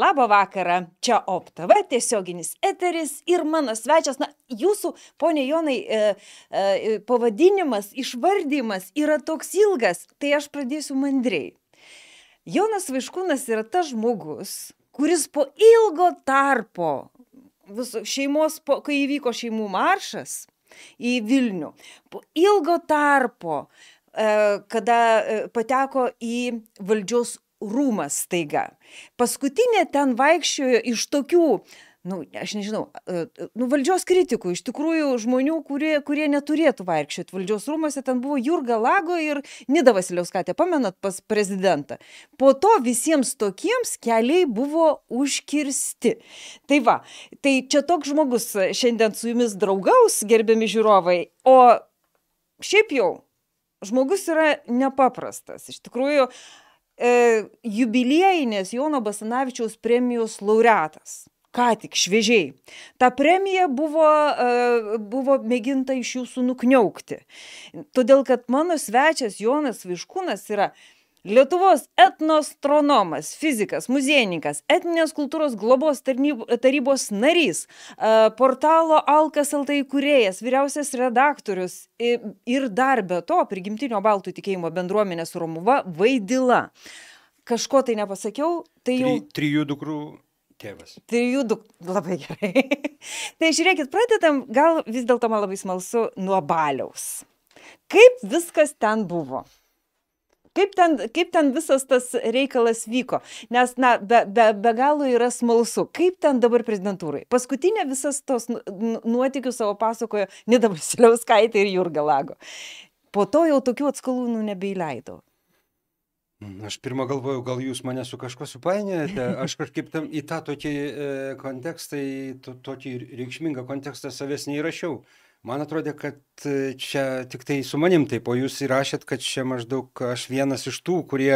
Labą vakarą, čia OpTV, tiesioginis eteris ir mano svečias, na, jūsų, ponė Jonai, e, e, pavadinimas, išvardymas yra toks ilgas, tai aš pradėsiu mandriai. Jonas Vaiškūnas yra tas žmogus, kuris po ilgo tarpo viso šeimos, po, kai įvyko šeimų maršas į Vilnių, po ilgo tarpo, e, kada e, pateko į valdžios rūmas staiga. Paskutinė ten vaikščiojo iš tokių, nu, aš nežinau, e, nu, valdžios kritikų, iš tikrųjų žmonių, kurie, kurie neturėtų vaikščioti valdžios rūmose, ten buvo Jurga Lago ir Nida Vasiliauskatė, pamenat, pas prezidentą. Po to visiems tokiems keliai buvo užkirsti. Tai va, tai čia toks žmogus šiandien su jumis draugaus, gerbiami žiūrovai, o šiaip jau, žmogus yra nepaprastas. Iš tikrųjų, uh, e, jubiliejinis Jono Basanavičiaus premijos laureatas. Ką tik šviežiai. Ta premija buvo, e, buvo mėginta iš jūsų nukniaukti. Todėl, kad mano svečias Jonas Viškūnas yra Lietuvos etnostronomas, fizikas, muziejininkas, etninės kultūros globos tarybos narys, portalo Alkas LT įkūrėjas, vyriausias redaktorius ir dar be to prigimtinio baltų tikėjimo bendruomenės Romuva Vaidila. Kažko tai nepasakiau, tai jau. Tri, trijų dukrų tėvas. Trijų duk... Labai gerai. tai žiūrėkit, pradedam, gal vis dėlto man labai smalsu nuo baliaus. Kaip viskas ten buvo? Kaip ten, kaip ten visas tas reikalas vyko? Nes, na, be, be, be galo yra smalsu. Kaip ten dabar prezidentūrai? Paskutinė visas tos nu, nu, nuotikius savo pasakojo Nida Vasiliauskaitė ir Jurga Lago. Po to jau tokių atskalūnų nebeįleidau. Aš pirmą galvojau, gal jūs mane su kažkuo supainėjate, aš kažkaip tam į tą tokį e, kontekstą, į to, tokį reikšmingą kontekstą savęs neįrašiau. Uh, man atrodė kad e, čia tiktai su manim taip o jūs įrašėt kad čia maždaug aš vienas iš tų kurie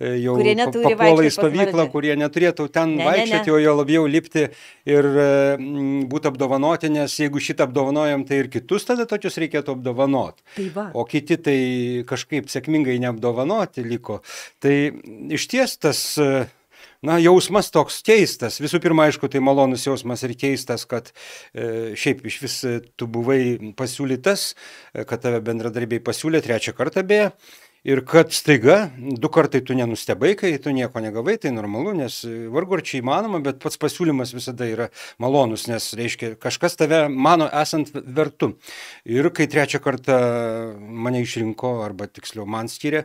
e, jau kurie papuola į stovyklą kurie neturėtų ten ne, vaikščioti o jo labiau lipti ir e, būti apdovanoti nes jeigu šitą apdovanojam tai ir kitus tada tokius reikėtų apdovanot tai va. o kiti tai kažkaip sėkmingai neapdovanoti liko tai išties tas na, jausmas toks keistas. Visų pirma, aišku, tai malonus jausmas ir keistas, kad e, šiaip iš vis e, tu buvai pasiūlytas, e, kad tave bendradarbiai pasiūlė trečią kartą beje. Ir kad staiga du kartai tu nenustebai, kai tu nieko negavai, tai normalu, nes vargu ar čia įmanoma, bet pats pasiūlymas visada yra malonus, nes reiškia, kažkas tave mano esant vertu. Ir kai trečią kartą mane išrinko, arba tiksliau man skiria,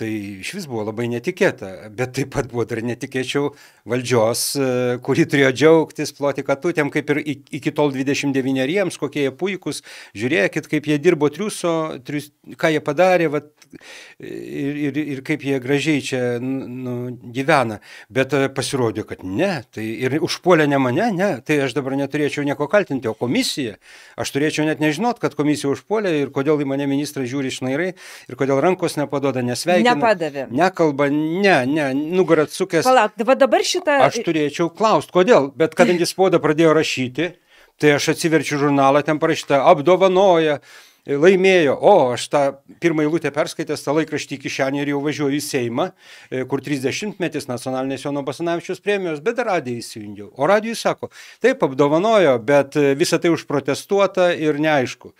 Tai išvis buvo labai netikėta, bet taip pat buvo dar netikėčiau valdžios, e, kuri turėjo džiaugtis ploti katutėm, kaip ir iki tol 29-eriems, kokie jie puikūs, žiūrėkit, kaip jie dirbo triuso, trius, ką jie padarė, vat, ir, ir, ir kaip jie gražiai čia nu, gyvena. Bet e, pasirodė, kad ne, tai ir užpuolė ne mane, ne, tai aš dabar neturėčiau nieko kaltinti, o komisija. Aš turėčiau net nežinot, kad komisija užpuolė ir kodėl į mane ministras žiūri išnairai ir kodėl rankos nepadoda, nesveikina. Nepadavė. Nekalba, ne, ne, nugarą atsukęs. Palauk, dabar šitą. Aš turėčiau klausti, kodėl, bet kadangi spauda pradėjo rašyti, tai aš atsiverčiu žurnalą, ten parašyta, apdovanoja laimėjo, o aš tą pirmą eilutę perskaitęs, tą laikraštį kišenį ir jau važiuoju į Seimą, e, kur 30-metis nacionalinės Jono Basanavičius premijos, bet radiją įsijungiau. O radijui sako, taip apdovanojo, bet e, visą tai užprotestuota ir neaišku.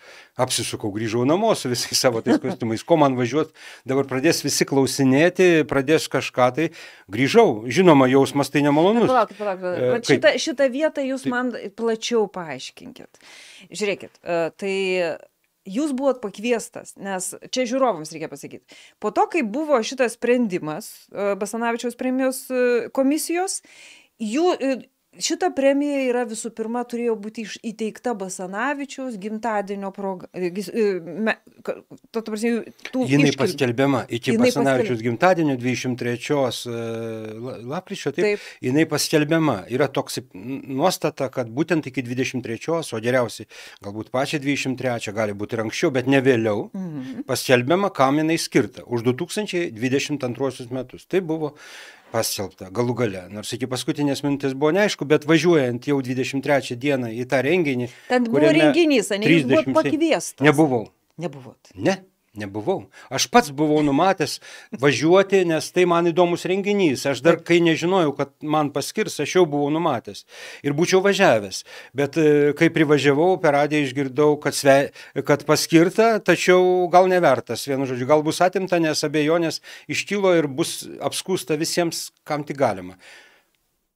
Apsisukau, grįžau namo su visais savo tais kostiumais, ko man važiuoti, dabar pradės visi klausinėti, pradės kažką, tai grįžau. Žinoma, jausmas tai nemalonus. Palaukit, palaukit, palaukit. Šitą, šitą vietą jūs tai... man plačiau paaiškinkit. Žiūrėkit, e, tai jūs buvot pakviestas, nes čia žiūrovams reikia pasakyti. Po to, kai buvo šitas sprendimas e, Basanavičiaus premijos e, komisijos, jų, e, šita premija yra visų pirma turėjo būti iš įteikta Basanavičiaus gimtadienio proga. Jis, e, e, me, ka, to, to prasme, tų Jinai iškil... paskelbiama iki jinai Basanavičiaus paskelb... gimtadienio 23 e, lapkričio, taip, taip. Jinai paskelbiama. Yra toks nuostata, kad būtent iki 23, o geriausiai galbūt pačią 23, gali būti ir anksčiau, bet ne vėliau, mhm. paskelbiama, kam jinai skirta už 2022 metus. Tai buvo paskelbta galų gale. Nors iki paskutinės minutės buvo neaišku, bet važiuojant jau 23 dieną į tą renginį. Ten buvo renginys, ne? 30... Jūs buvot pakviestas. Nebuvau. Nebuvot. Ne. Nebuvau. Aš pats buvau numatęs važiuoti, nes tai man įdomus renginys. Aš dar, kai nežinojau, kad man paskirs, aš jau buvau numatęs. Ir būčiau važiavęs. Bet e, kai privažiavau, per radiją išgirdau, kad, sve, kad paskirta, tačiau gal nevertas. Vienu žodžiu, gal bus atimta, nes abejonės iškilo ir bus apskūsta visiems, kam tik galima.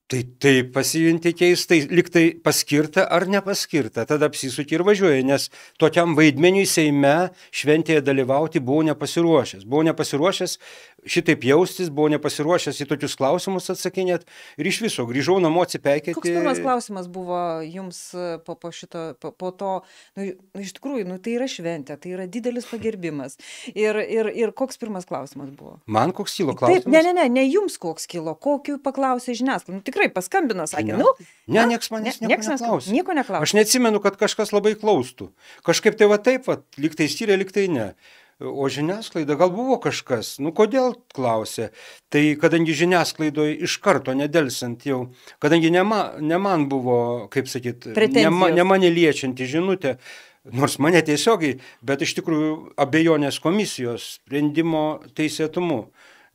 Tai, tai pasijunti keistai, liktai paskirta ar nepaskirta, tada apsisuki ir važiuoji, nes tokiam vaidmeniui Seime šventėje dalyvauti buvau nepasiruošęs. Buvau nepasiruošęs, šitaip jaustis, buvau nepasiruošęs į tokius klausimus atsakinėt ir iš viso grįžau namo atsipeikėti. Koks pirmas klausimas buvo jums e, po, po šito, po, po to, nu, nu, iš tikrųjų, nu, tai yra šventė, tai yra didelis pagerbimas. Ir, ir, ir koks pirmas klausimas buvo? Man koks kilo klausimas? Taip, ne, ne, ne, ne jums koks kilo, kokiu paklausė žiniasklaida. Nu, tikrai paskambino, sakė, nu. Ne, a, nieks manęs ne, nieks neklausė. Nieko neklausė. Aš neatsimenu, kad kažkas labai klaustų. Kažkaip tai va taip, va, liktai skyrė, liktai ne. O žiniasklaida gal buvo kažkas, nu kodėl klausė. Tai kadangi žiniasklaidoje iš karto, nedelsant jau, kadangi ne, ma, ne man buvo, kaip sakyt, ne, ma, ne mane liečianti žinutė, nors mane tiesiogiai, bet iš tikrųjų abejonės komisijos sprendimo teisėtumu.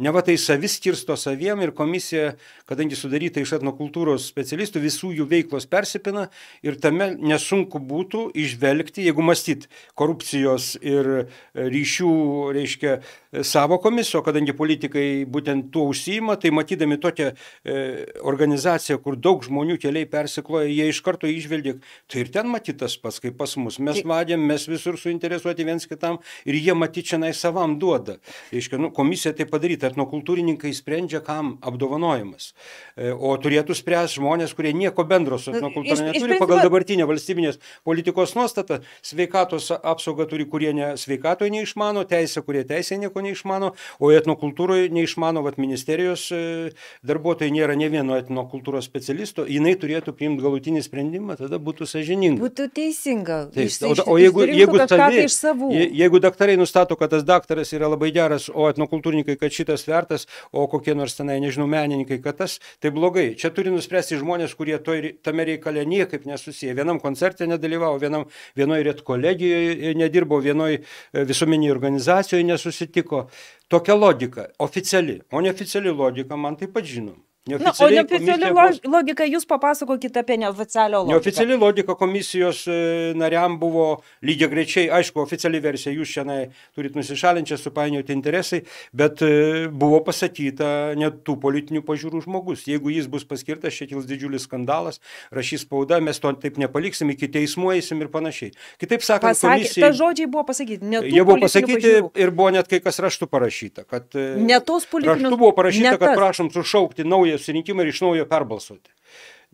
Neva tai savis kirsto saviem ir komisija, kadangi sudaryta iš etnokultūros specialistų, visų jų veiklos persipina ir tame nesunku būtų išvelgti, jeigu mąstyt korupcijos ir e, ryšių, reiškia, e, savokomis, o kadangi politikai būtent tuo užsijima, tai matydami tokią e, organizaciją, kur daug žmonių keliai persikloja, jie iš karto išvelgia, tai ir ten matytas pats kaip pas mus. Mes matėm, mes visur suinteresuoti viens kitam ir jie matyti čia nai savam duoda. Iškia, nu, komisija tai padaryta etnokultūrininkai nu, sprendžia, kam apdovanojimas. E, o turėtų spręs žmonės, kurie nieko bendro su nu, etnokultūra neturi. Iš, iš principo... Pagal dabartinę valstybinės politikos nuostatą sveikatos apsaugą turi, kurie ne, sveikatoje neišmano, teisė, kurie teisėje nieko neišmano, o etnokultūroje neišmano, vad ministerijos e, darbuotojai nėra ne vieno etnokultūros specialisto, jinai turėtų priimti galutinį sprendimą, tada būtų sažininga. Būtų teisinga. Taip, išsišti, o, o jeigu, jeigu, tavi, tai iš savų. jeigu daktarai nustato, kad tas daktaras yra labai geras, o etnokultūrininkai, kad šitas svertas, o kokie nors tenai, nežinau, menininkai, kad tas, tai blogai. Čia turi nuspręsti žmonės, kurie to, tame reikale niekaip nesusiję. Vienam koncerte nedalyvavo, vienam, vienoje ret kolegijoje nedirbo, vienoje visuomeninėje organizacijoje nesusitiko. Tokia logika, oficiali, o neoficiali logika man taip pat žinoma. Na, o neoficiali komisija... logika, jūs papasakokite apie neoficialią logiką. Neoficiali logika komisijos e, nariam buvo lygiai grečiai, aišku, oficiali versija, jūs šiandien turit nusišalinčią, supainioti interesai, bet e, buvo pasakyta net tų politinių pažiūrų žmogus. Jeigu jis bus paskirtas, čia kils didžiulis skandalas, rašys spauda, mes to taip nepaliksim, iki teismų eisim ir panašiai. Kitaip sakant, Pasakė, komisija... Ta žodžiai buvo pasakyti, ne tų politinių pažiūrų. Jie buvo pasakyti pažiūrų. ir buvo net kai kas raštu parašyta, kad... E, ne tos politinių pažiūrų. Raštu buvo parašyta, kad prašom sušaukti naują naują surinkimą ir iš naujo perbalsuoti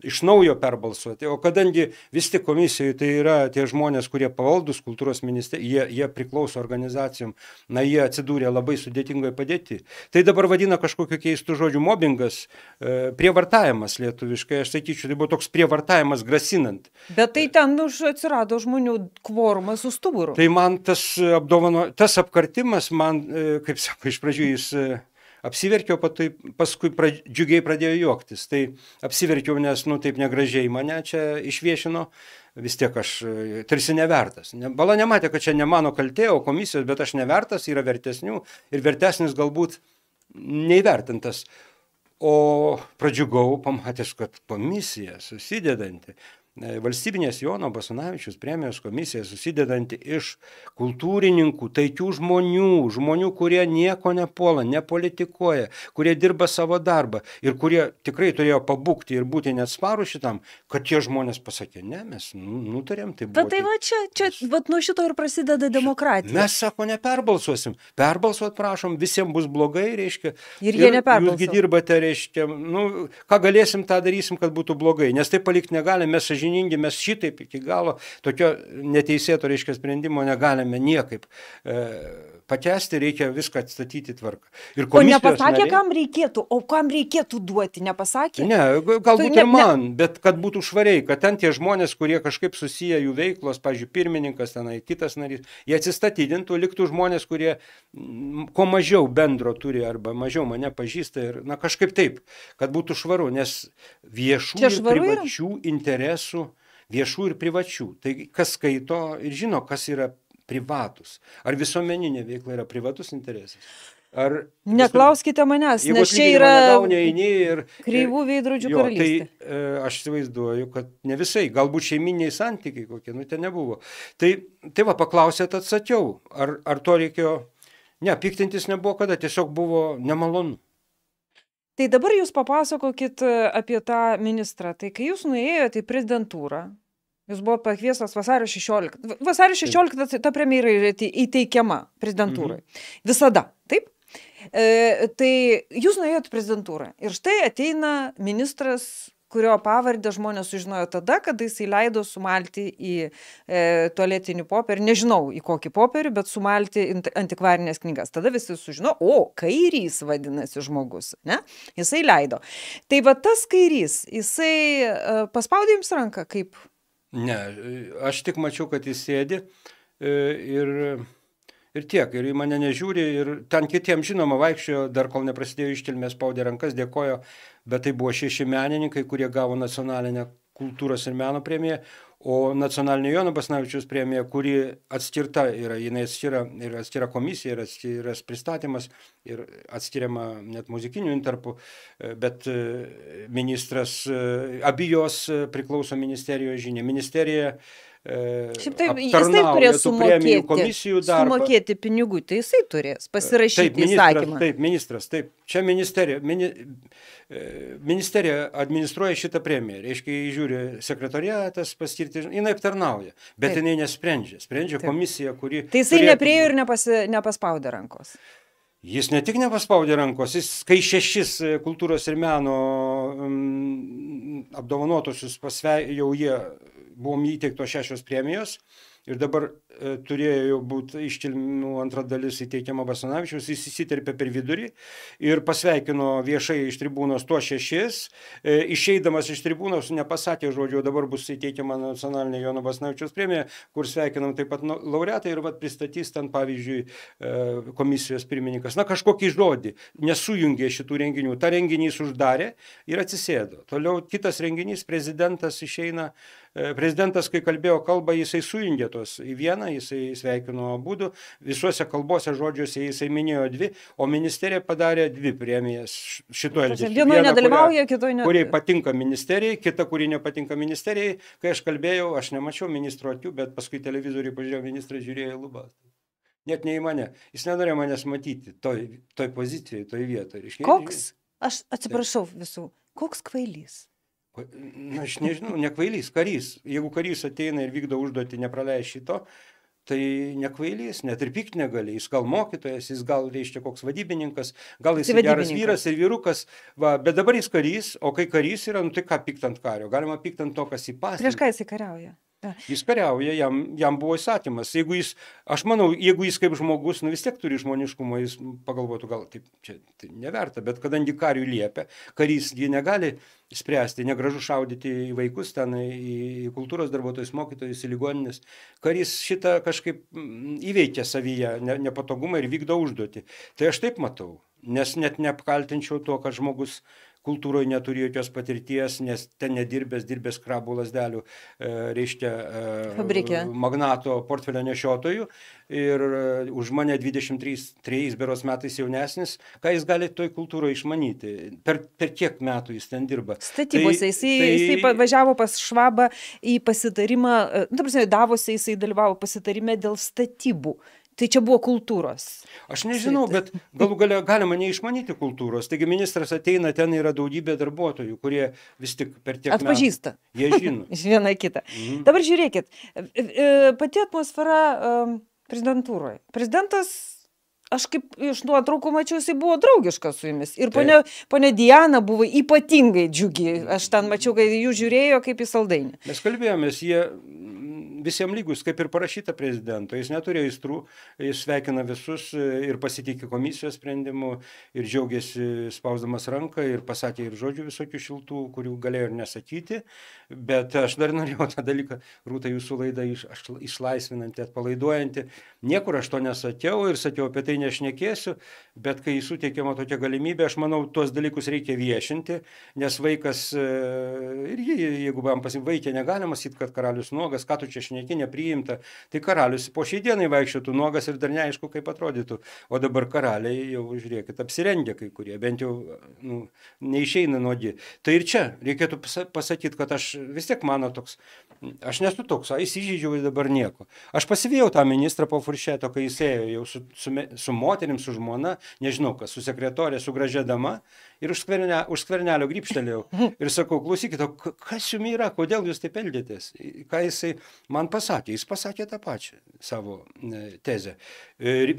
iš naujo perbalsuoti. O kadangi vis tik komisijoje tai yra tie žmonės, kurie pavaldus kultūros ministerijai, jie, jie priklauso organizacijom, na jie atsidūrė labai sudėtingoje padėti. Tai dabar vadina kažkokiu keistu žodžiu mobbingas, e, prievartavimas lietuviškai, aš sakyčiau, tai buvo toks prievartavimas grasinant. Bet tai ten už nu, atsirado žmonių kvorumas su stuburu. Tai man tas, apdovano, tas apkartimas, man, e, kaip sako, iš pradžių jis... E, Apsiverkiau, patui, paskui džiugiai pradėjau juoktis. Tai apsiverkiau, nes, nu, taip negražiai mane čia išviešino. Vis tiek aš e, tarsi nevertas. Bala nematė, kad čia ne mano kaltė, o komisijos, bet aš nevertas, yra vertesnių ir vertesnis galbūt neįvertintas. O pradžiugau, pamatęs, kad komisija susidedanti E, valstybinės Jono Basanavičius premijos komisija susidedanti iš kultūrininkų, taikių žmonių, žmonių, kurie nieko nepuola, nepolitikuoja, kurie dirba savo darbą ir kurie tikrai turėjo pabūkti ir būti neatsparų šitam, kad tie žmonės pasakė, ne, mes nu, nutarėm tai. Buvo, Ta, tai va čia, čia va, nuo šito ir prasideda demokratija. Mes, sako, neperbalsuosim. Perbalsuot prašom, visiems bus blogai, reiškia. Ir jie neperbalsuos. Jūsgi dirbate, reiškia, nu, ką galėsim, tą darysim, kad būtų blogai, nes tai palikti negalime, mes sažiniai nesažiningi, mes šitaip iki galo tokio neteisėto, reiškia, sprendimo negalime niekaip e, Pakesti reikia viską atstatyti tvarką. Ir o nepasakė, nariai... kam reikėtų, o kam reikėtų duoti, nepasakė? Ne, galbūt tu, ne, ir man, ne. bet kad būtų švariai, kad ten tie žmonės, kurie kažkaip susiję jų veiklos, pažiūrėjau, pirmininkas tenai, kitas narys, jie atsistatydintų, liktų žmonės, kurie ko mažiau bendro turi arba mažiau mane pažįsta ir, na, kažkaip taip, kad būtų švaru, nes viešų ir privačių yra? interesų viešų ir privačių. Tai kas skaito ir žino, kas yra privatus. Ar visuomeninė veikla yra privatus interesas? Ar nu, Neklauskite manęs, nes čia yra negauni, ir, kreivų veidrodžių jo, tai, karalystė. Tai e, aš įsivaizduoju, kad ne visai, galbūt šeiminiai santykiai kokie, nu ten nebuvo. Tai, tai va, paklausėt, atsakiau, ar, ar to reikėjo, ne, piktintis nebuvo kada, tiesiog buvo nemalonu. Tai dabar jūs papasakokit e, apie tą ministrą. Tai kai jūs nuėjote į prezidentūrą, Jis buvo pakviestas vasario 16. Vasario 16 ta premjera yra įteikiama prezidentūrai. Mhm. Visada, taip? E, tai jūs nuėjot prezidentūrą ir štai ateina ministras kurio pavardę žmonės sužinojo tada, kada jisai leido sumalti į e, tualetinį popierį, nežinau į kokį popierį, bet sumalti antikvarinės knygas. Tada visi sužino, o, kairys vadinasi žmogus, ne? Jisai leido. Tai va tas kairys, jisai e, paspaudė jums ranką kaip Ne, aš tik mačiau, kad jis sėdi e, ir, ir tiek, ir į mane nežiūri, ir ten kitiems žinoma vaikščiojo, dar kol neprasidėjo iškilmės, spaudė rankas, dėkojo, bet tai buvo šeši menininkai, kurie gavo nacionalinę kultūros ir meno premiją, o nacionalinė jono basanavičiaus premija kuri atskirta yra jinai atskira ir atskira komisija ir atskiras pristatymas ir atskiriama net muzikiniu intarpu e, bet e, ministras e, abi jos priklauso ministerijos žinia ministerija Šiaip e, taip, jis taip turės sumokėti, komisijų darbą. Sumokėti pinigų, tai jisai turės e, pasirašyti taip, ministras, įsakymą. Taip, ministras, taip. Čia ministerija, mini, e, ministerija administruoja šitą premiją. Reiškia, žiūri sekretoriatas paskirti, jinai aptarnauja, bet taip. jinai nesprendžia. Sprendžia taip. komisija, kuri... Tai jisai turėtų... nepriejo ir nepasi, nepaspaudė rankos. Jis ne tik nepaspaudė rankos, jis, kai šešis kultūros ir meno um, mm, apdovanotosius pasvei, jau jie buvom įteiktos šešios premijos ir dabar e, turėjo jau būti iškilmių nu, antra dalis įteikiama Basanavičius, jis įsiterpė per vidurį ir pasveikino viešai iš tribūnos tuo šešis, e, išeidamas iš tribūnos nepasakė žodžio, dabar bus įteikiama nacionalinė Jono Basanavičius premija, kur sveikinam taip pat nu, laureatą ir vat, pristatys ten pavyzdžiui e, komisijos pirmininkas. Na kažkokį žodį, nesujungė šitų renginių, tą renginį jis uždarė ir atsisėdo. Toliau kitas renginys, prezidentas išeina E, prezidentas, kai kalbėjo kalbą, jisai sujungė tos į vieną, jisai sveikino abudu, visuose kalbose žodžiuose jisai minėjo dvi, o ministerija padarė dvi premijas šitoje diskusijoje. Vienoje nedalyvauja, kitoje ne. Kuriai patinka ministerijai, kita, kuri nepatinka ministerijai. Kai aš kalbėjau, aš nemačiau ministro akių, bet paskui televizorių pažiūrėjau, ministras žiūrėjo į lubas net ne į mane. Jis nenorėjo manęs matyti toj, toj pozicijoje, toj vietoje. Koks, aš atsiprašau visų, koks kvailys. Na, aš nežinau, nekvailys, karys. Jeigu karys ateina ir vykdo užduotį, nepraleis šito, tai nekvailys, net ir pikti negali. Jis gal mokytojas, jis gal, reiškia, koks vadybininkas, gal jis tai geras vyras ir vyrukas, va, bet dabar jis karys, o kai karys yra, nu tai ką pikt ant kario, galima pikt ant to, kas jį pasakė. Prieš ką jis kariauja? Jis periauja, jam, jam buvo įsakymas. Jeigu jis, aš manau, jeigu jis kaip žmogus, nu vis tiek turi žmoniškumo, jis pagalvotų, gal taip, čia tai neverta, bet kadangi kariui liepia, karys jį negali spręsti, negražu šaudyti į vaikus, ten į, į kultūros darbuotojus, mokytojus, į ligoninės, karys šitą kažkaip įveikia savyje ne, nepatogumą ir vykdo užduotį. Tai aš taip matau, nes net neapkaltinčiau to, kad žmogus uh, kultūroje neturi jokios patirties, nes ten nedirbęs, dirbęs krabų lasdelių, e, reiškia, e, Fabrike. magnato portfelio nešiotojų ir e, už mane 23 beros metais jaunesnis, ką jis gali toj kultūroje išmanyti, per, per kiek metų jis ten dirba. Statybose tai, jisai, tai... jisai važiavo pas Švabą į pasitarimą, nu, prasme, davose jisai dalyvavo pasitarime dėl statybų. Tai čia buvo kultūros. Aš nežinau, bet galų gale galima neišmanyti kultūros. Taigi ministras ateina, ten yra daugybė darbuotojų, kurie vis tik per tiek. Atpažįsta. Metų, jie žino. Iš viena kita. Mhm. Dabar žiūrėkit, e, e, pati atmosfera e, prezidentūroje. Prezidentas aš kaip iš nuotraukų mačiau, jisai buvo draugiškas su jumis. Ir ponia, ponia Diana buvo ypatingai džiugi. Aš ten mačiau, kad jų žiūrėjo kaip į saldainį. Mes kalbėjomės, jie mm, visiems lygus, kaip ir parašyta prezidento. Jis neturėjo įstrų, jis sveikina visus ir pasitikė komisijos sprendimu ir džiaugiasi spausdamas ranką ir pasakė ir žodžių visokių šiltų, kurių galėjo ir nesakyti. Bet aš dar norėjau tą dalyką, rūta jūsų laida iš, išlaisvinanti, atpalaiduojanti. Niekur aš to nesakiau ir sakiau apie tai nešnekėsiu, bet kai suteikiama tokia galimybė, aš manau, tuos dalykus reikia viešinti, nes vaikas e, ir jį, jeigu man pasivaikė, negalima sakyti, kad karalius nuogas, ką tu čia šneki, nepriimta, tai karalius po šiai dienai vaikščiotų nuogas ir dar neaišku, kaip atrodytų. O dabar karaliai jau, žiūrėkit, apsirengia kai kurie, bent jau nu, neišeina nuodi. Tai ir čia reikėtų pasakyti, kad aš vis tiek mano toks, aš nesu toks, įsižydžiau ir dabar nieko. Aš pasivėjau tą ministrą po furšeto, kai jis ėjo jau su, su, su su moterim, su žmona, nežinau, kas, su sekretorė, su gražia dama ir už, skverne, už skvernelio grįpštelėjau ir sakau, klausykit, kas jums yra, kodėl jūs taip elgėtės, ką jisai man pasakė, jis pasakė tą pačią savo e, tezę.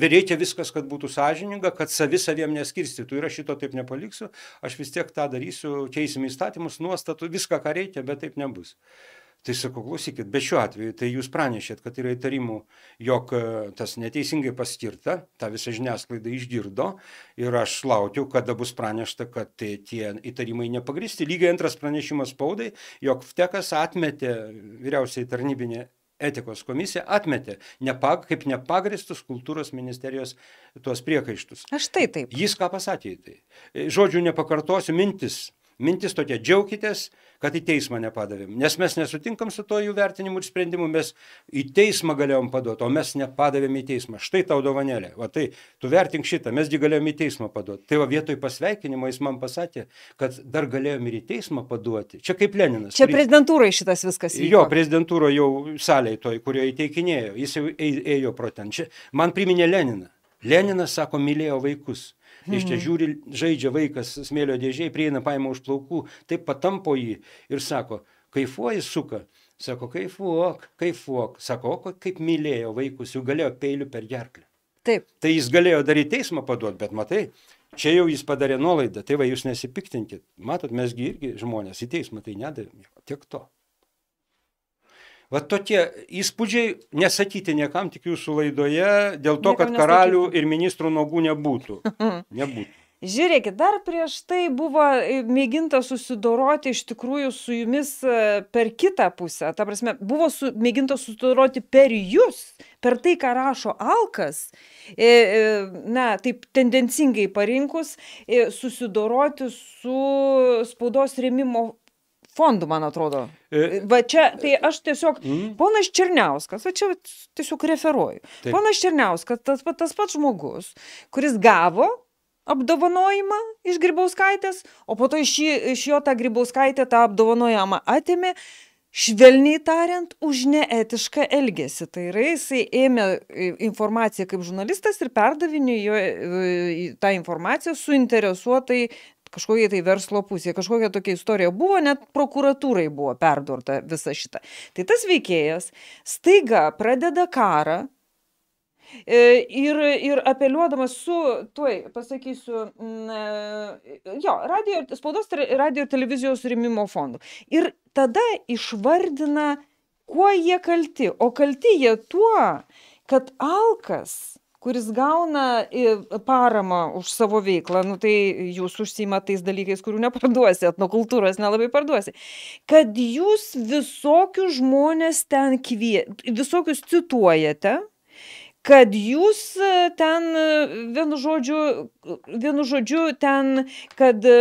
Reikia viskas, kad būtų sąžininga, kad savi saviem neskirstytų ir aš šito taip nepaliksiu, aš vis tiek tą darysiu, keisime įstatymus, nuostatų, viską, ką reikia, bet taip nebus tai sakau klausykit bet šiuo atveju tai jūs pranešėt kad yra įtarimų jog e, tas neteisingai paskirta tą visa žiniasklaida išgirdo ir aš laukiau kada bus pranešta kad tai tie įtarimai nepagrįsti lygiai antras pranešimas spaudai jog vtekas atmetė vyriausioji tarnybinė etikos komisija atmetė nepag, kaip nepagrįstus kultūros ministerijos tuos priekaištus. Aš tai taip. Jis ką pasakė į tai. Žodžių nepakartosiu, mintis. Mintis tokia, džiaukitės, uh, kad į teismą nepadavėm. Nes mes nesutinkam su to jų vertinimu ir sprendimu, mes į teismą galėjom paduoti, o mes nepadavėm į teismą. Štai tau dovanėlė. O tai tu vertink šitą, mesgi galėjom į teismą paduoti. Tai va vietoj pasveikinimo jis man pasakė, kad dar galėjom ir į teismą paduoti. Čia kaip Leninas. Čia prezidentūrai šitas viskas. Vyko. Jo, prezidentūro jau salėje toj, kurioje įteikinėjo. Jis jau ėjo pro ten. Čia man priminė Leniną. Leninas, sako, mylėjo vaikus reiškia mhm. žiūri žaidžia vaikas smėlio dėžėj prieina paima už plaukų taip patampo jį ir sako kaifuoji suka sako kaifuok kaifuok sako o kaip mylėjo vaikus juk galėjo peiliu per gerklę taip tai jis galėjo dar į teismą paduot bet matai čia jau jis padarė nuolaidą tai va jūs nesipiktinkit matot mes gi irgi žmonės į teismą tai nedavėm nieko tiek to Va tokie įspūdžiai nesakyti niekam tik jūsų laidoje, dėl to, niekam kad karalių nesakyti. ir ministrų nogų nebūtų. nebūtų. Žiūrėkit, dar prieš tai buvo e, mėginta susidoroti iš tikrųjų su jumis e, per kitą pusę. Ta prasme, buvo su, mėginta susidoroti per jūs, per tai, ką rašo Alkas. E, e, na, taip tendencingai parinkus, e, susidoroti su spaudos rėmimo fondų, man atrodo. E, va čia, tai aš tiesiog, mm. ponas Černiauskas, va čia tiesiog referuoju. Taip. Ponas Černiauskas, tas, tas pats žmogus, kuris gavo apdovanojimą iš Grybauskaitės, o po to iš, iš jo tą Grybauskaitę tą apdovanojimą atėmė, švelniai tariant, už neetišką elgesį. Tai yra, jisai ėmė e, informaciją kaip žurnalistas ir perdavinėjo e, tą informaciją suinteresuotai kažkokia tai verslo pusė, kažkokia tokia istorija buvo, net prokuratūrai buvo perdurta visa šita. Tai tas veikėjas staiga pradeda karą e, ir, ir apeliuodamas su, tuoj pasakysiu, mm, e, jo, radio, spaudos radio ir televizijos rimimo fondu. Ir tada išvardina, kuo jie kalti. O kalti jie tuo, kad Alkas kuris gauna paramą už savo veiklą, nu, tai jūs užsima tais dalykais, kurių neparduosi, etnokultūros nelabai parduosi, kad jūs visokius žmonės ten kvie, visokius cituojate, kad jūs e, ten, e, vienu žodžiu, vienu žodžiu ten, kad e,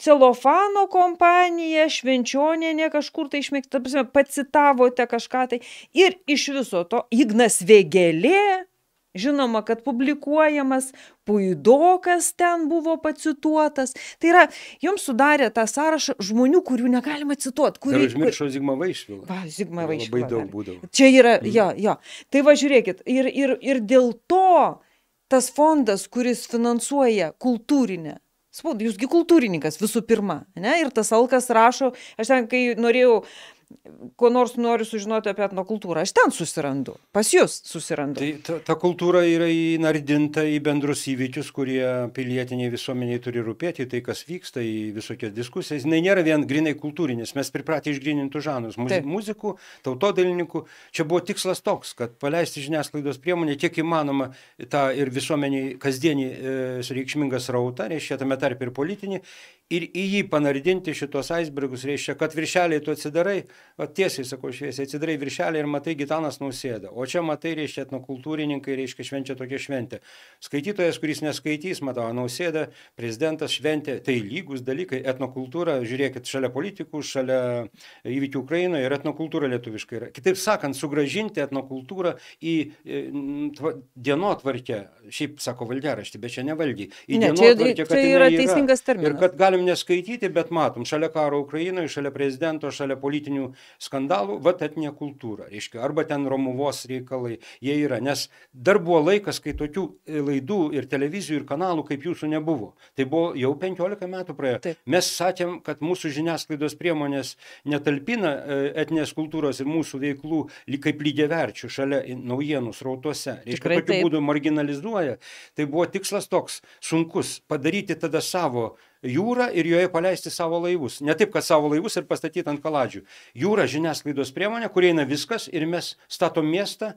celofano kompanija, švenčionėnė kažkur tai išmėgta, pacitavote kažką tai ir iš viso to Ignas Vėgelė, Žinoma, kad publikuojamas, puidokas ten buvo pacituotas. Tai yra, jums sudarė tą sąrašą žmonių, kurių negalima cituoti. Kurį... Ir užmiršau Zigmą Vaišvilą. Va, Zigmą Vaišvilą. Labai daug būdavo. Čia yra, mm. jo, jo. Tai va, žiūrėkit, ir, ir, ir dėl to tas fondas, kuris finansuoja kultūrinę spaudą, jūsgi kultūrininkas visų pirma, ne? Ir tas alkas rašo, aš ten, kai norėjau ko nors noriu sužinoti apie etnokultūrą, aš ten susirandu, pas jūs susirandu. Tai ta, ta kultūra yra įnardinta į bendrus įvykius, kurie pilietiniai visuomeniai turi rūpėti, tai kas vyksta, į visokias diskusijas. Tai nėra vien grinai kultūrinis, mes pripratę išgrinintų žanrus, muzi Taip. muzikų, tautodailininkų. Čia buvo tikslas toks, kad paleisti žiniasklaidos priemonę kiek įmanoma tą ir visuomeniai kasdienį e, reikšmingą srautą, reiškia tame tarp ir politinį, ir į jį panardinti šitos aisbergus, reiškia, kad viršeliai tu atsidarai, o tiesiai sakau šviesiai, atsidarai viršelį ir matai gitanas nausėda. O čia matai, reiškia, etnokultūrininkai, reiškia, švenčia tokia šventė. Skaitytojas, kuris neskaitys, matau, nausėda, prezidentas šventė, tai lygus dalykai, etnokultūra, žiūrėkit, šalia politikų, šalia įvykių Ukrainoje ir etnokultūra lietuviškai yra. Kitaip sakant, sugražinti etnokultūrą į e, tva, dienotvarkę, šiaip sako valdžiaraštį, bet čia ne valgy. Ne, čia, tai yra, yra teisingas terminas. Ir kad gali galim neskaityti, bet matom, šalia karo Ukrainoje, šalia prezidento, šalia politinių skandalų, va etinė kultūra, reiškia, arba ten Romuvos reikalai, jie yra, nes dar buvo laikas, kai tokių e, laidų ir televizijų ir kanalų kaip jūsų nebuvo. Tai buvo jau 15 metų praėjo. Taip. Mes sakėm, kad mūsų žiniasklaidos priemonės netalpina e, etinės kultūros ir mūsų veiklų kaip lygiaverčių šalia naujienų srautuose. Reiškia, Tikrai, tokiu taip. būdu marginalizuoja. Tai buvo tikslas toks sunkus - padaryti tada savo jūrą ir joje paleisti savo laivus. Ne taip, kad savo laivus ir pastatyti ant kaladžių. Jūra žiniasklaidos priemonė, kur eina viskas ir mes statom miestą,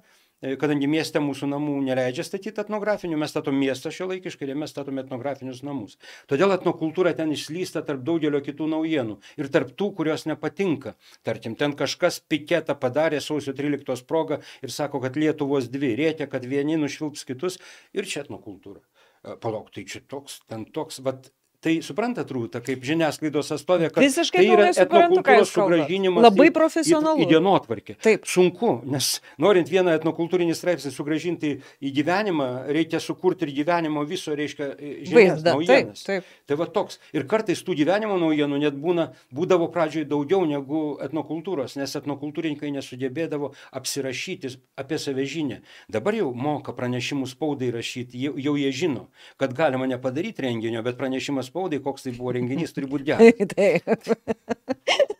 e, kadangi mieste mūsų namų neleidžia statyti etnografinių, mes statom miestą šio laikiškai ir mes statome etnografinius namus. Todėl etnokultūra ten išlysta tarp daugelio kitų naujienų ir tarp tų, kurios nepatinka. Tarkim, ten kažkas piketą padarė sausio 13 progą ir sako, kad Lietuvos dvi rėkia, kad vieni nušvilps kitus ir čia etnokultūra. E, palauk, tai čia toks, ten toks, vad Tai suprantat, rūta, kaip žiniasklaidos atstovė, kad Visiškai tai yra etnokultūros sugražinimas. Labai profesionalu. Į, į dienotvarkį. Taip. Sunku, nes norint vieną etnokultūrinį straipsnį sugražinti į gyvenimą, reikia sukurti ir gyvenimo viso, reiškia, e, vaizdą. Taip, taip. Tai va toks. Ir kartais tų gyvenimo naujienų net būna, būdavo pradžioje daugiau negu etnokultūros, nes etnokultūrininkai nesugebėdavo apsirašyti apie save žinę. Dabar jau moka pranešimus spaudai rašyti, jau, jau jie žino, kad galima nepadaryti renginio, bet pranešimas spaudai, koks tai buvo renginys, turi būti geras. Taip.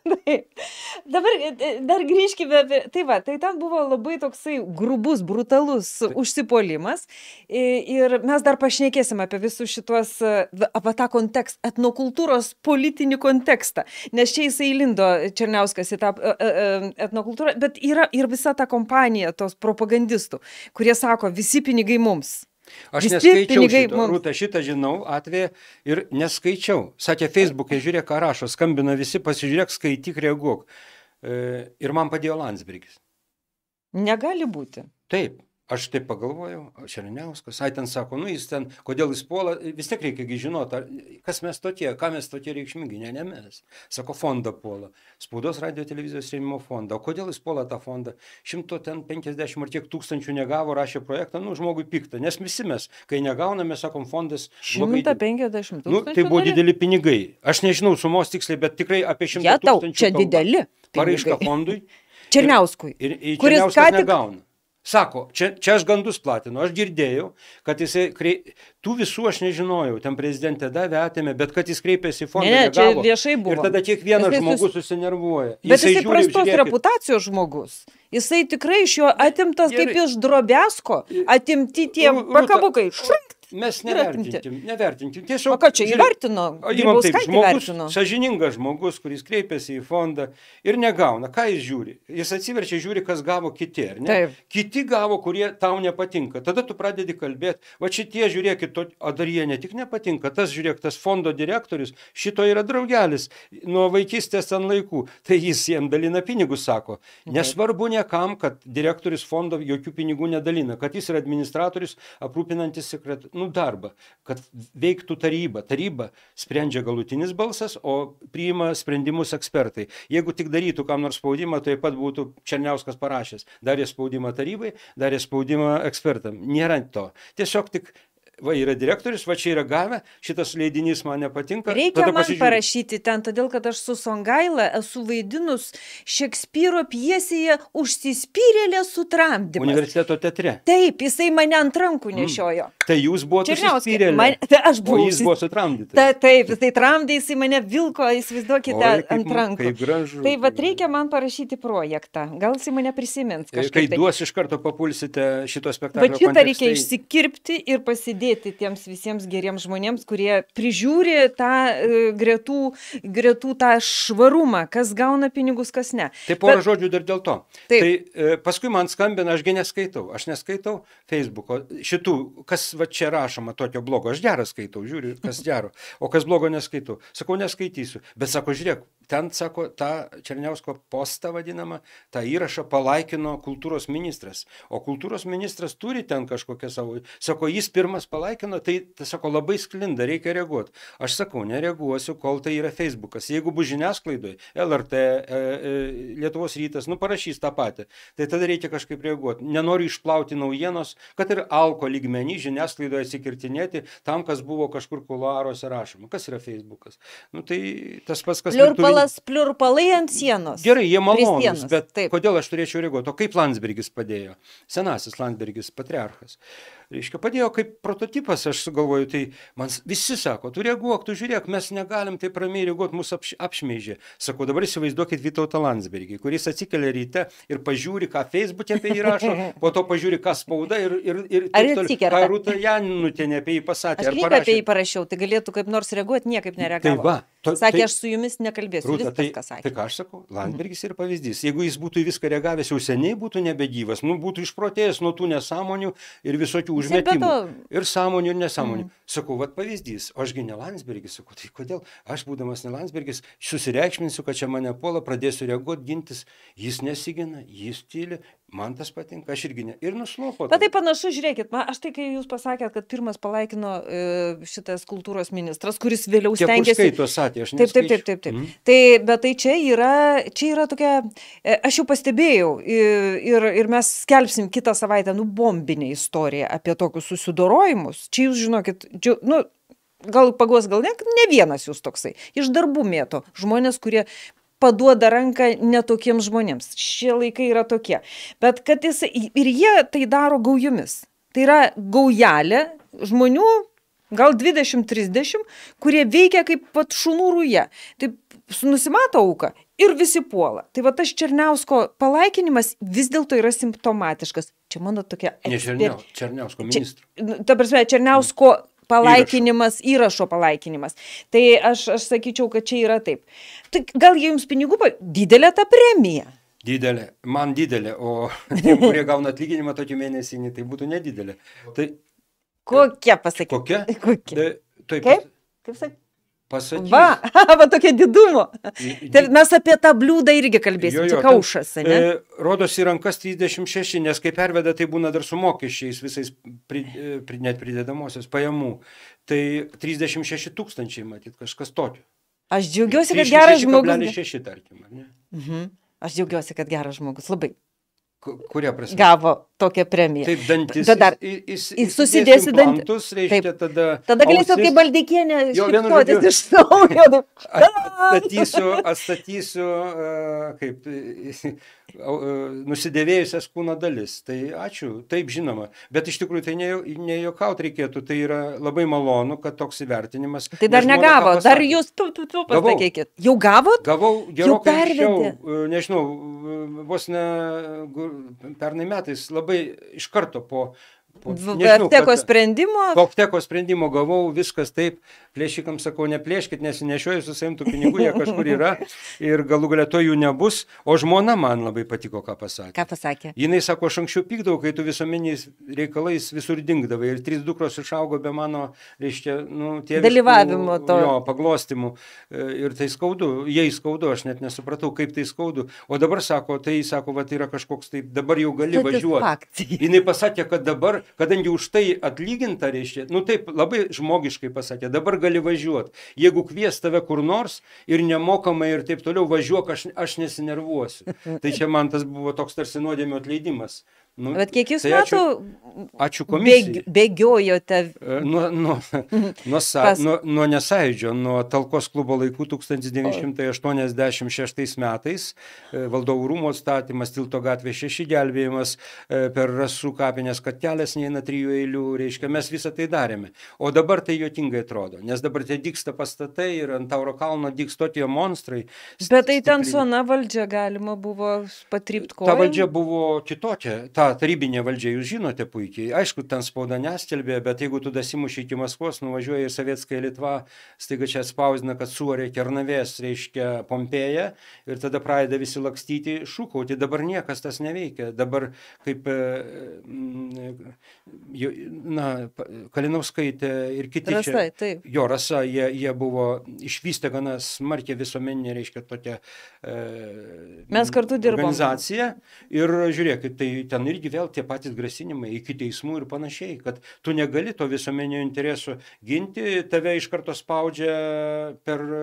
Taip. Dabar e, e, dar grįžkime, tai va, tai ten buvo labai toksai grubus, brutalus Taip. užsipolimas ir mes dar pašnekėsim apie visus šitos, e, apie tą kontekstą, etnokultūros politinį kontekstą, nes čia jisai lindo Černiauskas į tą etnokultūrą, bet yra ir visa ta kompanija tos propagandistų, kurie sako, visi pinigai mums. Aš Visi neskaičiau pinigai, šito, mums... Rūta, šitą žinau atveju ir neskaičiau. Sakė Facebook'e, žiūrėk, ką rašo, skambina visi, pasižiūrėk, skaityk, reaguok. E, ir man padėjo Landsbergis. Negali būti. Taip aš taip pagalvojau černiauskas ai ten sako nu jis ten kodėl jis puola vis tiek reikia gi žinot ar kas mes tokie ką mes tokie reikšmingi ne ne mes sako fondą puola spaudos radijo televizijos rėmimo fondą o kodėl jis puola tą fondą šimto ten penkiasdešim ar kiek tūkstančių negavo rašė projektą nu žmogui pikta nes visi mes kai negauname sakom fondas šimtą penkiasdešim tūkstančių nu, tai buvo dideli pinigai aš nežinau sumos tiksliai bet tikrai apie šimtą ja, tūkstančių čia kalba. dideli paraiška fondui Černiauskui, ir, ir, ir kuris ką tik negauna Sako, čia, čia aš gandus platinu, aš girdėjau, kad jisai, krei... tų visų aš nežinojau, ten prezidentė davė atėmė, bet kad jis kreipėsi į fondą. Ne, ne čia gavo. viešai buvo. Ir tada kiekvienas jis, žmogus jis... susinervuoja. Bet jisai, jisai žiūri, prastos žiūrėkit. reputacijos žmogus. Jisai tikrai iš jo atimtas Gerai. kaip iš drobesko, atimti tie pakabukai. Šrink Mes nevertinkim, nevertinkim. Tiesiog, o ką čia įvertino? Įmam taip, žmogus, sažiningas žmogus, kuris kreipiasi į fondą ir negauna. Ką jis žiūri? Jis atsiverčia, žiūri, kas gavo kiti, ar ne? Taip. Kiti gavo, kurie tau nepatinka. Tada tu pradedi kalbėti, va šitie žiūrėkit, o dar jie ne tik nepatinka, tas žiūrėk, tas fondo direktorius, šito yra draugelis, nuo vaikystės ten laikų. Tai jis jiem dalina pinigus, sako. Nesvarbu niekam, kad direktorius fondo jokių pinigų nedalina, kad jis yra administratorius aprūpinantis sekretorius nu, darbą, kad veiktų taryba. Taryba sprendžia galutinis balsas, o priima sprendimus ekspertai. Jeigu tik darytų kam nors spaudimą, taip pat būtų Černiauskas parašęs. Darė spaudimą tarybai, darė spaudimą ekspertam. Nėra to. Tiesiog tik va yra direktorius, va čia yra gavę, šitas leidinys man nepatinka. Reikia man pasižiūrė. parašyti ten, todėl kad aš su Songaila esu vaidinus Šekspyro pjesėje užsispyrėlė sutramdymą. Universiteto teatre. Taip, jisai mane ant rankų mm. nešiojo. Mm. Tai jūs buvote užsispyrėlė. Man, tai aš buvau. Jis buvo sutramdytas. Ta, taip, jisai tramdė, jisai mane vilko, įsivaizduokite, ant rankų. Kaip gražu. Tai va tai- reikia man parašyti projektą. Gal jisai mane prisimins. Kažkaip. Kai duos iš karto papulsite šito spektaklio. Bet šitą kontekste. reikia išsikirpti ir pasidėti padėti tiems visiems geriems žmonėms, kurie prižiūri tą e, gretų, gretų tą švarumą, kas gauna pinigus, kas ne. Tai porą Bet... žodžių dar dėl to. Taip. Tai e, paskui man skambina, ašgi neskaitau, aš neskaitau Facebook'o, šitų, kas va čia rašoma tokio blogo, aš gerą skaitau, žiūriu, kas gero, o kas blogo neskaitau. Sakau, neskaitysiu. Bet sako, žiūrėk, ten sako tą černiausko postą vadinamą tą įrašą palaikino kultūros ministras o kultūros ministras turi ten kažkokią savo sako jis pirmas palaikino tai tai sako labai sklinda reikia reaguot aš sakau nereaguosiu kol tai yra feisbukas jeigu bus žiniasklaidoj lrt e, e, lietuvos rytas nu parašys tą patį tai tada reikia kažkaip reaguot nenoriu išplauti naujienos kad ir alko lygmeny žiniasklaidoje atsikirtinėti tam kas buvo kažkur kuluaruose rašoma kas yra feisbukas nu tai tas pats kas virtuvėj Purvilas pliurpalai ant sienos. Gerai, jie malonūs, bet Taip. kodėl aš turėčiau reaguoti? O kaip Landsbergis padėjo? Senasis Landsbergis, patriarchas reiškia, padėjo kaip prototipas, aš sugalvoju, tai man visi sako, tu reaguok, tu žiūrėk, mes negalim taip ramiai reaguoti, mūsų apš, apšmeižė. Sakau, dabar įsivaizduokit Vytautą Landsbergį, kuris atsikelia ryte ir pažiūri, ką Facebook'e apie jį rašo, po to pažiūri, ką spauda ir, ir, ir ar atsikerta. Ar Rūta Janinutė apie jį pasakė? Aš knygą apie jį parašiau, tai galėtų kaip nors reaguoti, niekaip nereagavo. Tai va, to, sakė, tai, aš su jumis nekalbėsiu. Rūta, tai, ką sakė. Tai ką aš sakau, mhm. Landbergis yra pavyzdys. Jeigu jis būtų į viską reagavęs, jau seniai būtų nebegyvas, nu, būtų išprotėjęs nuo tų nesąmonių ir visokių užmetimų. Ir sąmonių, ir nesąmonių. Mm. Sakau, vad pavyzdys, ošgi ne Landsbergis, sakau, tai kodėl aš būdamas ne Landsbergis susireikšminsiu, kad čia mane puola, pradėsiu reaguoti, gintis, jis nesigina, jis tyli, Man tas patinka, aš irgi ne. Ir nuslopo. Bet tai panašu, žiūrėkit, man, aš tai, kai jūs pasakėt, kad pirmas palaikino e, šitas kultūros ministras, kuris vėliau stengiasi. Taip, taip, taip, taip, taip, taip, taip. Mm. Tai, bet tai čia yra, čia yra tokia, e, aš jau pastebėjau ir, ir, ir mes skelbsim kitą savaitę, nu, bombinę istoriją apie tokius susidorojimus. Čia jūs žinokit, džiu, nu, gal pagos, gal ne, ne vienas jūs toksai. Iš darbų mėto žmonės, kurie paduoda ranką netokiems žmonėms. Šie laikai yra tokie. Bet kad jis ir jie tai daro gaujomis. Tai yra gaujelė žmonių, gal 20-30, kurie veikia kaip pat šunų rūje. Taip nusimato auką ir visi puola. Tai va tas Černiausko palaikinimas vis dėlto yra simptomatiškas. Čia mano tokia... Eksper... Ne Černiausko, Černiausko ministro. Čia, nu, ta prasme, Černiausko mm palaikinimas, įrašo, įrašo palaikinimas. Tai aš, aš sakyčiau, kad čia yra taip. Tai gal jie jums pinigų, pa... didelė ta premija. Didelė, man didelė, o tiem, kurie gauna atlyginimą tokį mėnesinį, tai būtų nedidelė. Tai, kokia pasakyti? Kokia? Kokia? Taip. Kaip, kaip sakyti? Pasakysiu. Va, va tokia didumo. Tai mes apie tą bliūdą irgi kalbėsim, jo, jo, kaušas, ne? E, rodos į rankas 36, nes kai perveda, tai būna dar su mokesčiais visais, pri, pri, net pridedamosios pajamų. Tai 36 tūkstančiai, matyt, kažkas tokio. Aš džiaugiuosi, kad geras žmogus. 36, tarkim, ne? Mhm. Aš džiaugiuosi, kad geras žmogus, labai. Kuria prasme? Gavo tokią premiją. Taip, dantis. Tada jis, jis susidėsi dantis. Reiškia, taip, tada tada galėsit kaip baldykienė šiptuotis iš naujo. Atstatysiu, atstatysiu, kaip E, nusidėvėjusias kūno dalis. Tai ačiū, taip žinoma. Bet iš tikrųjų tai nejuokaut ne reikėtų, tai yra labai malonu, kad toks įvertinimas. Tai dar negavo, dar jūs tu, tu, tu pasakykit. Gavau, jau gavot? Gavau gerokai anksčiau, e, nežinau, e, vos ne pernai metais, labai iš karto po Vapteko sprendimo. Vapteko sprendimo gavau, viskas taip, plėšikams sakau, neplėškit, nesinešioju su savim tų pinigų, jie kažkur yra ir galų galia to jų nebus. O žmona man labai patiko, ką pasakė. Ką pasakė? Jis sako, aš anksčiau pykdavau, kai tu visuomeniais reikalais visur dingdavai ir trys dukros išaugo be mano, reiškia, nu, tėvų. Dalyvavimo to. Jo, paglostimų. E, ir tai skaudu, jai skaudu, aš net nesupratau, kaip tai skaudu. O dabar sako, tai sako, va, tai yra kažkoks, tai dabar jau gali tai važiuoti. Jis pasakė, kad dabar, kadangi už tai atlyginta, reiškia, nu taip labai žmogiškai pasakė, dabar gali gali važiuoti. Jeigu kvies tave kur nors ir nemokamai ir taip toliau važiuok, aš, aš nesinervuosiu. Tai čia man tas buvo toks tarsi nuodėmio atleidimas. Nu, Bet kiek jūs tai metų ačiū, ačiū komisijai. Bėg, bėgiojote? E, nuo, nuo, nuo, sa, pas... nuo, nuo nesąidžio, nuo talkos klubo laikų 1986 metais, e, valdovų rūmų atstatymas, tilto gatvė šeši gelbėjimas, e, per rasų kapinės katelės neina trijų eilių, reiškia, mes visą tai darėme. O dabar tai juokingai atrodo, nes dabar tie dyksta pastatai ir ant Tauro kalno dyksto tie monstrai. Bet tai ten sona valdžia galima buvo patripti koją. Ta valdžia buvo kitokia. Ta tarybinė valdžia, jūs žinote puikiai, aišku, ten spauda nestelbė, bet jeigu tu dasimuši iki Maskvos, nuvažiuoji į Sovietską Lietuvą, staiga čia spausdina, kad suorė Kernavės, reiškia Pompeja, ir tada pradeda visi lakstyti, šūkauti, tai dabar niekas tas neveikia, dabar kaip, e, mm, na, Kalinauskaitė ir kiti. Rasa, čia, taip. Jo, rasa, jie, jie buvo išvystę gana smarkiai visuomeninė, reiškia, tokia. E, Mes kartu dirbame. Organizacija. Ir žiūrėkit, tai ten ir irgi vėl tie patys grasinimai iki teismų ir panašiai, kad tu negali to visuomenio interesų ginti, tave iš karto spaudžia per e,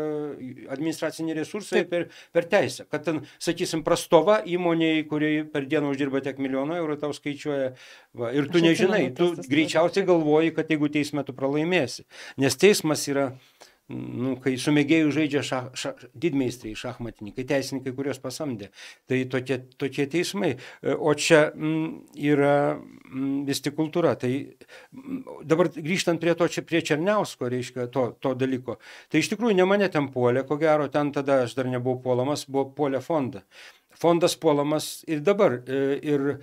administracinį resursą ir per, per teisę. Kad ten, sakysim, prastova įmoniai, kuriai per dieną uždirba tiek milijoną eurų, tau skaičiuoja va, ir tu Aš nežinai, atsimenu, tu greičiausiai galvoji, kad jeigu teisme tu pralaimėsi, nes teismas yra nu, kai su mėgėjų žaidžia ša, ša, didmeistriai, šachmatininkai, teisininkai, kuriuos pasamdė. Tai tokie, tokie teismai. E, o čia m, mm, yra m, mm, vis tik kultūra. Tai m, mm, dabar grįžtant prie to, čia prie Černiausko, reiškia, to, to dalyko. Tai iš tikrųjų ne mane ten puolė, ko gero, ten tada aš dar nebuvau puolamas, buvo puolė fondą fondas puolamas ir dabar. E, ir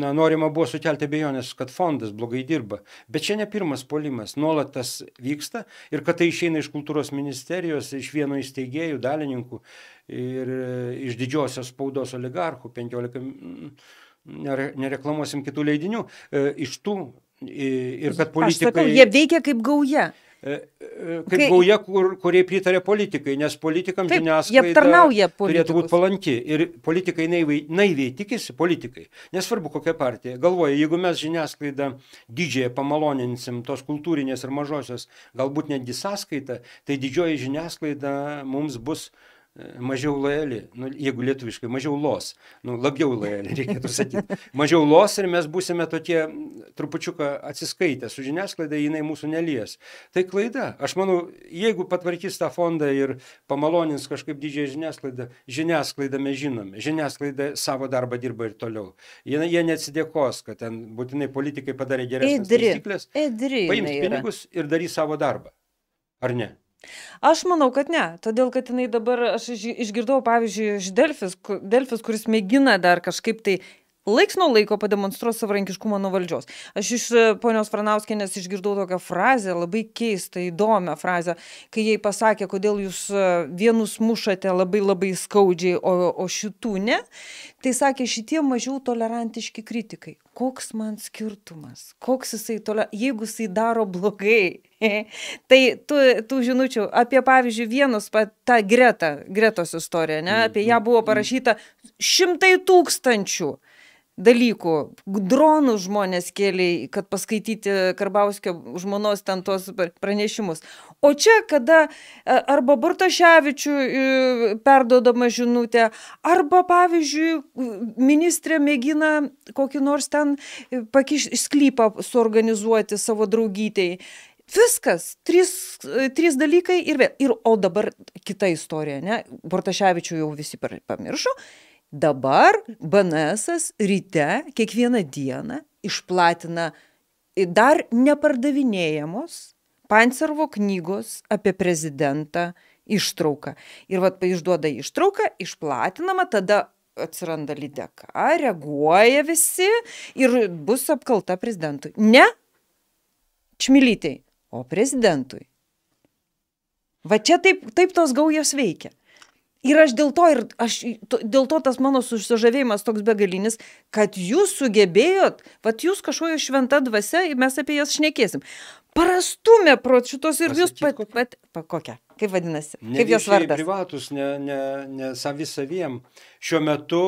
na, norima buvo sukelti abejonės, kad fondas blogai dirba. Bet čia ne pirmas puolimas, nuolat tas vyksta ir kad tai išeina iš kultūros ministerijos, iš vieno įsteigėjų, dalininkų ir e, iš didžiosios spaudos oligarchų, 15, nere, nereklamuosim kitų leidinių, e, iš tų ir kad politikai. Aš sakau, jie veikia kaip gauja. E, e, kaip gauja, kur, kurie pritarė politikai, nes politikams žiniasklaida turėtų būti palanki. Ir politikai naiviai, naiviai tikisi, politikai, nesvarbu kokia partija, galvoja, jeigu mes žiniasklaidą didžiąją pamaloninsim tos kultūrinės ir mažosios, galbūt netgi sąskaitą, tai didžioji žiniasklaida mums bus uh, mažiau lojali, nu, jeigu lietuviškai, mažiau los, nu, labiau lojali, reikėtų sakyti. Mažiau los ir mes būsime tokie trupučiuką atsiskaitę su žiniasklaida, jinai mūsų nelies. Tai klaida. Aš manau, jeigu patvarkys tą fondą ir pamalonins kažkaip didžiąją žiniasklaidą, žiniasklaidą mes žinome, žiniasklaida savo darbą dirba ir toliau. Jie, jie neatsidėkos, kad ten būtinai politikai padarė geresnės taisyklės. Paimti pinigus ir darys savo darbą. Ar ne? Aš manau, kad ne, todėl kad jinai dabar, aš išgirdau, pavyzdžiui, iš Delfis, Delfis, kuris mėgina dar kažkaip tai laiks nuo laiko pademonstruos savarankiškumą nuo valdžios. Aš iš e, ponios Franauskinės išgirdau tokią frazę, labai keistą, įdomią frazę, kai jai pasakė, kodėl jūs e, vienus mušate labai labai skaudžiai, o, o šitų ne. Tai sakė, šitie mažiau tolerantiški kritikai. Koks man skirtumas? Koks jisai tolerantiškas? Jeigu jisai daro blogai, tai tų, tų žinučių apie, pavyzdžiui, vienus, tą Greta, Gretos istoriją, ne, mm, apie ją mm, buvo mm. parašyta šimtai tūkstančių dalykų. Dronų žmonės kėlė, kad paskaityti Karbauskio žmonos ten tuos pranešimus. O čia, kada e, arba Bartaševičių e, perdodama žinutė, arba, pavyzdžiui, ministrė mėgina kokį nors ten e, pakiš, sklypą suorganizuoti savo draugytėjai. Viskas, trys, trys dalykai ir vėl. Ir, o dabar kita istorija, ne? Bortaševičių jau visi pamiršo. Dabar BNS ryte kiekvieną dieną išplatina dar nepardavinėjamos Panservo knygos apie prezidentą ištrauką. Ir vad išduoda ištrauką, išplatinama, tada atsiranda lydeka, reaguoja visi ir bus apkalta prezidentui. Ne čmilytei, o prezidentui. Va čia taip, taip tos gaujos veikia. Ir aš dėl to, ir aš, dėl to tas mano susižavėjimas toks begalinis, kad jūs sugebėjot, vad jūs kažkojo šventą dvasę ir mes apie jas šnekėsim. Parastumė pro šitos ir Pasakyt jūs pat, kokią? pat, pat kokią, kaip vadinasi, ne kaip jos vardas. Privatus, ne, ne, ne savi saviem. Šiuo metu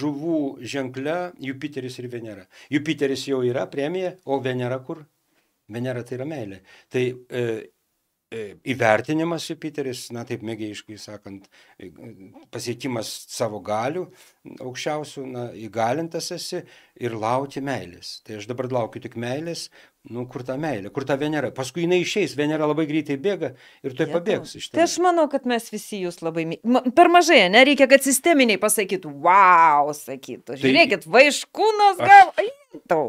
žuvų ženkle Jupiteris ir Venera. Jupiteris jau yra premija, o Venera kur? Venera tai yra meilė. Tai e, E, įvertinimas Jupiteris, na taip mėgėjiškai sakant, e, pasiekimas savo galių aukščiausių, na, įgalintas esi ir lauki meilės. Tai aš dabar laukiu tik meilės, nu kur ta meilė, kur ta Venera. Paskui jinai išeis, Venera labai greitai bėga ir tuoj pabėgs iš ten. Tai aš manau, kad mes visi jūs labai... Ma, per mažai, nereikia, kad sisteminiai pasakytų, wow, sakytų, tai žiūrėkit, tai... vaiškūnas gal... Aš... Ai, tau.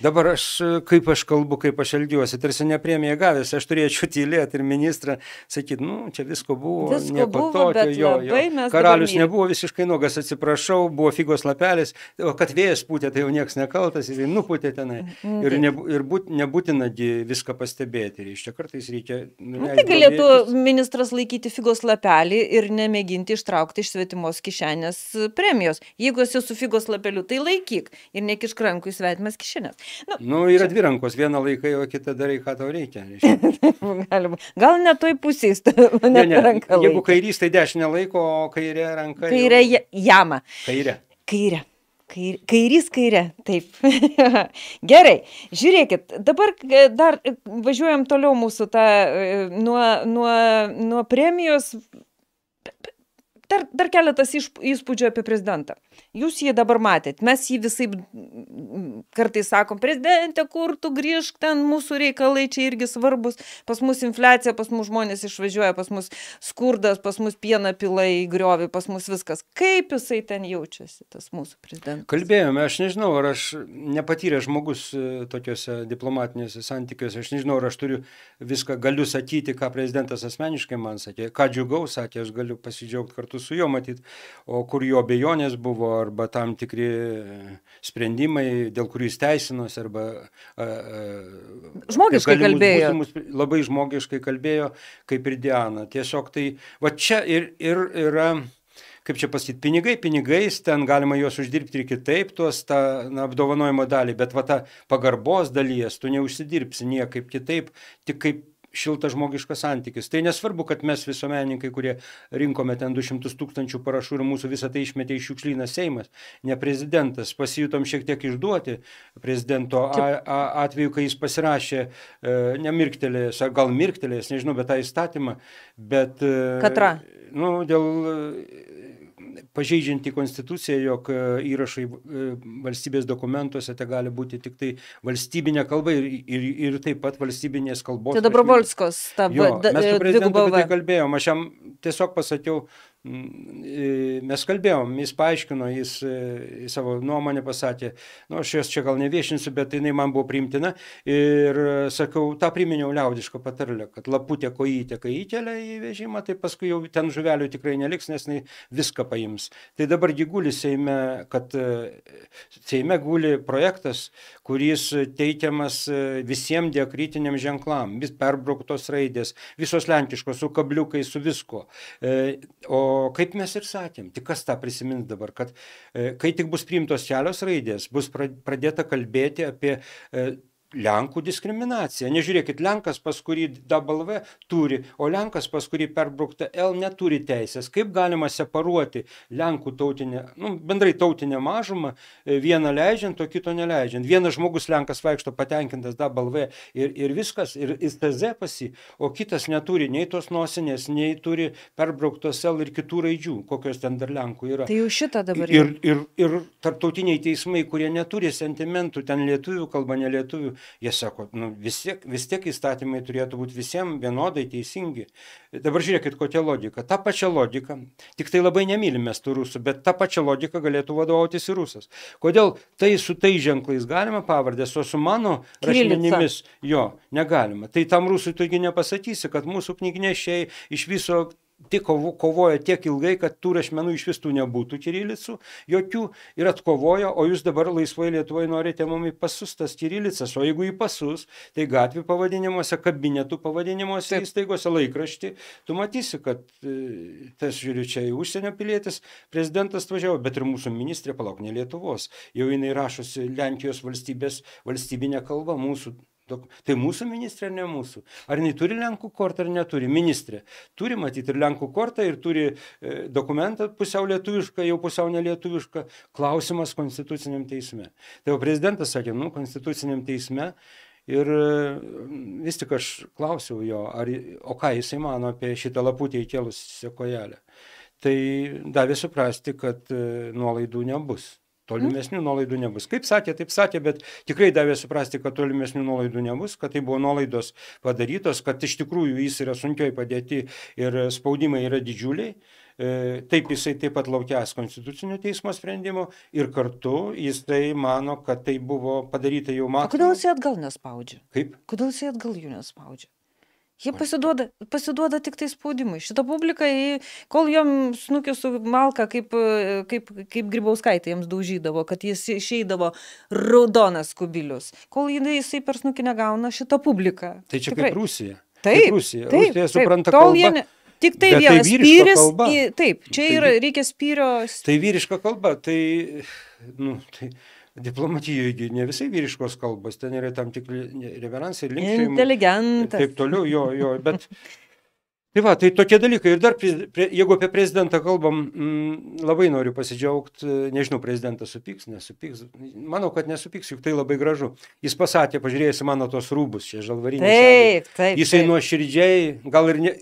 Dabar aš, kaip aš kalbu, kaip aš elgiuosi, tarsi ne premiją gavęs, aš turėčiau tylėti ir ministrą sakyti, nu, čia visko buvo, visko nieko buvo, tokio, jo, jo. karalius dabar... nebuvo visiškai nuogas, atsiprašau, buvo figos lapelis, o kad vėjas pūtė, tai jau niekas nekaltas, jis nupūtė tenai. Mm. mm ir, ne, ir būt, nebūtina viską pastebėti, ir iš čia kartais reikia... Nu, tai galėtų dovėtis. ministras laikyti figos lapelį ir nemėginti ištraukti iš svetimos kišenės premijos. Jeigu esi su figos lapeliu, tai laikyk ir nekišk rankų į svetimas kišenės. Nu, nu yra čia... dvi rankos, vieną laikai, o kitą darai, ką tau reikia. Gal ne toj pusėje, ne, ne, ne. ranka. Laikė. Jeigu kairys, tai dešinė laiko, o kairė ranka. Kairė jau... jama. Kairė. Kairė. Kair, kairys kairė, taip. Gerai, žiūrėkit, dabar e, dar e, važiuojam toliau mūsų tą e, nuo, nuo, nuo premijos Dar, dar keletas įspūdžių apie prezidentą. Jūs jį dabar matėt, mes jį visai kartais sakom, prezidentė, kur tu grįžk, ten mūsų reikalai čia irgi svarbus, pas mus infliacija, pas mus žmonės išvažiuoja, pas mus skurdas, pas mus piena pila į griovį, pas mus viskas. Kaip jisai ten jaučiasi, tas mūsų prezidentas? Kalbėjome, aš nežinau, ar aš nepatyręs žmogus e, tokiuose diplomatinėse santykiuose, aš nežinau, ar aš turiu viską, galiu sakyti, ką prezidentas asmeniškai man sakė, ką džiugaus sakė, aš galiu pasidžiaugti kartu kartu su juo matyt, o kur jo abejonės buvo arba tam tikri e, sprendimai, dėl kurių jis teisinos arba... A, e, a, e, žmogiškai kalbėjo. Būsimus, labai žmogiškai kalbėjo, kaip ir Diana. Tiesiog tai, va čia ir, ir yra kaip čia pasakyti, pinigai pinigais, ten galima juos uždirbti ir kitaip, tuos tą na, apdovanojimo dalį, bet va tą pagarbos dalies tu neužsidirbsi niekaip kitaip, tik kaip šiltas žmogiškas santykis tai nesvarbu kad mes visuomenininkai kurie rinkome ten du šimtus tūkstančių parašų ir mūsų visa tai išmetė į šiukšlyną seimas ne prezidentas pasijutom šiek tiek išduoti prezidento a, a, atveju kai jis pasirašė e, nemirktelėjęs ar gal mirktelėjęs nežinau bet tą įstatymą bet e, Katra. nu dėl pažeidžianti konstituciją, jog e, įrašai e, valstybės dokumentuose tai gali būti tik tai valstybinė kalba ir, ir, ir taip pat valstybinės kalbos. Tai Dobrovolskos ta dviguba. Mes su e, prezidentu apie tai kalbėjome, aš jam tiesiog pasakiau, Mm, mes kalbėjom, jis paaiškino, jis e, savo nuomonę pasakė, nu, aš jos čia gal neviešinsiu, bet jinai man buvo primtina ir e, sakau, tą priminiau liaudišką patarlę, kad laputė kojytė, kai įkelia į vežimą, tai paskui jau ten žuvelių tikrai neliks, nes jinai viską paims. Tai dabar guli Seime, kad e, Seime guli projektas, kuris teikiamas visiems diakritiniam ženklam, vis perbrauktos raidės, visos lenkiškos, su kabliukais, su visko. O kaip mes ir sakėm, tik kas tą prisimins dabar, kad e, kai tik bus priimtos kelios raidės, bus pradėta kalbėti apie e, lenkų diskriminacija nežiūrėkit lenkas pas kurį dabl v turi o lenkas pas kurį perbraukta l neturi teisės kaip galima separuoti lenkų tautinę nu bendrai tautinę mažumą e, vieną leidžiant o kito neleidžiant vienas žmogus lenkas vaikšto patenkintas dabl v ir ir viskas ir jis tas z pas jį o kitas neturi nei tos nosinės nei turi perbrauktos l ir kitų raidžių kokios ten dar lenkų yra tai jau šitą dabar ir ir ir tarptautiniai teismai kurie neturi sentimentų ten lietuvių kalba ne lietuvių jie sako, nu, vis, tiek, vis tiek įstatymai turėtų būti visiems vienodai teisingi. Dabar žiūrėkit, kokia logika. Ta pačia logika, tik tai labai nemylime tų rusų, bet ta pačia logika galėtų vadovautis ir rusas. Kodėl tai su tai ženklais galima pavardės, o su mano rašmenimis jo negalima. Tai tam rusui taigi nepasakysi, kad mūsų knygnešiai iš viso tik kovojo tiek ilgai, kad tų rašmenų iš vis tų nebūtų kirilicų, jokių ir atkovojo, o jūs dabar laisvai Lietuvoje norite mumi pasus tas kirilicas, o jeigu jį pasus, tai gatvių pavadinimuose, kabinetų pavadinimuose, Taip. įstaigose laikrašti, tu matysi, kad e, tas žiūriu čia į užsienio pilietis, prezidentas važiavo, bet ir mūsų ministrė, palauk, ne Lietuvos, jau jinai rašosi Lenkijos valstybės valstybinę kalbą, mūsų Tai mūsų ministrė ar ne mūsų? Ar jinai turi Lenkų kortą ar neturi? Ministrė. Turi matyti ir Lenkų kortą, ir turi e, dokumentą pusiau lietuvišką, jau pusiau nelietuvišką. Klausimas konstituciniam teisme. Tai jau prezidentas sakė, nu, konstituciniam teisme. Ir e, vis tik aš klausiau jo, ar, o ką jisai mano apie šitą laputį įkėlusią kojelę. Tai davė suprasti, kad e, nuolaidų nebus. Tolimesnių nuolaidų nebus. Kaip sakė, taip sakė, bet tikrai davė suprasti, kad tolimesnių nuolaidų nebus, kad tai buvo nuolaidos padarytos, kad iš tikrųjų jis yra sunkiai padėti ir spaudimai yra didžiuliai. E, taip jisai taip pat laukęs konstitucinio teismo sprendimo ir kartu jis tai mano, kad tai buvo padaryta jau matoma. Kodėl jisai atgal nespaudžia? Kaip? Kodėl jisai atgal jų nespaudžia? Jie pasiduoda, pasiduoda tik tai spaudimui. Šitą publiką, kol jom snukė su malka, kaip, kaip, kaip gribauskaitai jiems daužydavo, kad jis išeidavo raudonas kubilius, kol jinai jisai per snukį negauna šitą publiką. Tai čia Tikrai. kaip Rusija. Taip, kaip Rusija. Taip, Rusija supranta, kad jie... Ne... Tik tai Bet tai vienas tai spyris. Kalba. Taip, čia tai, yra, reikia spyrio. Tai vyriška kalba, tai, nu, tai Diplomatijoje gi ne visai vyriškos kalbos, ten yra tam tikri reveransai, linkėjimai. Inteligentas. Taip toliau, jo, jo, bet. Tai va, tai tokie dalykai. Ir dar, jeigu apie prezidentą kalbam, mm, labai noriu pasidžiaugti, nežinau, prezidentas supyks, nesupyks. Manau, kad nesupyks, juk tai labai gražu. Jis pasakė, pažiūrėjęs mano tos rūbus, čia žalvariniai. Taip, taip. Jisai nuoširdžiai, gal ir ne,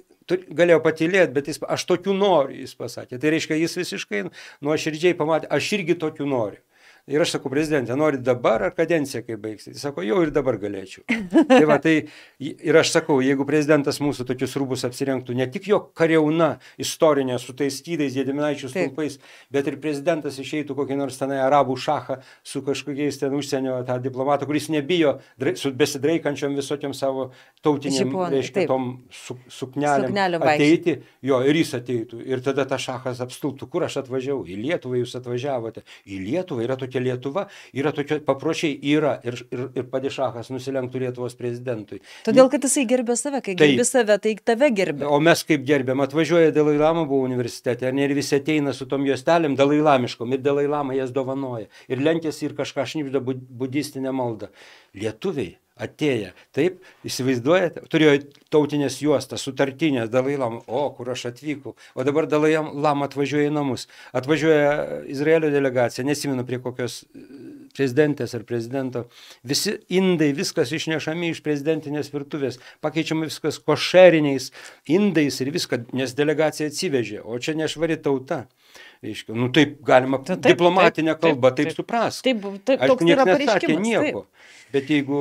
galėjo patylėti, bet jis, aš tokių noriu, jis pasakė. Tai reiškia, jis visiškai nuoširdžiai pamatė, aš irgi tokių noriu. Ir aš sakau, prezidentė, nori dabar ar kadencija, kai baigsis? Jis sako, jau ir dabar galėčiau. tai va, tai, ir aš sakau, jeigu prezidentas mūsų tokius rūbus apsirengtų, ne tik jo kareuna istorinė su tais tydais Jėdiminaičių stulpais, bet ir prezidentas išeitų kokį nors tenai arabų šachą su kažkokiais ten užsienio tą diplomatą, kuris nebijo su besidraikančiom visokiam savo tautiniam, reiškia, taip. tom su, suknelėm, suknelėm ateiti. Jo, ir jis ateitų. Ir tada tas šachas apstultų, kur aš atvažiavau. Į Lietuvą jūs atvažiavote. Į Lietuvą yra tokie veikia Lietuva, yra tokie papročiai, yra ir, ir, ir Padišakas nusilenktų Lietuvos prezidentui. Todėl, kad jisai gerbė save, kai gerbė save, tai tave gerbė. O mes kaip gerbėm, atvažiuoja Dalailama buvo universitete, ne ir visi ateina su tom juostelėm Dalailamiškom ir Dalailama jas dovanoja. Ir lenkėsi ir kažką šnipžda budistinę maldą. Lietuviai atėję. Taip, įsivaizduojate, turėjo tautinės juostas, sutartinės, Dalai Lama, o kur aš atvykau. O dabar Dalai Lama atvažiuoja į namus. Atvažiuoja Izraelio delegacija, nesimenu prie kokios e, prezidentės ar prezidento. Visi indai, viskas išnešami iš prezidentinės virtuvės, pakeičiama viskas košeriniais indais ir viską, nes delegacija atsivežė, o čia nešvari tauta. Reiškia, nu taip galima Ta, taip, diplomatinę taip, kalbą taip, taip, taip suprasti. Taip, taip, taip, Aišku, niekas nesakė nieko. Taip. Bet jeigu...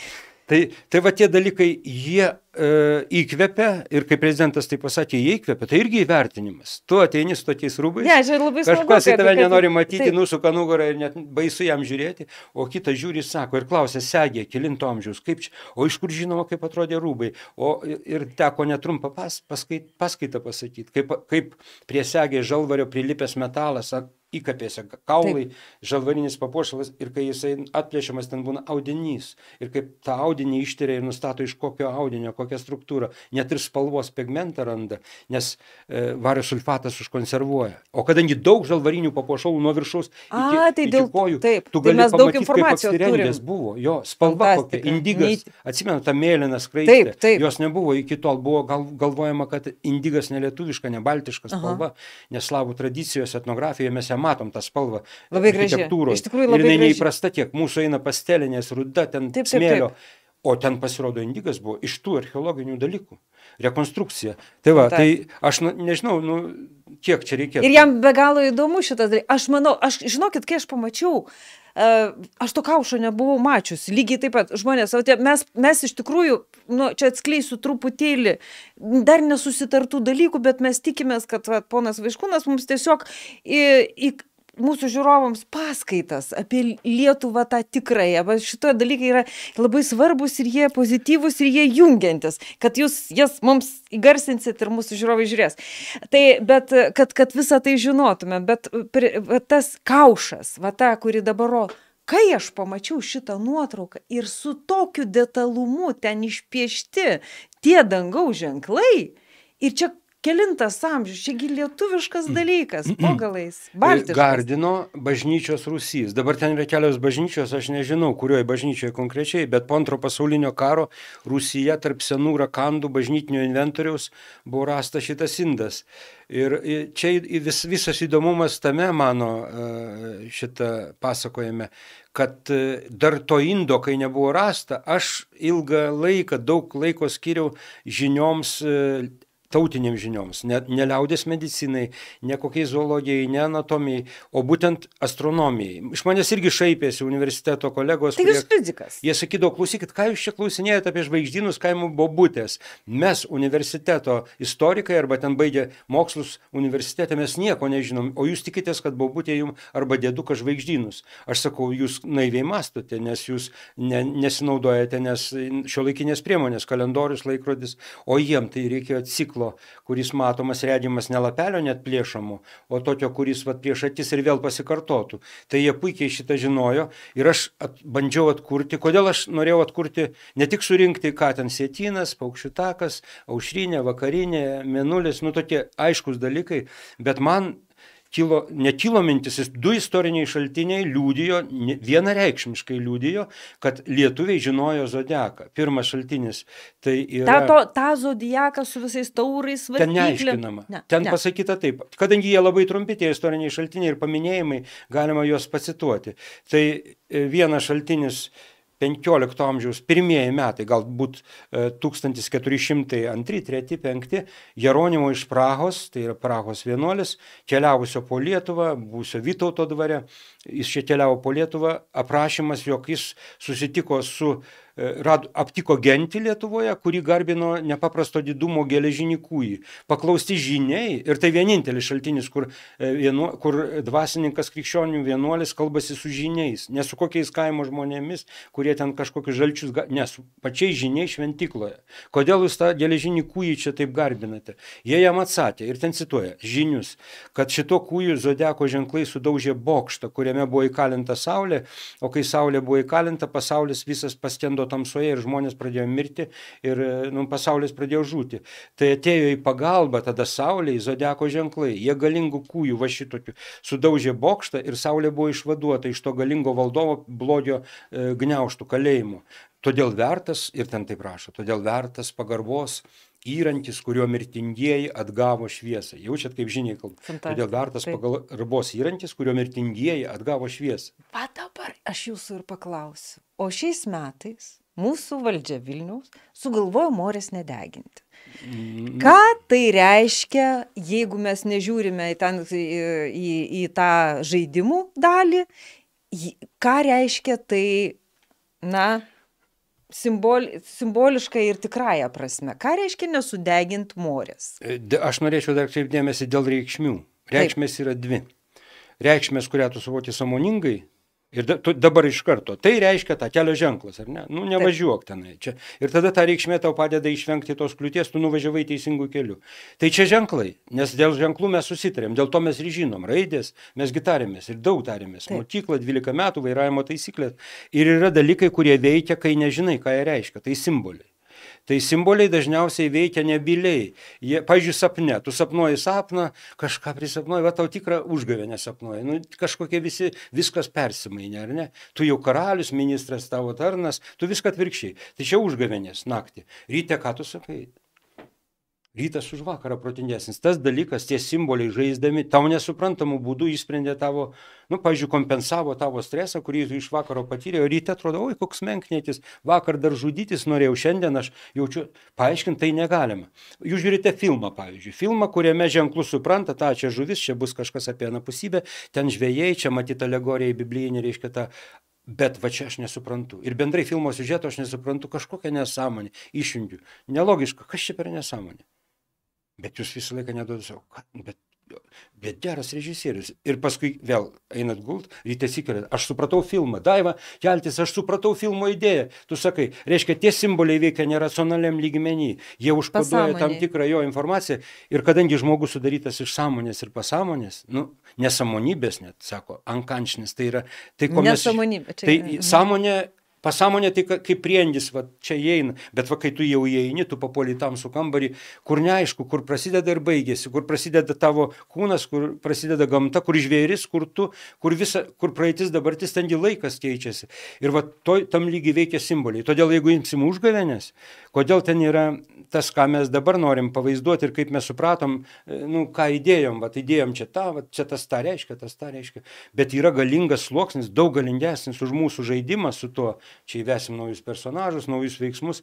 tai, tai va tie dalykai, jie E, įkvepia ir kaip prezidentas tai pasakė, jie įkvepia, tai irgi įvertinimas. Tu ateini su tokiais rūbais. Ne, aš labai smagu. Kažkas į tave nenori matyti, taip. nusuka nugarą ir net baisu jam žiūrėti, o kitas žiūri, sako ir klausia, segė, kilinto amžiaus, kaip čia, o iš kur žinoma, kaip atrodė rūbai. O ir teko netrumpą pas, paskait, paskaitą pasakyti, kaip, kaip prie segė žalvario prilipęs metalas, įkapėse kaulai, Taip. žalvarinis papuošalas ir kai jisai atplėšiamas ten būna audinys ir kaip tą audinį ištiria ir nustato iš kokio audinio, kokią struktūrą, net ir spalvos pigmentą randa, nes e, vario sulfatas užkonservuoja. O kadangi daug žalvarinių papuošalų nuo viršaus, iki, A, tai iki dėl, kojų, taip, tu tai gali tai mes pamatyt, daug informacijos turime. Buvo jo spalva, Fantastika. kokia indigas, Nei... atsimenu tą mėlyną skraidę, taip, taip. jos nebuvo iki tol, buvo gal, galvojama, kad indigas nelietuviška, nebaltiška spalva, Aha. nes slavų tradicijos etnografijoje mes ją matom tą spalvą. Labai gražiai. Iš tikrųjų labai gražiai. Ir jinai neįprasta tiek, mūsų eina pastelinės, ruda, ten taip, smėlio. Taip, taip. O ten pasirodo indigas buvo iš tų archeologinių dalykų. Rekonstrukcija. Tai va, Taip. tai aš nu, nežinau, nu, kiek čia reikėtų. Ir jam be galo įdomu šitas dalykas. Aš manau, aš žinokit, kai aš pamačiau, e, aš to kaušo nebuvau mačius. Lygiai taip pat žmonės, tie, mes, mes iš tikrųjų, nu, čia atskleisiu truputėlį, dar nesusitartų dalykų, bet mes tikimės, kad va, ponas Vaiškūnas mums tiesiog į, į, mūsų žiūrovams paskaitas apie Lietuvą tą tikrąją. Va šitoje dalykai yra labai svarbus ir jie pozityvus ir jie jungiantis, kad jūs jas mums įgarsinsit ir mūsų žiūrovai žiūrės. Tai, bet kad, kad visą tai žinotume, bet pri, va, tas kaušas, va ta, kuri dabar rodo kai aš pamačiau šitą nuotrauką ir su tokiu detalumu ten išpiešti tie dangaus ženklai, ir čia Kelintas amžius, čiagi lietuviškas dalykas, pogalais. Baltiškas. Gardino bažnyčios rusys. Dabar ten yra kelios bažnyčios, aš nežinau, kurioje bažnyčioje konkrečiai, bet po antro pasaulinio karo Rusija tarp senų rakandų bažnytinio inventoriaus buvo rastas šitas indas. Ir čia vis, visas įdomumas tame mano e, šitą pasakojame, kad e, dar to indo, kai nebuvo rasta, aš ilgą laiką, daug laiko skiriau žinioms e, tautiniam žinioms, ne, ne liaudės medicinai, ne kokiai zoologijai, ne anatomijai, o būtent astronomijai. Iš manęs irgi šaipėsi universiteto kolegos. Tai jūs fizikas. Jie sakydavo, klausykit, ką jūs čia klausinėjate apie žvaigždynus kaimų bobutės. Mes universiteto istorikai arba ten baigę mokslus universitete mes nieko nežinom, o jūs tikitės, kad bobutė jums arba dėduka žvaigždynus. Aš sakau, jūs naiviai mastote, nes jūs ne, nesinaudojate nes šio laikinės priemonės, kalendorius, laikrodis, o jiem tai reikėjo ciklų paveikslo, kuris matomas, regimas ne lapelio net plėšamo, o tokio, kuris vat, prieš akis ir vėl pasikartotų. Tai jie puikiai šitą žinojo ir aš at, bandžiau atkurti, kodėl aš norėjau atkurti ne tik surinkti, ką ten sėtynas, paukščių takas, aušrinė, vakarinė, mėnulis, nu tokie aiškus dalykai, bet man kilo, nekilo mintis, jis du istoriniai šaltiniai liūdijo, vienareikšmiškai liūdijo, kad lietuviai žinojo zodiaką. Pirmas šaltinis tai yra... Ta, to, ta zodiaką su visais taurais vadinasi. Ten neaiškinama. Ne, ten ne. pasakyta taip. Kadangi jie labai trumpi, tie istoriniai šaltiniai ir paminėjimai, galima juos pacituoti. Tai e, vienas šaltinis uh, 15 amžiaus pirmieji metai, galbūt 1402-3-5, e, Jeronimo iš Prahos, tai yra Prahos vienuolis, keliavusio po Lietuvą, būsio Vytauto dvare, jis čia keliavo po Lietuvą, aprašymas, jog jis susitiko su, e, rad, aptiko gentį Lietuvoje, kuri garbino nepaprasto didumo geležinį kūjį. Paklausti žiniai, ir tai vienintelis šaltinis, kur, e, vienu, kur dvasininkas krikščionių vienuolis kalbasi su žiniais, ne su kokiais kaimo žmonėmis, kurie ten kažkokius žalčius, ne su pačiais žiniai šventikloje. Kodėl jūs tą geležinį kūjį čia taip garbinate? Jie jam atsakė ir ten cituoja žinius, kad šito kūjų zodeko ženklai sudaužė bokštą, kurie kuriame buvo įkalinta saulė, o kai saulė buvo įkalinta, pasaulis visas paskendo tamsoje ir žmonės pradėjo mirti ir e, nu, pasaulis pradėjo žūti. Tai atėjo į pagalbą tada saulė, zodieko ženklai, jie galingų kūjų va šitokių sudaužė bokštą ir saulė buvo išvaduota iš to galingo valdovo blogio e, gniauštų kalėjimo. Todėl vertas, ir ten taip rašo, todėl vertas pagarbos įrankis, kuriuo mirtingieji atgavo šviesą. Jaučiat, kaip žiniai kalbu. Todėl dar tas pagal ribos įrankis, kuriuo mirtingieji atgavo šviesą. Va dabar aš jūsų ir paklausiu. O šiais metais mūsų valdžia Vilniaus sugalvojo morės nedeginti. Mm. Ką tai reiškia, jeigu mes nežiūrime į, ten, į, į, į tą žaidimų dalį, ką reiškia tai, na, simbol, simboliškai ir tikrąją prasme. Ką reiškia nesudegint morės? E, aš norėčiau dar kreipdėmėsi dėl reikšmių. Reikšmės Taip. yra dvi. Reikšmės, kurią tu suvoki samoningai, Ir da, tu dabar iš karto. Tai reiškia tą kelio ženklas, ar ne? Nu, nevažiuok tenai. Čia. Ir tada ta reikšmė tau padeda išvengti tos kliūties, tu nuvažiavai teisingų kelių. Tai čia ženklai, nes dėl ženklų mes susitarėm, dėl to mes ir žinom, raidės, mes gitarėmės ir daug tarėmės. Taip. Mokykla 12 metų, vairavimo taisyklės. Ir yra dalykai, kurie veikia, kai nežinai, ką jie reiškia. Tai simboliai. Tai simboliai dažniausiai veikia nebiliai. Pavyzdžiui, sapne. Tu sapnuoji sapną, kažką prisapnuoji, va tau tikrą užgavę nesapnuoji. Nu, kažkokie visi, viskas persimainė, ar ne? Tu jau karalius, ministras tavo tarnas, tu viską atvirkščiai. Tai čia užgavenės naktį. Ryte ką tu sakai? Rytas už vakarą protingesnis. Tas dalykas, tie simboliai žaisdami, tau nesuprantamų būdų išsprendė tavo, nu, pažiūrėjau, kompensavo tavo stresą, kurį tu iš vakaro patyrė, o ryte atrodo, oi, koks menknėtis, vakar dar žudytis norėjau, šiandien aš jaučiu, paaiškinti tai negalima. Jūs žiūrite filmą, pavyzdžiui, filmą, kuriame ženklus supranta, ta čia žuvis, čia bus kažkas apie napusybę, ten žvėjai, čia matyti alegoriją į biblinį, reiškia tą Bet va čia aš nesuprantu. Ir bendrai filmo siužeto aš nesuprantu, kažkokią nesąmonę išjungiu. Nelogiška, kas čia per nesąmonė? bet jūs visą laiką neduodat savo, bet, bet geras režisierius. Ir paskui vėl einat gult, ryte sikeliat, aš supratau filmą, daiva, keltis, aš supratau filmo idėją. Tu sakai, reiškia, tie simboliai veikia neracionaliam lygmenį, jie užkoduoja tam tikrą jo informaciją ir kadangi žmogus sudarytas iš sąmonės ir pasąmonės, nu, nesąmonybės net, sako, ankančinis, tai yra, tai ko mes... Nesąmonybė, čia. Tai sąmonė Pasąmonė tai kaip priendis, va, čia įeina, bet va, kai tu jau įeini, tu papuoli tam su kambarį, kur neaišku, kur prasideda ir baigėsi, kur prasideda tavo kūnas, kur prasideda gamta, kur žvėris, kur tu, kur, visa, kur praeitis dabartis, tengi laikas keičiasi. Ir va, to, tam lygiai veikia simboliai. Todėl jeigu imsim užgavėnės, kodėl ten yra tas, ką mes dabar norim pavaizduoti ir kaip mes supratom, e, nu, ką įdėjom, va, tai įdėjom čia tą, va, čia tas tą reiškia, tas tą reiškia, bet yra galingas sluoksnis, daug galingesnis už mūsų žaidimą su tuo čia įvesim naujus personažus, naujus veiksmus.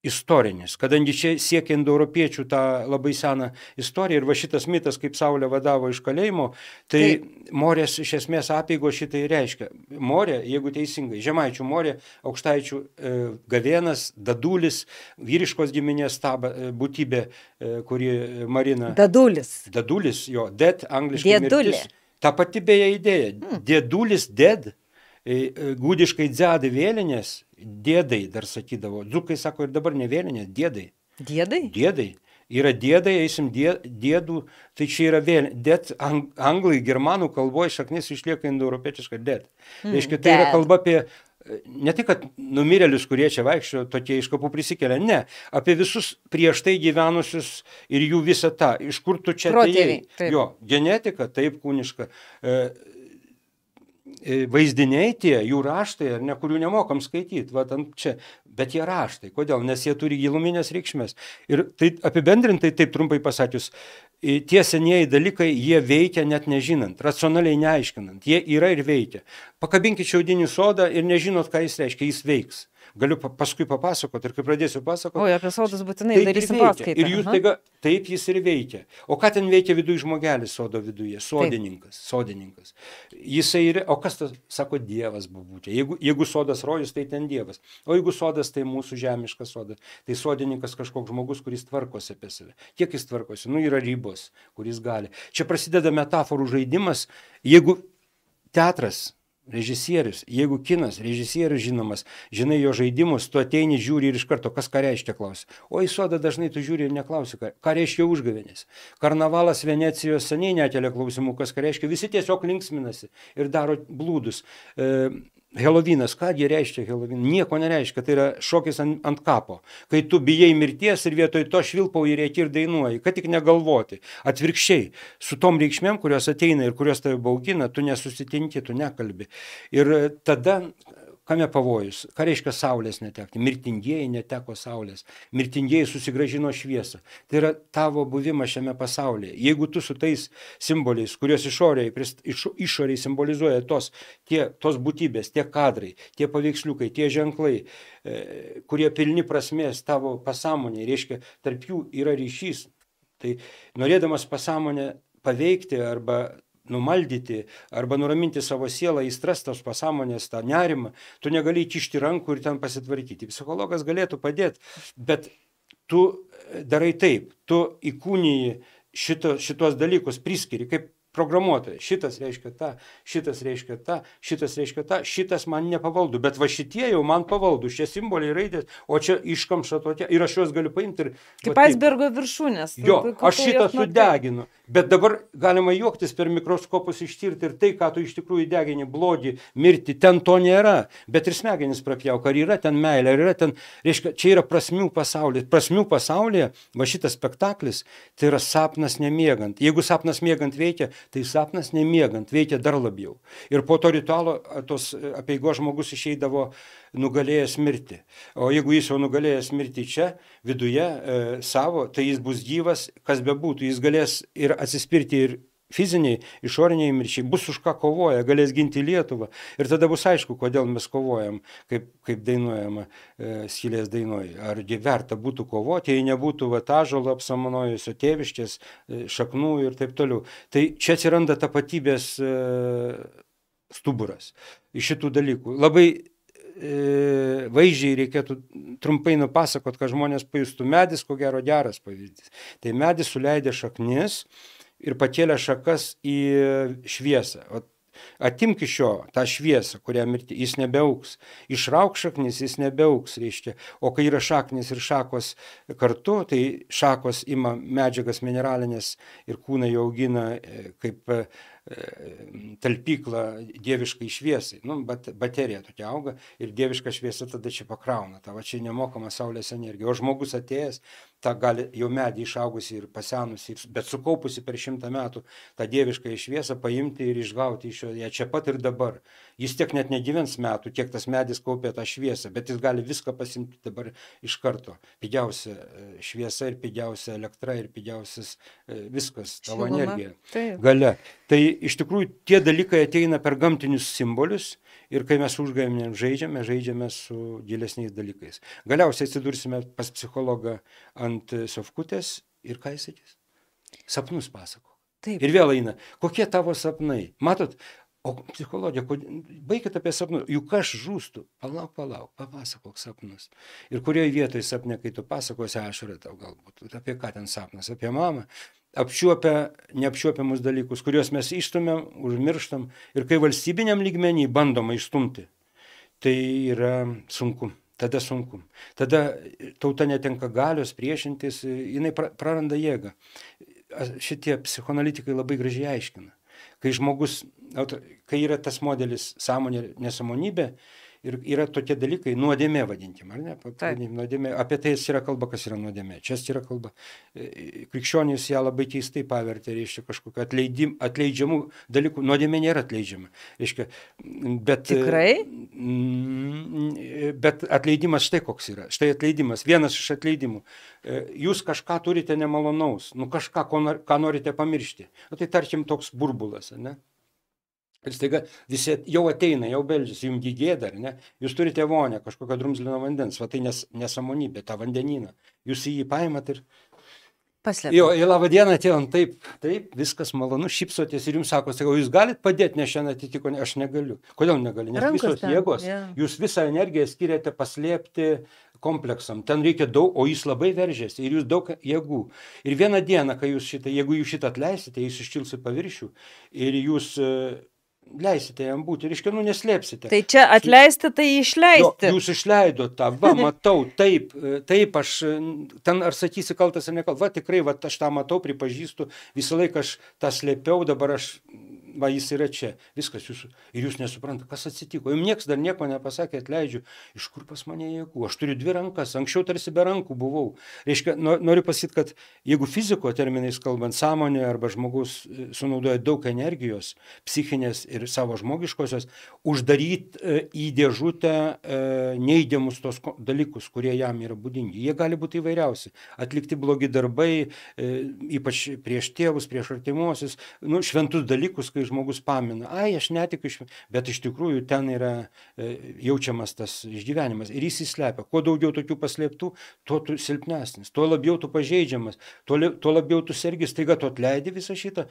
Istorinis, kadangi čia siekia indoeuropiečių tą labai seną istoriją ir va šitas mitas, kaip Saulė vadavo iš kalėjimo, tai, tai morės iš esmės apeigo šitai reiškia. Morė, jeigu teisingai, žemaičių morė, aukštaičių e, gavienas, dadulis, vyriškos giminės taba, e, būtybė, e, kuri marina. Dadulis. Dadulis, jo, dead angliškai. Dėdulė. Mirtis. Ta pati beje idėja. Hmm. Dėdulis dead E, e, gudiškai dzeda vėlinės, dėdai dar sakydavo, dzukai sako ir dabar ne vėlinės, dėdai. Dėdai? Dėdai. Yra dėdai, eisim dė, dėdų, tai čia yra vėl, dėt, ang, anglai, germanų kalboje šaknis išlieka indoeuropiečiška dėt. Mm, Reiškia, tai yra kalba apie ne tik, kad numirėlius, kurie čia vaikščio, tokie iš kapų prisikelia, ne, apie visus prieš tai gyvenusius ir jų visą tą, iš kur tu čia atėjai. Jo, genetika, taip kūniška, e, E, vaizdiniai tie, jų raštai, ar ne, kurių nemokam skaityti, va, čia, bet jie raštai. Kodėl? Nes jie turi giluminės reikšmės. Ir tai apibendrintai, taip trumpai pasakius, tie senieji dalykai, jie veikia net nežinant, racionaliai neaiškinant, jie yra ir veikia. Pakabinkit šiaudinį sodą ir nežinot, ką jis reiškia, jis veiks galiu pa paskui papasakoti ir kai pradėsiu pasakoti. O apie sodus būtinai darysim paskaitą. Ir jūs taiga, taip jis ir veikia. O ką ten veikia viduje žmogelis sodo viduje? Sodininkas. Taip. Sodininkas. Jisai ir, o kas tas, sako, Dievas būtų. Jeigu, jeigu sodas rojus, tai ten Dievas. O jeigu sodas, tai mūsų žemiškas sodas. Tai sodininkas kažkoks žmogus, kuris tvarkosi apie save. Kiek jis tvarkosi? Nu, yra ribos, kuris gali. Čia prasideda metaforų žaidimas. Jeigu teatras Režisierius, jeigu kinas, režisierius žinomas, žinai jo žaidimus, tu ateini, žiūri ir iš karto, kas ką reiškia klausi. O į sodą dažnai tu žiūri ir neklausi, ką reiškia užgavėnis. Karnavalas Venecijos seniai nekelia klausimų, kas ką reiškia. Visi tiesiog linksminasi ir daro blūdus. E, Helovinas, kągi reiškia Helovinas? Nieko nereiškia, tai yra šokis ant, ant kapo. Kai tu bijai mirties ir vietoj to švilpauji reikia ir dainuoji, kad tik negalvoti. Atvirkščiai, su tom reikšmėm, kurios ateina ir kurios tave baugina, tu nesusitinki, tu nekalbi. Ir tada Kame pavojus? Ką reiškia saulės netekti? Mirtingieji neteko saulės, mirtingieji susigražino šviesą. Tai yra tavo buvimas šiame pasaulyje. Jeigu tu su tais simboliais, kuriuos išoriai, iš, išoriai simbolizuoja tos, tie, tos būtybės, tie kadrai, tie paveiksliukai, tie ženklai, e, kurie pilni prasmės tavo pasąmonėje, reiškia, tarp jų yra ryšys. Tai norėdamas pasąmonę paveikti arba numaldyti arba nuraminti savo sielą aistras tos pasąmonės tą nerimą tu negali įkišti rankų ir ten pasitvarkyti psichologas galėtų padėt bet tu darai taip tu įkūniji šito, šitos dalykus priskiri kaip programuotojas šitas reiškia tą šitas reiškia tą šitas reiškia tą šitas man nepavaldu bet va šitie jau man pavaldūs čia simboliai raidės o čia iškamša tokia ir aš juos galiu paimti ir kaip aisbergo viršūnės nu, jo tai aš šitą sudeginu bet dabar galima juoktis per mikroskopus ištirti ir tai ką tu iš tikrųjų degini blogį mirtį ten to nėra bet ir smegenis prapjauk ar yra ten meilė ar yra ten reiškia čia yra prasmių pasaulis prasmių pasaulyje va šitas spektaklis tai yra sapnas nemiegant jeigu sapnas miegant veikia tai sapnas nemiegant veikia dar labiau. Ir po to ritualo tos e, apeigo žmogus išeidavo nugalėjęs mirti. O jeigu jis jau nugalėjęs mirti čia, viduje e, savo, tai jis bus gyvas, kas bebūtų, jis galės ir atsispirti ir fiziniai, išoriniai mirčiai, bus už ką kovoja, galės ginti Lietuvą. Ir tada bus aišku, kodėl mes kovojam, kaip, kaip dainuojama e, skilės dainuoja. Argi verta būtų kovoti, jei nebūtų vatažolo apsamanojusio tėviškės, e, šaknų ir taip toliau. Tai čia atsiranda tapatybės e, stuburas iš šitų dalykų. Labai e, vaizdžiai reikėtų trumpai nupasakot, kad žmonės pajustų medis, ko gero geras pavyzdys. Tai medis suleidė šaknis, e, ir pakėlė šakas į šviesą. O Atimk iš jo tą šviesą, kurią mirti, jis nebeauks. Išrauk šaknis, jis nebeauks, reiškia. O kai yra šaknis ir šakos kartu, tai šakos ima medžiagas mineralinės ir kūną jau augina e, kaip e, talpyklą dieviškai šviesai. Nu, bet baterija tokia auga ir dieviška šviesa tada čia pakrauna. Ta va čia nemokama saulės energija. O žmogus atėjęs ta gali jau medį išaugusį ir pasenusį, bet sukaupusi per šimtą metų tą dievišką šviesą paimti ir išgauti iš jo ją čia pat ir dabar. Jis tiek net negyvens metų, kiek tas medis kaupia tą šviesą, bet jis gali viską pasimti dabar iš karto. Pigiausia e, šviesa ir pigiausia elektra ir pigiausias e, viskas, tavo Šiluma. energija. Taip. Gale. Tai iš tikrųjų tie dalykai ateina per gamtinius simbolius ir kai mes užgavėm žaidžiame, žaidžiame su gilesniais dalykais. Galiausiai atsidursime pas psichologą ant sofkutės ir ką jis sakys? Sapnus pasako. Taip. Ir vėl eina, kokie tavo sapnai? Matot, o psichologija, baigit apie sapnus, juk aš žūstu, palauk, palauk, papasakok sapnus. Ir kurioje vietoje sapne, kai tu pasakosi ašarą tau galbūt, apie ką ten sapnas, apie mamą, apčiuopia neapčiuopiamus dalykus, kuriuos mes išstumiam, užmirštam ir kai valstybiniam lygmenį bandoma išstumti, tai yra sunku. Tada sunku. Tada tauta netenka galios priešintis, jinai praranda jėgą. Šitie psichoanalitikai labai gražiai aiškina. Kai žmogus, kai yra tas modelis sąmonė, nesąmonybė, Ir yra tokie dalykai, nuodėmė vadinkim, ar ne? Pavadinim, nuodėmė. Apie tai jis yra kalba, kas yra nuodėmė. Čia yra kalba. E, e, krikščionys ją labai keistai pavertė, reiškia, kažkokiu atleidim, atleidžiamu dalyku. Nuodėmė nėra atleidžiama. Reiškia, bet, e, Tikrai? Bet atleidimas štai koks yra. Štai atleidimas. Vienas iš atleidimų. Jūs kažką turite nemalonaus, nu kažką, ko, ką norite pamiršti. Na, nu, tai tarkim toks burbulas, ne? Ir staiga visi jau ateina, jau beldžiasi, jums gėda, ar ne? Jūs turite vonę kažkokio drumzlino vandens, va tai nes, nesąmonybė, tą vandenyną. Jūs jį paimat ir... Paslėpti. Jo, į labą dieną atėjom, nu taip, taip, viskas malonu, šypsotės ir jums sako, sakau, jūs galite padėti, nes šiandien atitiko, ne, aš negaliu. Kodėl negaliu? Nes Rankos visos ten, jėgos, yeah. jūs visą energiją skiriate paslėpti kompleksam, ten reikia daug, o jis labai veržėsi ir jūs daug jėgų. Ir vieną dieną, kai jūs šitą, jeigu jūs šitą atleisite, jis iškils į paviršių ir jūs... Uh, leisite jam būti, reiškia, nu neslėpsite. Tai čia atleisti, tai išleisti. Jo, jūs išleidot tą, va, matau, taip, taip, aš ten ar sakysi kaltas ar nekaltas, va, tikrai, va, aš tą matau, pripažįstu, visą laiką aš tą slėpiau, dabar aš va jis yra čia viskas jūs ir jūs nesuprantat kas atsitiko jum nieks dar nieko nepasakė atleidžiu iš kur pas mane jėgų aš turiu dvi rankas anksčiau tarsi be rankų buvau reiškia no noriu pasakyt kad jeigu fiziko terminais kalbant sąmonė arba žmogus e, sunaudoja daug energijos psichinės ir savo žmogiškosios uždaryt e, į dėžutę e, neigiamus tuos dalykus kurie jam yra būdingi jie gali būt įvairiausi atlikti blogi darbai ypač prieš tėvus prieš artimuosius nu šventus dalykus kai žmogus pamina ai aš netikiu šv bet iš tikrųjų ten yra e, jaučiamas tas išgyvenimas ir jis jį slepia kuo daugiau tokių paslėptų tuo tu silpnesnis tuo labiau tu pažeidžiamas tuo la tuo labiau tu sergi staiga tu atleidi visą šitą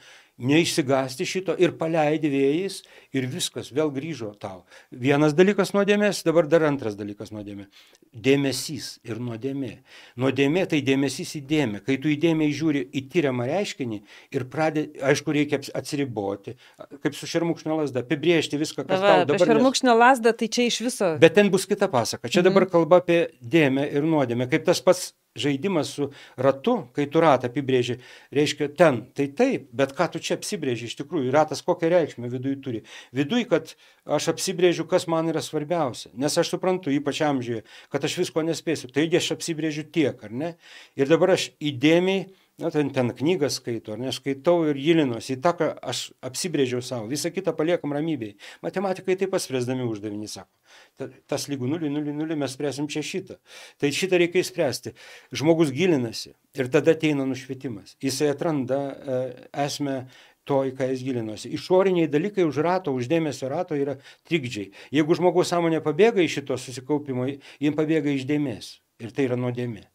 neišsigąsti šito ir paleidi vėjais ir viskas vėl grįžo tau vienas dalykas nuodėmės dabar dar antras dalykas nuodėmė dėmesys ir nuodėmė nuodėmė tai dėmesys į dėmę kai tu įdėmiai žiūri į tiriamą reiškinį ir pradedi aišku reikia atsiriboti kaip su šermukšnio lasda, apibriežti viską, kas Va, tau dabar. Šermukšnio nes... lasda, tai čia iš viso. Bet ten bus kita pasaka. Čia dabar mhm. kalba apie dėmę ir nuodėmę. Kaip tas pats žaidimas su ratu, kai tu ratą apibrėži, reiškia ten, tai taip, bet ką tu čia apibrėži iš tikrųjų, ratas kokią reikšmę viduje turi. Viduje, kad aš apibrėžiu, kas man yra svarbiausia, nes aš suprantu, ypač amžiuje, kad aš visko nespėsiu, taigi aš apibrėžiu tiek, ar ne? Ir dabar aš įdėmiai na, ten, ten knygas skaito, ar ne, aš skaitau ir gilinuosi į tą, ką aš apsibrėžiau savo, visą kitą paliekam ramybėje. Matematikai taip paspręsdami uždavinį sako, tas lygu 0, 0, 0, mes spręsim čia šitą. Tai šitą reikia įspręsti. Žmogus gilinasi ir tada ateina nušvietimas. Jisai atranda e, esmę to, į ką jis gilinosi. Išoriniai dalykai už rato, uždėmesio rato yra trikdžiai. Jeigu žmogaus sąmonė pabėga iš šito susikaupimo, jie pabėga iš dėmesio. Ir tai yra nuodėmė.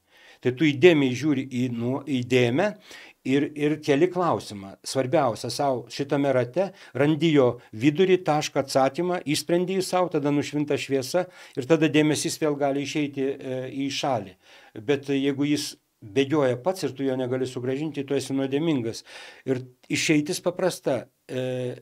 Tai tu įdėmiai žiūri į nu, įdėmę ir, ir keli klausimą. Svarbiausia savo šitame rate, randi jo vidurį, tašką atsakymą, išsprendi jį savo, tada nušvinta šviesa ir tada dėmesys vėl gali išeiti e, į šalį. Bet jeigu jis bėgioja pats ir tu jo negali sugražinti, tu esi nuodėmingas. Ir išeitis paprasta e,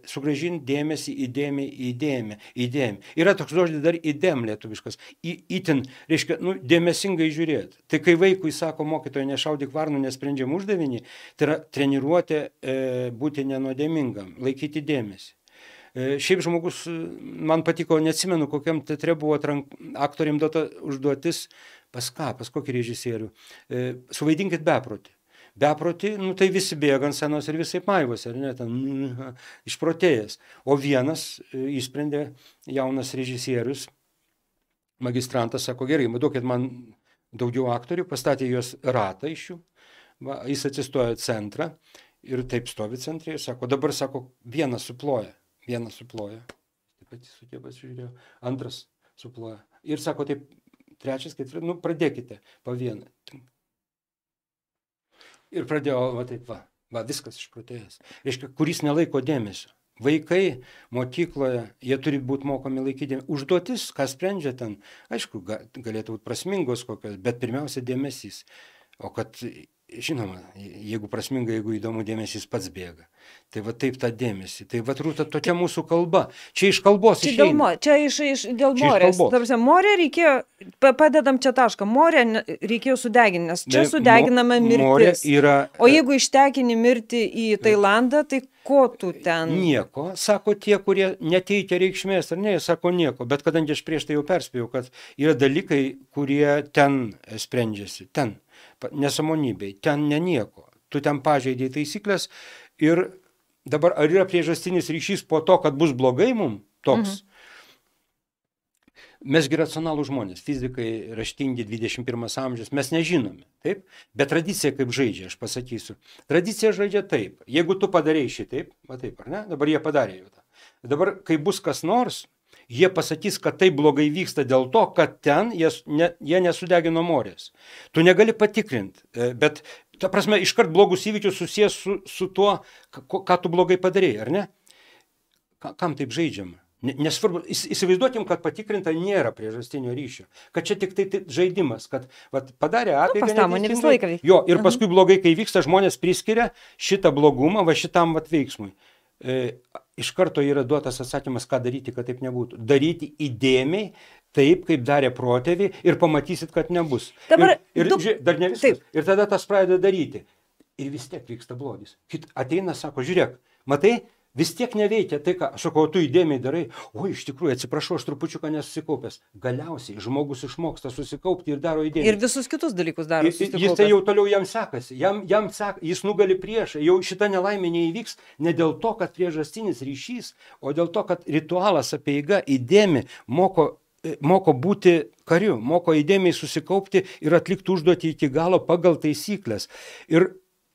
sugražinti dėmesį įdėmį, įdėmį, įdėmį. Yra toks žodis dar įdėm lietuviškas. Į, įtin, reiškia, nu, dėmesingai žiūrėti. Tai kai vaikui sako mokytojo nešaudyk varnų, nesprendžiam uždavinį, tai yra treniruoti e, būti nenodėmingam, laikyti dėmesį. E, šiaip žmogus, man patiko, neatsimenu, kokiam teatre buvo atrank, aktoriam duota užduotis, pas ką, pas kokį režisierių, e, suvaidinkit beprotį beprotį, nu, tai visi bėga ant senos ir visai maivosi, ar ne, ten mm, išprotėjęs. O vienas įsprendė e, jaunas režisierius, magistrantas, sako, gerai, duokit man daugiau aktorių, pastatė juos ratą iš jų, va, jis atsistojo centrą ir taip stovi centrė ir sako, dabar sako, vienas suploja, vienas suploja, taip pat su tėvas žiūrėjo, antras suploja. Ir sako, taip, trečias, ketvirtas, nu pradėkite po vieną ir pradėjo va taip va, va viskas išprotėjęs. Reiškia, kuris nelaiko dėmesio. Vaikai mokykloje, jie turi būti mokomi laikyti užduotis, ką sprendžia ten, aišku, galėtų būti prasmingos kokios, bet pirmiausia dėmesys. O kad žinoma jeigu prasminga jeigu įdomu dėmesys pats bėga tai va taip tą dėmesį tai vat rūta tokia mūsų kalba čia iš kalbos čia dėl mo čia iš, iš dėl morės ta prasme morė reikėjo padedam čia tašką morę reikėjo sudeginti nes čia sudeginama mirtis yra, o e, jeigu ištekini mirti į e, tailandą tai ko tu ten nieko sako tie kurie neteikia reikšmės ar ne jie sako nieko bet kadangi aš prieš tai jau perspėjau kad yra dalykai kurie ten sprendžiasi ten nesąmonybei, ten ne nieko. Tu ten pažeidėjai taisyklės ir dabar ar yra priežastinis ryšys po to, kad bus blogai mum toks? Mhm. Mesgi racionalų žmonės, fizikai, raštingi 21 amžius, mes nežinome, taip? Bet tradicija kaip žaidžia, aš pasakysiu. Tradicija žaidžia taip. Jeigu tu padarėjai šitaip, va taip, ar ne? Dabar jie padarė jau tą. Dabar, kai bus kas nors, jie pasakys, kad tai blogai vyksta dėl to, kad ten jie, ne, jie nesudegino morės. Tu negali patikrinti, e, bet, ta prasme, iškart blogus įvykius susijęs su, su tuo, ką tu blogai padarėjai, ar ne? Kam taip žaidžiama? Nesvarbu, įsivaizduokim, kad patikrinta nėra priežastinio ryšio, kad čia tik tai, tai žaidimas, kad vat, padarė nu, apie... Pasąmonė visą laiką veikia. Jo, ir mhm. paskui blogai, kai vyksta, žmonės priskiria šitą blogumą va šitam vat, veiksmui. E, iš karto yra duotas atsakymas, ką daryti, kad taip nebūtų. Daryti įdėmiai, taip, kaip darė protėvi ir pamatysit, kad nebus. Dabar, ir ir du... ži, dar ne viskas. Taip. Ir tada tas pradeda daryti. Ir vis tiek vyksta blogis. Kit ateina, sako, žiūrėk, matai, vis tiek neveikia tai ką aš sakau o tu įdėmiai darai oi iš tikrųjų atsiprašau aš trupučiuką nesusikaupęs galiausiai žmogus išmoksta susikaupti ir daro įdėmiai ir visus kitus dalykus daro jis, jis tai jau toliau jam sekasi jam, jam sek, jis nugali priešą jau šita nelaimė neįvyks ne dėl to kad priežastinis ryšys o dėl to kad ritualas apieiga įdėmi moko e, Moko būti kariu, moko įdėmiai susikaupti ir atlikti užduotį iki galo pagal taisyklės. Ir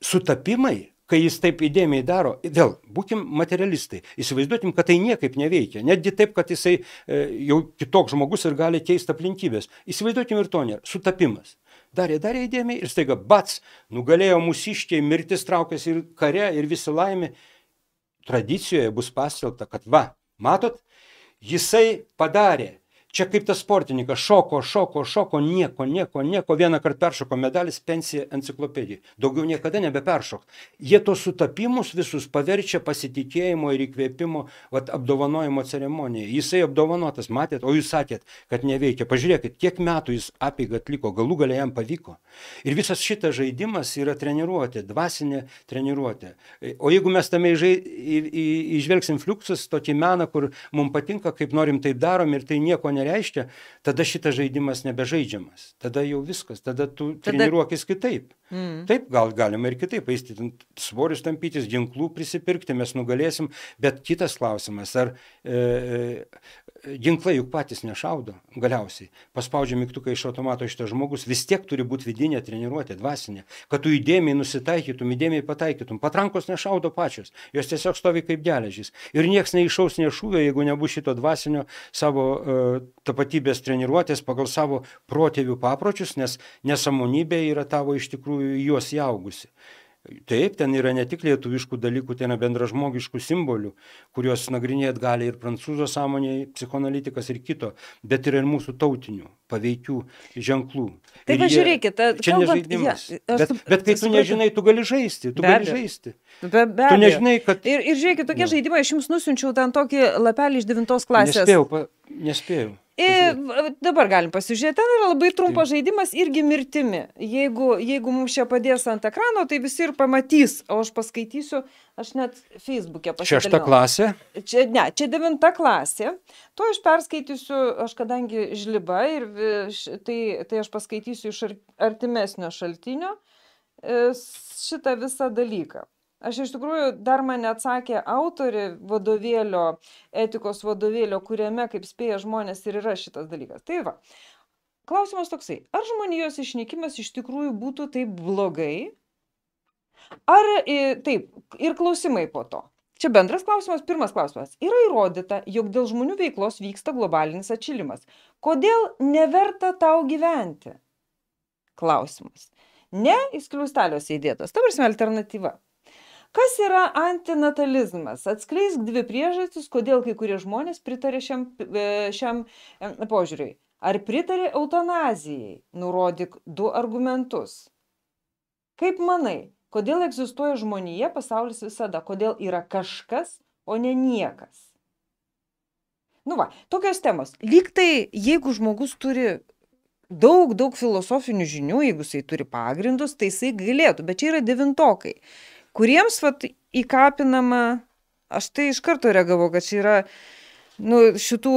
sutapimai kai jis taip įdėmiai daro, vėl, būkim materialistai, įsivaizduokim, kad tai niekaip neveikia, netgi taip, kad jisai e, jau kitoks žmogus ir gali keisti aplinkybės. Įsivaizduokim ir to nėra, sutapimas. Darė, darė įdėmiai ir staiga bats, nugalėjo mūsiškiai, mirtis traukėsi ir kare, ir visi laimė. Tradicijoje bus paskelbta, kad va, matot, jisai padarė Čia kaip tas sportininkas šoko, šoko, šoko, nieko, nieko, nieko, vieną kartą peršoko medalis, pensija enciklopedijai. Daugiau niekada nebeperšok. Jie tos sutapimus visus paverčia pasitikėjimo ir įkvėpimo vat, apdovanojimo ceremonijai. Jisai apdovanotas, matėt, o jūs sakėt, kad neveikia. Pažiūrėkit, kiek metų jis apygą atliko, galų galia jam pavyko. Ir visas šitas žaidimas yra treniruotė, dvasinė treniruotė. O jeigu mes tame įžvelgsim fliuksus, tokį meną, kur mums patinka, kaip norim, tai darom ir tai nieko nereiškia reiškia, tada šitas žaidimas nebežaidžiamas. Tada jau viskas, tada tu tada... treniruokis kitaip. Mm. Taip, gal galima ir kitaip, aisti, svorius tampytis, ginklų prisipirkti, mes nugalėsim, bet kitas klausimas, ar e, e, ginklai juk patys nešaudo, galiausiai paspaudžia mygtuką iš automato šitas žmogus, vis tiek turi būti vidinė treniruotė, dvasinė, kad tu įdėmiai nusitaikytum, įdėmiai pataikytum, patrankos nešaudo pačios, jos tiesiog stovi kaip geležys ir niekas neišaus nešūvio, jeigu nebus šito dvasinio savo e, tapatybės treniruotės pagal savo protėvių papročius, nes nesąmonybė yra tavo iš tikrųjų tikrųjų juos įaugusi. Taip, ten yra ne tik lietuviškų dalykų, ten yra bendražmogiškų simbolių, kuriuos nagrinėt gali ir prancūzo sąmonė, psichoanalitikas ir kito, bet yra ir mūsų tautinių paveikių ženklų. Taip, jie, žiūrėkit, čia kalbant, nežaidimas. Ja, bet, bet kai tu supratau. nežinai, tu gali žaisti, tu be gali abie. žaisti. Be, be tu abie. nežinai, kad... Ir, ir žiūrėkit, tokie ja. žaidimai, aš jums nusinčiau ten tokį lapelį iš devintos klasės. Nespėjau, pa, nespėjau. Ir dabar galim pasižiūrėti, ten yra labai trumpas žaidimas irgi mirtimi. Jeigu, jeigu mums čia padės ant ekrano, tai visi ir pamatys, o aš paskaitysiu, aš net Facebook'e pasakysiu. Šešta klasė? Čia, ne, čia devinta klasė. To aš perskaitysiu, aš kadangi žliba, ir, tai, tai aš paskaitysiu iš artimesnio šaltinio e, šitą visą dalyką. Aš iš tikrųjų dar man neatsakė autori vadovėlio, etikos vadovėlio, kuriame, kaip spėja žmonės, ir yra šitas dalykas. Tai va, klausimas toksai, ar žmonijos išnykimas iš tikrųjų būtų taip blogai? Ar taip, ir klausimai po to. Čia bendras klausimas, pirmas klausimas. Yra įrodyta, jog dėl žmonių veiklos vyksta globalinis atšilimas. Kodėl neverta tau gyventi? Klausimas. Ne į skliustaliuose įdėtas. Ta prasme, alternatyva. Kas yra antinatalizmas? Atskleisk dvi priežastis, kodėl kai kurie žmonės pritarė šiam, e, šiam požiūriui. Ar pritarė eutanazijai? Nurodyk du argumentus. Kaip manai, kodėl egzistuoja žmonija pasaulis visada? Kodėl yra kažkas, o ne niekas? Nu va, tokios temos. Lyg tai, jeigu žmogus turi daug, daug filosofinių žinių, jeigu jisai turi pagrindus, tai jisai galėtų, bet čia yra devintokai kuriems vat, įkapinama, aš tai iš karto reagavau, kad čia yra nu, šitų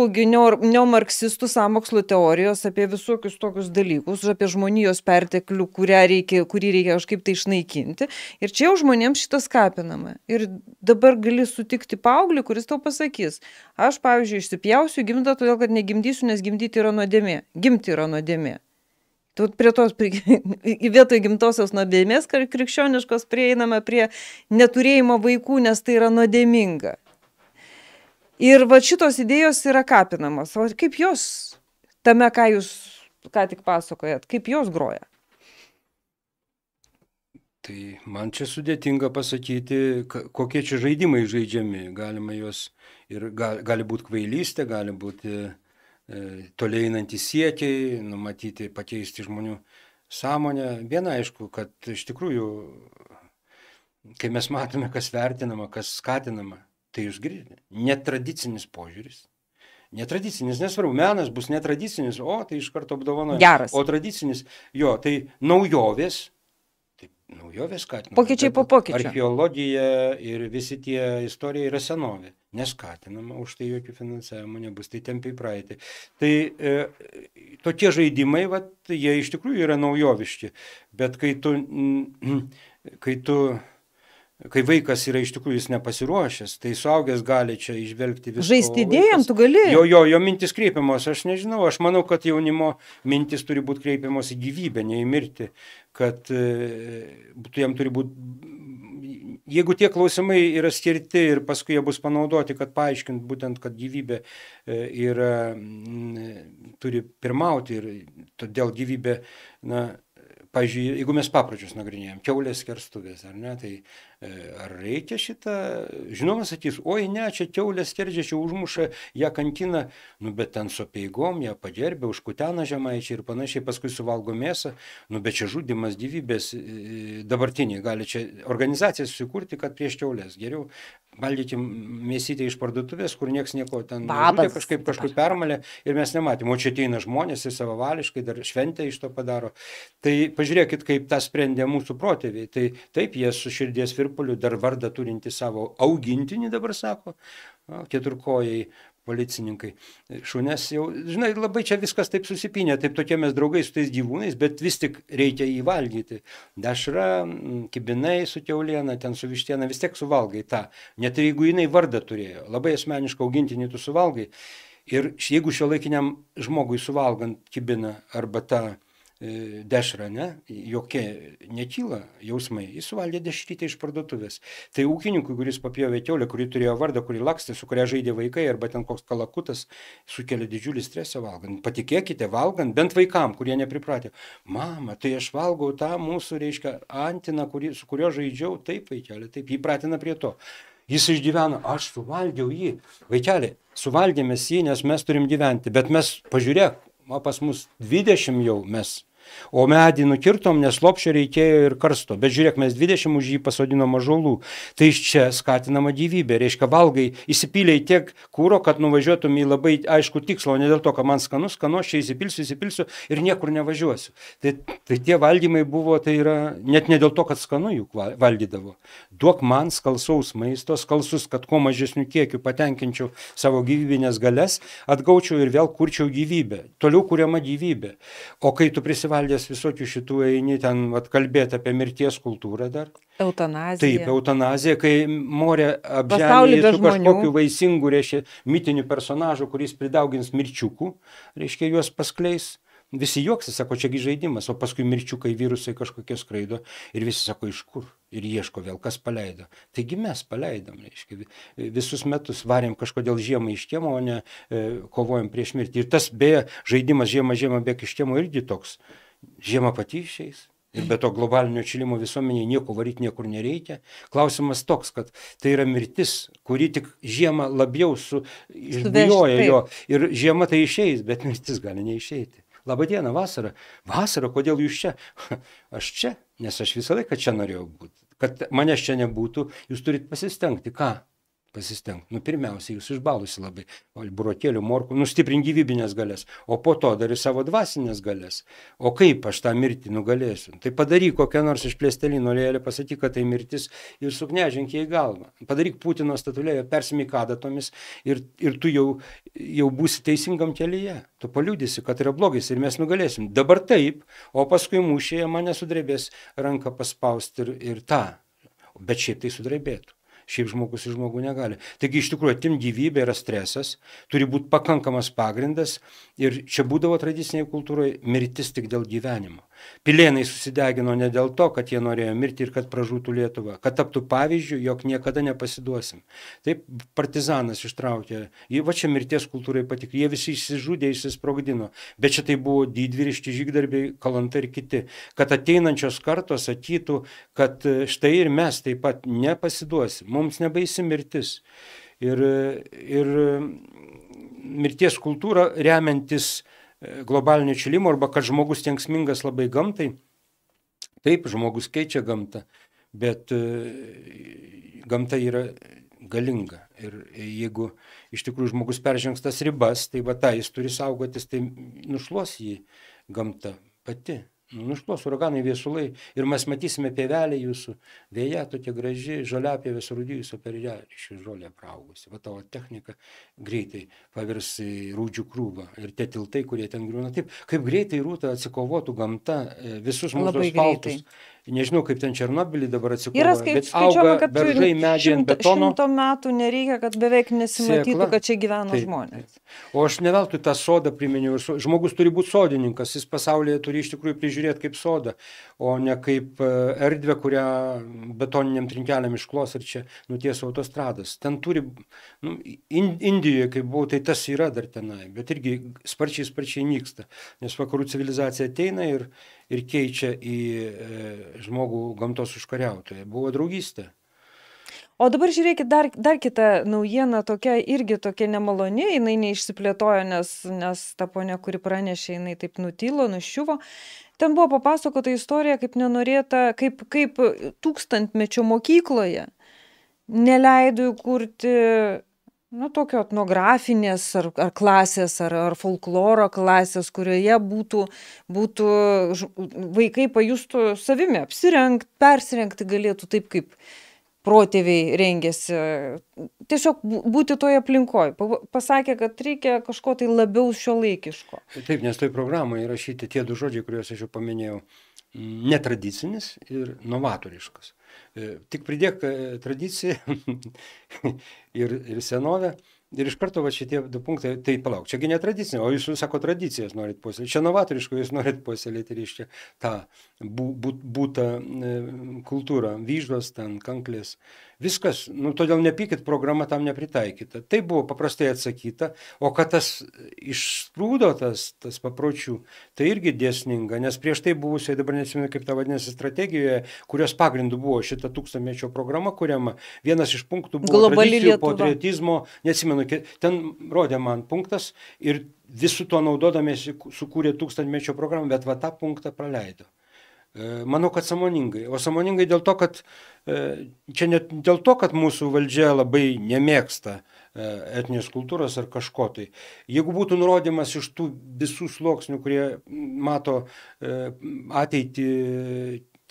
neomarksistų samokslo teorijos apie visokius tokius dalykus, apie žmonijos perteklių, reikia, kurį reikia kažkaip tai išnaikinti. Ir čia jau žmonėms šitas kapinama. Ir dabar gali sutikti paauglį, kuris tau pasakys, aš, pavyzdžiui, išsipjausiu gimdą, todėl kad negimdysiu, nes gimdyti yra nuodėmė. Gimti yra nuodėmė. Tu prie tos, vietoj gimtosios nuodėmės, krikščioniškos prieinama prie neturėjimo vaikų, nes tai yra nuodėminga. Ir va šitos idėjos yra kapinamos. O kaip jos tame, ką jūs ką tik pasakojat, kaip jos groja? Tai man čia sudėtinga pasakyti, kokie čia žaidimai žaidžiami. Galima juos ir gali, gali būti kvailystė, gali būti E, toliai einantys siekiai, numatyti pakeisti žmonių sąmonę. Viena aišku, kad iš tikrųjų, kai mes matome, kas vertinama, kas skatinama, tai jūs girdite, netradicinis požiūris. Netradicinis, nesvarbu, menas bus netradicinis, o tai iš karto apdovanoja. Geras. O tradicinis, jo, tai naujovės, tai naujovės skatina. Pokyčiai po pokyčių. Archeologija ir visi tie istorija yra senovė neskatinama, už tai jokių finansavimų nebus, tai tempia į praeitį. Tai e, tokie žaidimai, vat, jie iš tikrųjų yra naujoviški, bet kai tu, mm, kai tu kai vaikas yra iš tikrųjų jis nepasiruošęs, tai suaugęs gali čia išvelgti visą. Žaisti idėjom tu gali. Jo, jo, jo mintis kreipiamos, aš nežinau, aš manau, kad jaunimo mintis turi būti kreipiamos į gyvybę, ne į mirtį, kad e, jam turi būti jeigu tie klausimai yra skirti ir paskui jie bus panaudoti, kad paaiškint būtent, kad gyvybė e, yra, turi pirmauti ir todėl gyvybė na, pavyzdžiui jeigu mes papročius nagrinėjam kiaulės skerstuvės ar ne tai e, ar reikia šitą žinoma sakys oi ne čia kiaulę skerdžia čia užmuša ją kankina nu bet ten su apeigom ją pagerbia užkutena žemaičiai ir panašiai paskui suvalgo mėsą nu bet čia žudymas gyvybės e, dabartiniai gali čia organizacijas sukurti kad prieš kiaules geriau valgykim mėsytę iš parduotuvės, kur niekas nieko ten nežudė, kažkaip kažkur permalė ir mes nematėme. O čia ateina žmonės ir savavališkai dar šventę iš to padaro. Tai pažiūrėkit, kaip tą sprendė mūsų protėviai. Tai taip, jie su širdies virpuliu dar vardą turinti savo augintinį dabar sako, keturkojai policininkai. Šunes jau, žinai, labai čia viskas taip susipinė, taip tokie mes draugai su tais gyvūnais, bet vis tik reikia įvalgyti. Dešra, mm, kibinai su keuliena, ten su vištiena, vis tiek suvalgai tą. Net ir jeigu jinai vardą turėjo, labai asmenišką augintinį tu suvalgai. Ir jeigu šio laikiniam žmogui suvalgant kibiną arba tą E, dešrą, ne, jokie nekyla jausmai. Jis suvalgė dešrytę iš parduotuvės. Tai ūkininkui, kuris papjovė teolę, kuri turėjo vardą, kuri lakstė, su kuria žaidė vaikai, arba ten koks kalakutas, sukelia didžiulį stresą valgant. Patikėkite, valgant, bent vaikam, kurie nepripratė. Mama, tai aš valgau tą mūsų, reiškia, antiną, kuri, su kurio žaidžiau, taip, vaikelė, taip, jį pratina prie to. Jis išgyveno, aš suvalgiau jį. Vaikeliai, suvalgėme jį, nes mes turim gyventi. Bet mes, pažiūrėk, o pas mus 20 jau mes O medį nukirtom, nes lopšio reikėjo ir karsto. Bet žiūrėk, mes 20 už jį pasodinom mažolų. Tai iš čia skatinama gyvybė. Reiškia, valgai įsipiliai tiek kūro, kad nuvažiuotum į labai aišku tikslą, o ne dėl to, kad man skanu, skanu, aš čia įsipilsiu, įsipilsiu ir niekur nevažiuosiu. Tai, tai tie valgymai buvo, tai yra net ne dėl to, kad skanu juk valgydavo. Duok man skalsaus maisto, skalsus, kad kuo mažesnių kiekių patenkinčiau savo gyvybinės galės, atgaučiau ir vėl kurčiau gyvybę. Toliau kuriama gyvybė. O kai tu prisivalgai, moralės, visokių šitų eini ten, vat, kalbėti apie mirties kultūrą dar. Eutanazija. Taip, eutanazija, kai morė apžemė su kažkokiu vaisingu, reiškia, mitiniu personažu, kuris pridaugins mirčiukų, reiškia, juos paskleis. Visi juoksi, sako, čiagi žaidimas, o paskui mirčiukai virusai kažkokie skraido ir visi sako, iš kur ir ieško vėl, kas paleido. Taigi mes paleidom, reiškia, visus metus varėm kažkodėl žiemą iš kiemo, o ne e, kovojom prieš mirtį. Ir tas beje, žaidimas žiemą, žiemą bėg iš kiemo irgi toks žiema pati išeis. Ir be to globalinio atšilimo visuomeniai nieko varyti niekur nereikia. Klausimas toks, kad tai yra mirtis, kuri tik žiemą labiau su, išbijoja jo. Ir žiema tai išeis, bet mirtis gali neišeiti. Labadiena, vasara. Vasara, kodėl jūs čia? Aš čia, nes aš visą laiką čia norėjau būti. Kad manęs čia nebūtų, jūs turit pasistengti. Ką? pasistenk. Nu, pirmiausia, jūs išbalusi labai, alburotėlių, morkų, nustiprink gyvybinės galės, o po to dari savo dvasinės galės. O kaip aš tą mirtį nugalėsiu? Tai padaryk kokią nors išplėstelino lėlę, pasakyk, kad tai mirtis ir suknežink ją į galvą. Padaryk Putino statulėje, persimik adatomis ir, ir tu jau, jau būsi teisingam kelyje. Tu paliūdėsi, kad yra blogis ir mes nugalėsim. Dabar taip, o paskui mūšėje mane sudrebės ranką paspausti ir, ir tą. Bet šiaip tai sudrebėtų. Šiaip žmogus iš žmogų negali. Taigi iš tikrųjų atim gyvybė yra stresas, turi būti pakankamas pagrindas ir čia būdavo tradiciniai kultūroje mirtis tik dėl gyvenimo. Pilėnai susidegino ne dėl to, kad jie norėjo mirti ir kad pražūtų Lietuva, kad taptų pavyzdžių, jog niekada nepasiduosim. Taip partizanas ištraukė, jie va čia mirties kultūrai patik, jie visi išsižudė, išsisprogdino, bet čia tai buvo didvyriški žygdarbiai, kalanta ir kiti, kad ateinančios kartos sakytų, kad e, štai ir mes taip pat nepasiduosim, mums nebaisi mirtis. Ir, ir mirties kultūra remiantis globalinio atšilimo arba kad žmogus kenksmingas labai gamtai. Taip, žmogus keičia gamtą, bet e, gamta yra galinga. Ir jeigu iš tikrųjų žmogus peržengs tas ribas, tai va tą jis turi saugotis, tai nušluos jį gamta pati. Nušplos nu uraganai viesulai ir mes matysime pievelę jūsų, vėja tokia graži, žalia apie visą rūdyjusią per ją ši žolė praugusi. Va tavo technika greitai pavirs į rūdžių krūvą ir tie tiltai, kurie ten griūna. Taip, kaip greitai rūta atsikovotų gamta e, visus mūsų spaltus nežinau, kaip ten Černobilį dabar atsitiko. Yra skaičiuojama, kad beržai medžiai ant betono. Šimto metų nereikia, kad beveik nesimatytų, Sėkla. kad čia gyvena taip, žmonės. Taip. O aš neveltui tą sodą priminiau. Žmogus turi būti sodininkas, jis pasaulyje turi iš tikrųjų prižiūrėti kaip sodą, o ne kaip e, erdvę, kurią betoniniam trinkeliam išklos ir čia nuties autostradas. Ten turi, nu, Indijoje, kai buvau, tai tas yra dar tenai, bet irgi sparčiai, sparčiai nyksta, nes vakarų civilizacija ateina ir ir keičia į e, žmogų gamtos užkariautoją. Buvo draugystė. O dabar žiūrėkit, dar, dar kita naujiena tokia irgi tokia nemaloni, jinai neišsiplėtojo, nes, nes ta ponia, kuri pranešė, jinai taip nutilo, nušiuvo. Ten buvo papasakota istorija, kaip nenorėta, kaip, kaip tūkstantmečio mokykloje neleido įkurti nu tokio etnografinės ar ar klasės ar ar folkloro klasės kurioje būtų būtų ž vaikai pajustų savimi apsirengt persirengti galėtų taip kaip protėviai rengėsi tiesiog būti toje aplinkoje pasakė kad reikia kažko tai labiau šiuolaikiško taip nes toj programoj įrašyti tie du žodžiai kuriuos aš jau paminėjau netradicinis ir novatoriškas Tik pridėk tradiciją ir, ir senovę. Ir iš karto va šitie du punktai, tai palauk, čiagi ne tradicinė, o jūs, jūs sako tradicijas norit puoselėti, čia novatoriško jūs norit puoselėti reiškia tą bū, bū, būtą kultūrą, vyždos, ten kanklės, Viskas, nu, todėl nepykit, programa tam nepritaikyta. Tai buvo paprastai atsakyta, o kad tas išsprūdo tas, tas papročių, tai irgi dėsninga, nes prieš tai buvusioje, dabar nesimenu kaip ta vadinasi, strategijoje, kurios pagrindu buvo šita tūkstantmečio programa kuriama, vienas iš punktų buvo globali Lietuva. Patriotizmo, nesimenu, ten rodė man punktas ir visų to naudodamėsi sukūrė tūkstantmečio programą, bet va tą punktą praleido. E, manau, kad samoningai. O samoningai dėl to, kad e, čia net dėl to, kad mūsų valdžia labai nemėgsta e, etinės kultūros ar kažko tai. Jeigu būtų nurodymas iš tų visų sluoksnių, kurie mato ateitį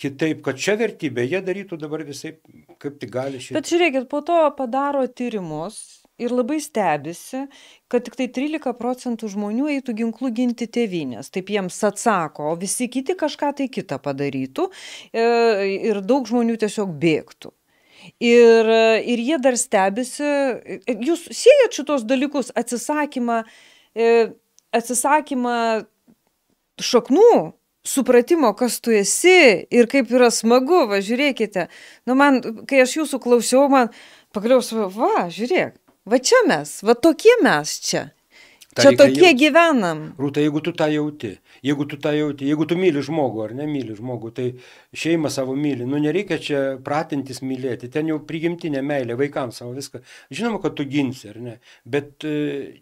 kitaip, kad čia vertybė, jie darytų dabar visai kaip tik gali šitą. Bet žiūrėkit, po to padaro tyrimus ir labai stebisi, kad tik tai 13 procentų žmonių eitų ginklų ginti tėvynės. Taip jiems atsako, o visi kiti kažką tai kitą padarytų e, ir daug žmonių tiesiog bėgtų. Ir, ir jie dar stebisi, e, jūs siejat šitos dalykus, atsisakymą, e, atsisakymą šaknų supratimo, kas tu esi ir kaip yra smagu, va žiūrėkite. Nu man, kai aš jūsų klausiau, man pagaliau, va, žiūrėk, Va čia mes, va tokie mes čia. Ta čia reikia, tokie jau... gyvenam. Rūta, jeigu tu tą jauti, Jeigu tu tą jauti, jeigu tu myli žmogų ar nemyli žmogų, tai šeimą savo myli. Nu nereikia čia pratintis mylėti, ten jau prigimtinė meilė vaikams savo viską. Žinoma, kad tu ginsi ar ne, bet e,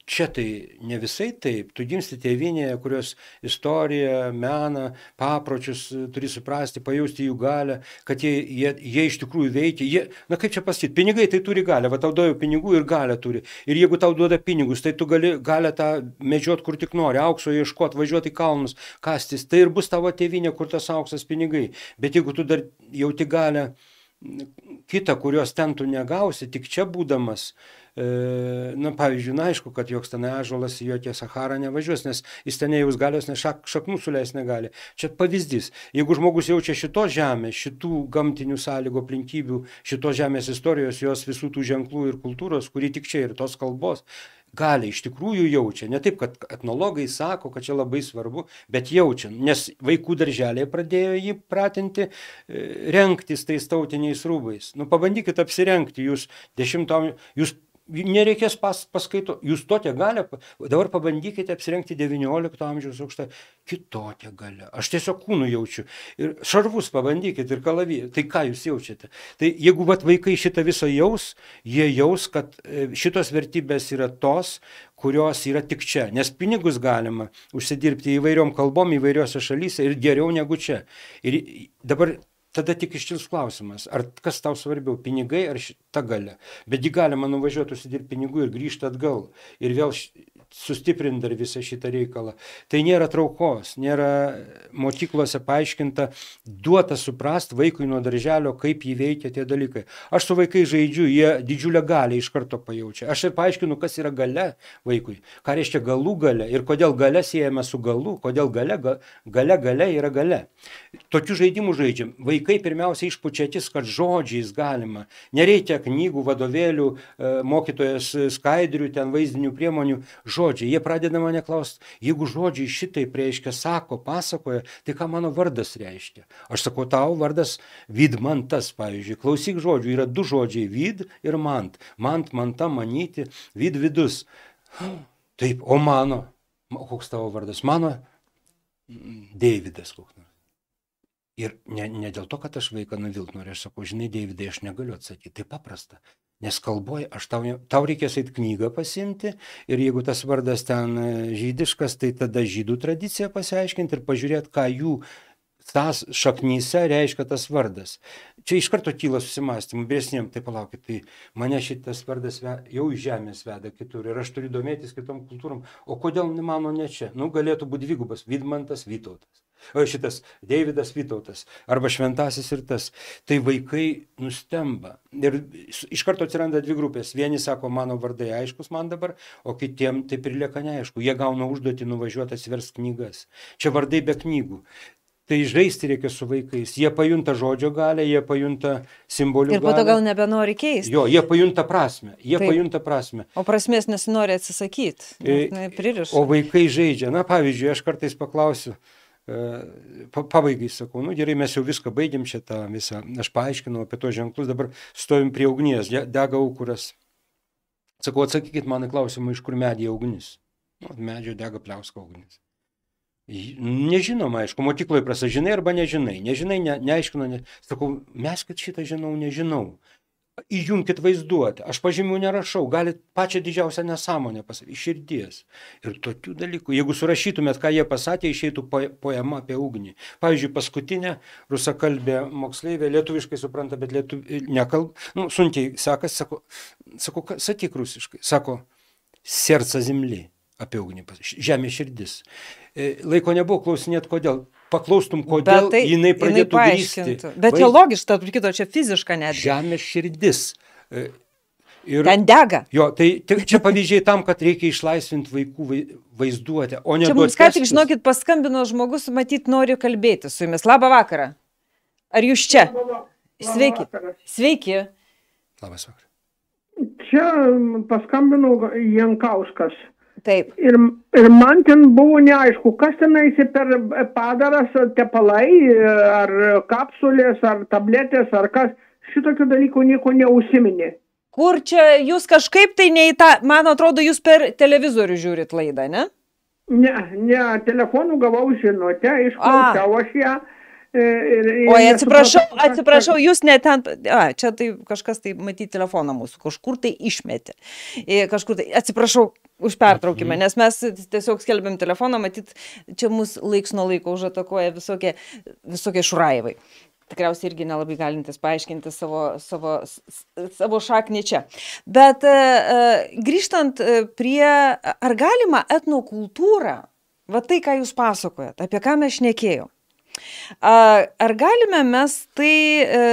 čia tai ne visai taip. Tu ginsi tėvinėje, kurios istoriją, meną, papročius e, turi suprasti, pajausti jų galę, kad jie, jie, jie iš tikrųjų veikia. Jie, na kaip čia pasakyti, pinigai tai turi galę, va tau duoju pinigų ir galę turi. Ir jeigu tau duoda pinigus, tai tu gali galę tą medžiot kur tik nori, aukso ieškoti, važiuoti į kalnus aukštiems kastis, tai ir bus tavo tėvinė, kur tas auksas pinigai. Bet jeigu tu dar jauti galę mm, kitą, kurios ten tu negausi, tik čia būdamas, e, na pavyzdžiui, na aišku, kad joks ten ažolas į jokią Saharą nevažiuos, nes jis ten jau galios, nes šak, šaknų suleis negali. Čia pavyzdys. Jeigu žmogus jaučia šito žemės, šitų gamtinių sąlygų, aplinkybių, šito žemės istorijos, jos visų tų ženklų ir kultūros, kuri tik čia ir tos kalbos, gali iš tikrųjų jaučia ne taip kad etnologai sako kad čia labai svarbu bet jaučia nes vaikų darželiai pradėjo jį pratinti e, rengtis tais tautiniais rūbais nu pabandykit apsirengti jūs dešimto jūs nereikės pas, paskaito, jūs tokia galia, dabar pabandykite apsirengti XIX amžiaus aukštą, kitokia galia. Aš tiesiog kūnų jaučiu. Ir šarvus pabandykite ir kalavijai. Tai ką jūs jaučiate? Tai jeigu vat, vaikai šitą visą jaus, jie jaus, kad e, šitos vertybės yra tos, kurios yra tik čia. Nes pinigus galima užsidirbti įvairiom kalbom įvairiose šalyse ir geriau negu čia. Ir dabar tada tik iškils klausimas ar kas tau svarbiau pinigai ar šita galia betgi galima nuvažiuot užsidirbt pinigų ir grįžt atgal ir vėl sustiprint dar visą šitą reikalą. Tai nėra traukos, nėra mokyklose paaiškinta, duota suprast vaikui nuo darželio, kaip jį veikia tie dalykai. Aš su vaikai žaidžiu, jie didžiulę galę iš karto pajaučia. Aš ir paaiškinu, kas yra gale vaikui, ką reiškia galų gale ir kodėl gale siejame su galu, kodėl gale, gale, gale yra gale. Tokių žaidimų žaidžiam. Vaikai pirmiausia išpučiatis, kad žodžiais galima. Nereikia knygų, vadovėlių, e, mokytojas skaidrių, ten vaizdinių priemonių. Žodžiais žodžiai jie pradeda mane klaust jeigu žodžiai šitaip reiškia sako pasakoja tai ką mano vardas reiškia aš sakau tau vardas vydmantas pavyzdžiui klausyk žodžių yra du žodžiai vyd ir mant mant manta manyti vid vidus taip o mano o koks tavo vardas mano mm, deividas koks nors ir ne ne dėl to kad aš vaiką nuvilt noriu aš sakau žinai deividai aš negaliu atsakyt tai paprasta Nes kalboj, aš tau, tau reikės eiti knygą pasimti ir jeigu tas vardas ten e, žydiškas, tai tada žydų tradiciją pasiaiškinti ir pažiūrėti, ką jų tas šaknyse reiškia tas vardas. Čia iš karto kyla susimastymų, bėsniem, tai palaukit, tai mane šitas vardas ve, jau iš žemės veda kitur ir aš turiu domėtis kitom kultūrom, o kodėl mano ne čia? Nu, galėtų būti dvigubas, Vidmantas, Vytautas. O šitas Deividas Vytautas arba šventasis ir tas. Tai vaikai nustemba. Ir iš karto atsiranda dvi grupės. Vieni sako, mano vardai aiškus man dabar, o kitiem taip ir lieka neaišku. Jie gauna užduotį nuvažiuotas vers knygas. Čia vardai be knygų. Tai žaisti reikia su vaikais. Jie pajunta žodžio galę, jie pajunta simbolių galę. Ir po to gal nebenori keisti. Jo, jie pajunta prasme. Jie Taip. pajunta prasme. O prasmės nesinori atsisakyti. E, Pririša. O vaikai žaidžia. Na, pavyzdžiui, aš kartais paklausiu, uh, E, pabaigai sakau, nu gerai, mes jau viską baigėm šitą visą, aš paaiškinau apie to ženklus, dabar stovim prie ugnies, dega aukuras. Sakau, atsakykit man į klausimą, iš kur medija ugnis. Nu, medžio dega pliauska ugnis. Nežinom, aišku, mokykloje prasažinai arba nežinai. Nežinai, ne, neaiškino, ne... sakau, mes, kad šitą žinau, nežinau. Įjunkit vaizduoti, aš pažymių nerašau, galit pačią didžiausią nesąmonę pasakyti, iš širdies. Ir tokių dalykų, jeigu surašytumėt, ką jie pasakė, išeitų poema apie ugnį. Pavyzdžiui, paskutinė rusakalbė moksleivė lietuviškai supranta, bet lietuv... nekalb, nu, sunkiai sekasi, sako, sako, sakyk rusiškai, sako, serca zimly apie ugnį, žemė širdis. E, laiko nebuvo klausinėti, kodėl paklaustum, kodėl bet tai, jinai pradėtų jinai grįžti. Bet Vai... čia logiška, kito čia fiziška net. Žemės širdis. E, ir, Ten dega. Jo, tai, tai čia pavyzdžiai tam, kad reikia išlaisvinti vaikų vaizduotę, o ne... Čia mums ką tik, žinokit, paskambino žmogus, matyt, noriu kalbėti su jumis. Labą vakarą. Ar jūs čia? Labą, labą Sveiki. Vakarą. Sveiki. Labas vakaras. Čia paskambino Jankauskas. Taip. Ir, ir man ten buvo neaišku, kas tenais per padaras, tepalai, ar kapsulės, ar tabletės, ar kas. Šitokių dalykų nieko neusiminė. Kur čia jūs kažkaip tai ne į tą, man atrodo, jūs per televizorių žiūrit laidą, ne? Ne, ne, telefonu gavau žinutę, išklausiau aš ją. Ja Oi, atsiprašau, atsiprašau, jūs net ten, a, čia tai kažkas tai matyti telefoną mūsų, kažkur tai išmetė. E, kažkur tai, atsiprašau už pertraukimą, mhm. nes mes tiesiog skelbėm telefoną, matyt, čia mus laiks nuo laiko užatakoja visokie, visokie šuraivai. Tikriausiai irgi nelabai galintis paaiškinti savo, savo, savo šaknį čia. Bet e, e, grįžtant prie, ar galima etnokultūrą, va tai, ką jūs pasakojat, apie ką mes šnekėjome Ar galime mes tai e,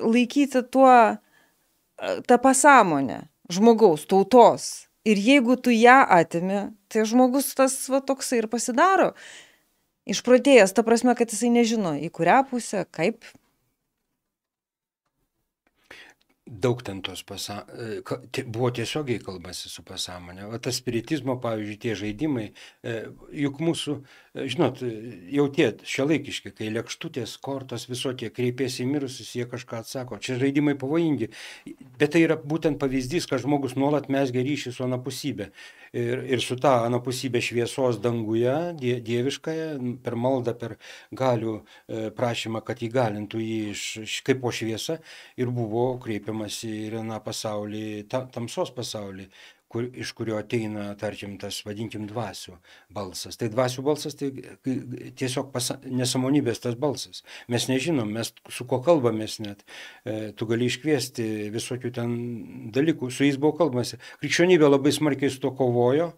laikyti tuo, e, tą pasąmonę žmogaus, tautos? Ir jeigu tu ją atimi, tai žmogus tas va, toksai ir pasidaro. Išprotėjęs, ta prasme, kad jisai nežino, į kurią pusę, kaip daug ten tos pasąmonės, e, buvo tiesiogiai kalbasi su pasąmonė. O tas spiritizmo, pavyzdžiui, tie žaidimai, juk mūsų žinot jau tie šiuolaikiški kai lėkštutės kortos visokie kreipiesi į mirusius jie kažką atsako čia žaidimai pavojingi bet tai yra būtent pavyzdys kad žmogus nuolat mezga ryšį su anapusybe ir ir su ta anapusybe šviesos danguje die dieviškąja per maldą per galių e, prašymą kad įgalintų jį iš, iš kaip po šviesa ir buvo kreipiamasi ir į aną pasaulį ta, tamsos pasaulį kur, iš kurio ateina, tarkim, tas, vadinkim, dvasių balsas. Tai dvasių balsas tai tiesiog pas, nesamonybės tas balsas. Mes nežinom, mes su kuo kalbamės net. E, tu gali iškviesti visokių ten dalykų, su jais buvo kalbamasi. Krikščionybė labai smarkiai su to kovojo,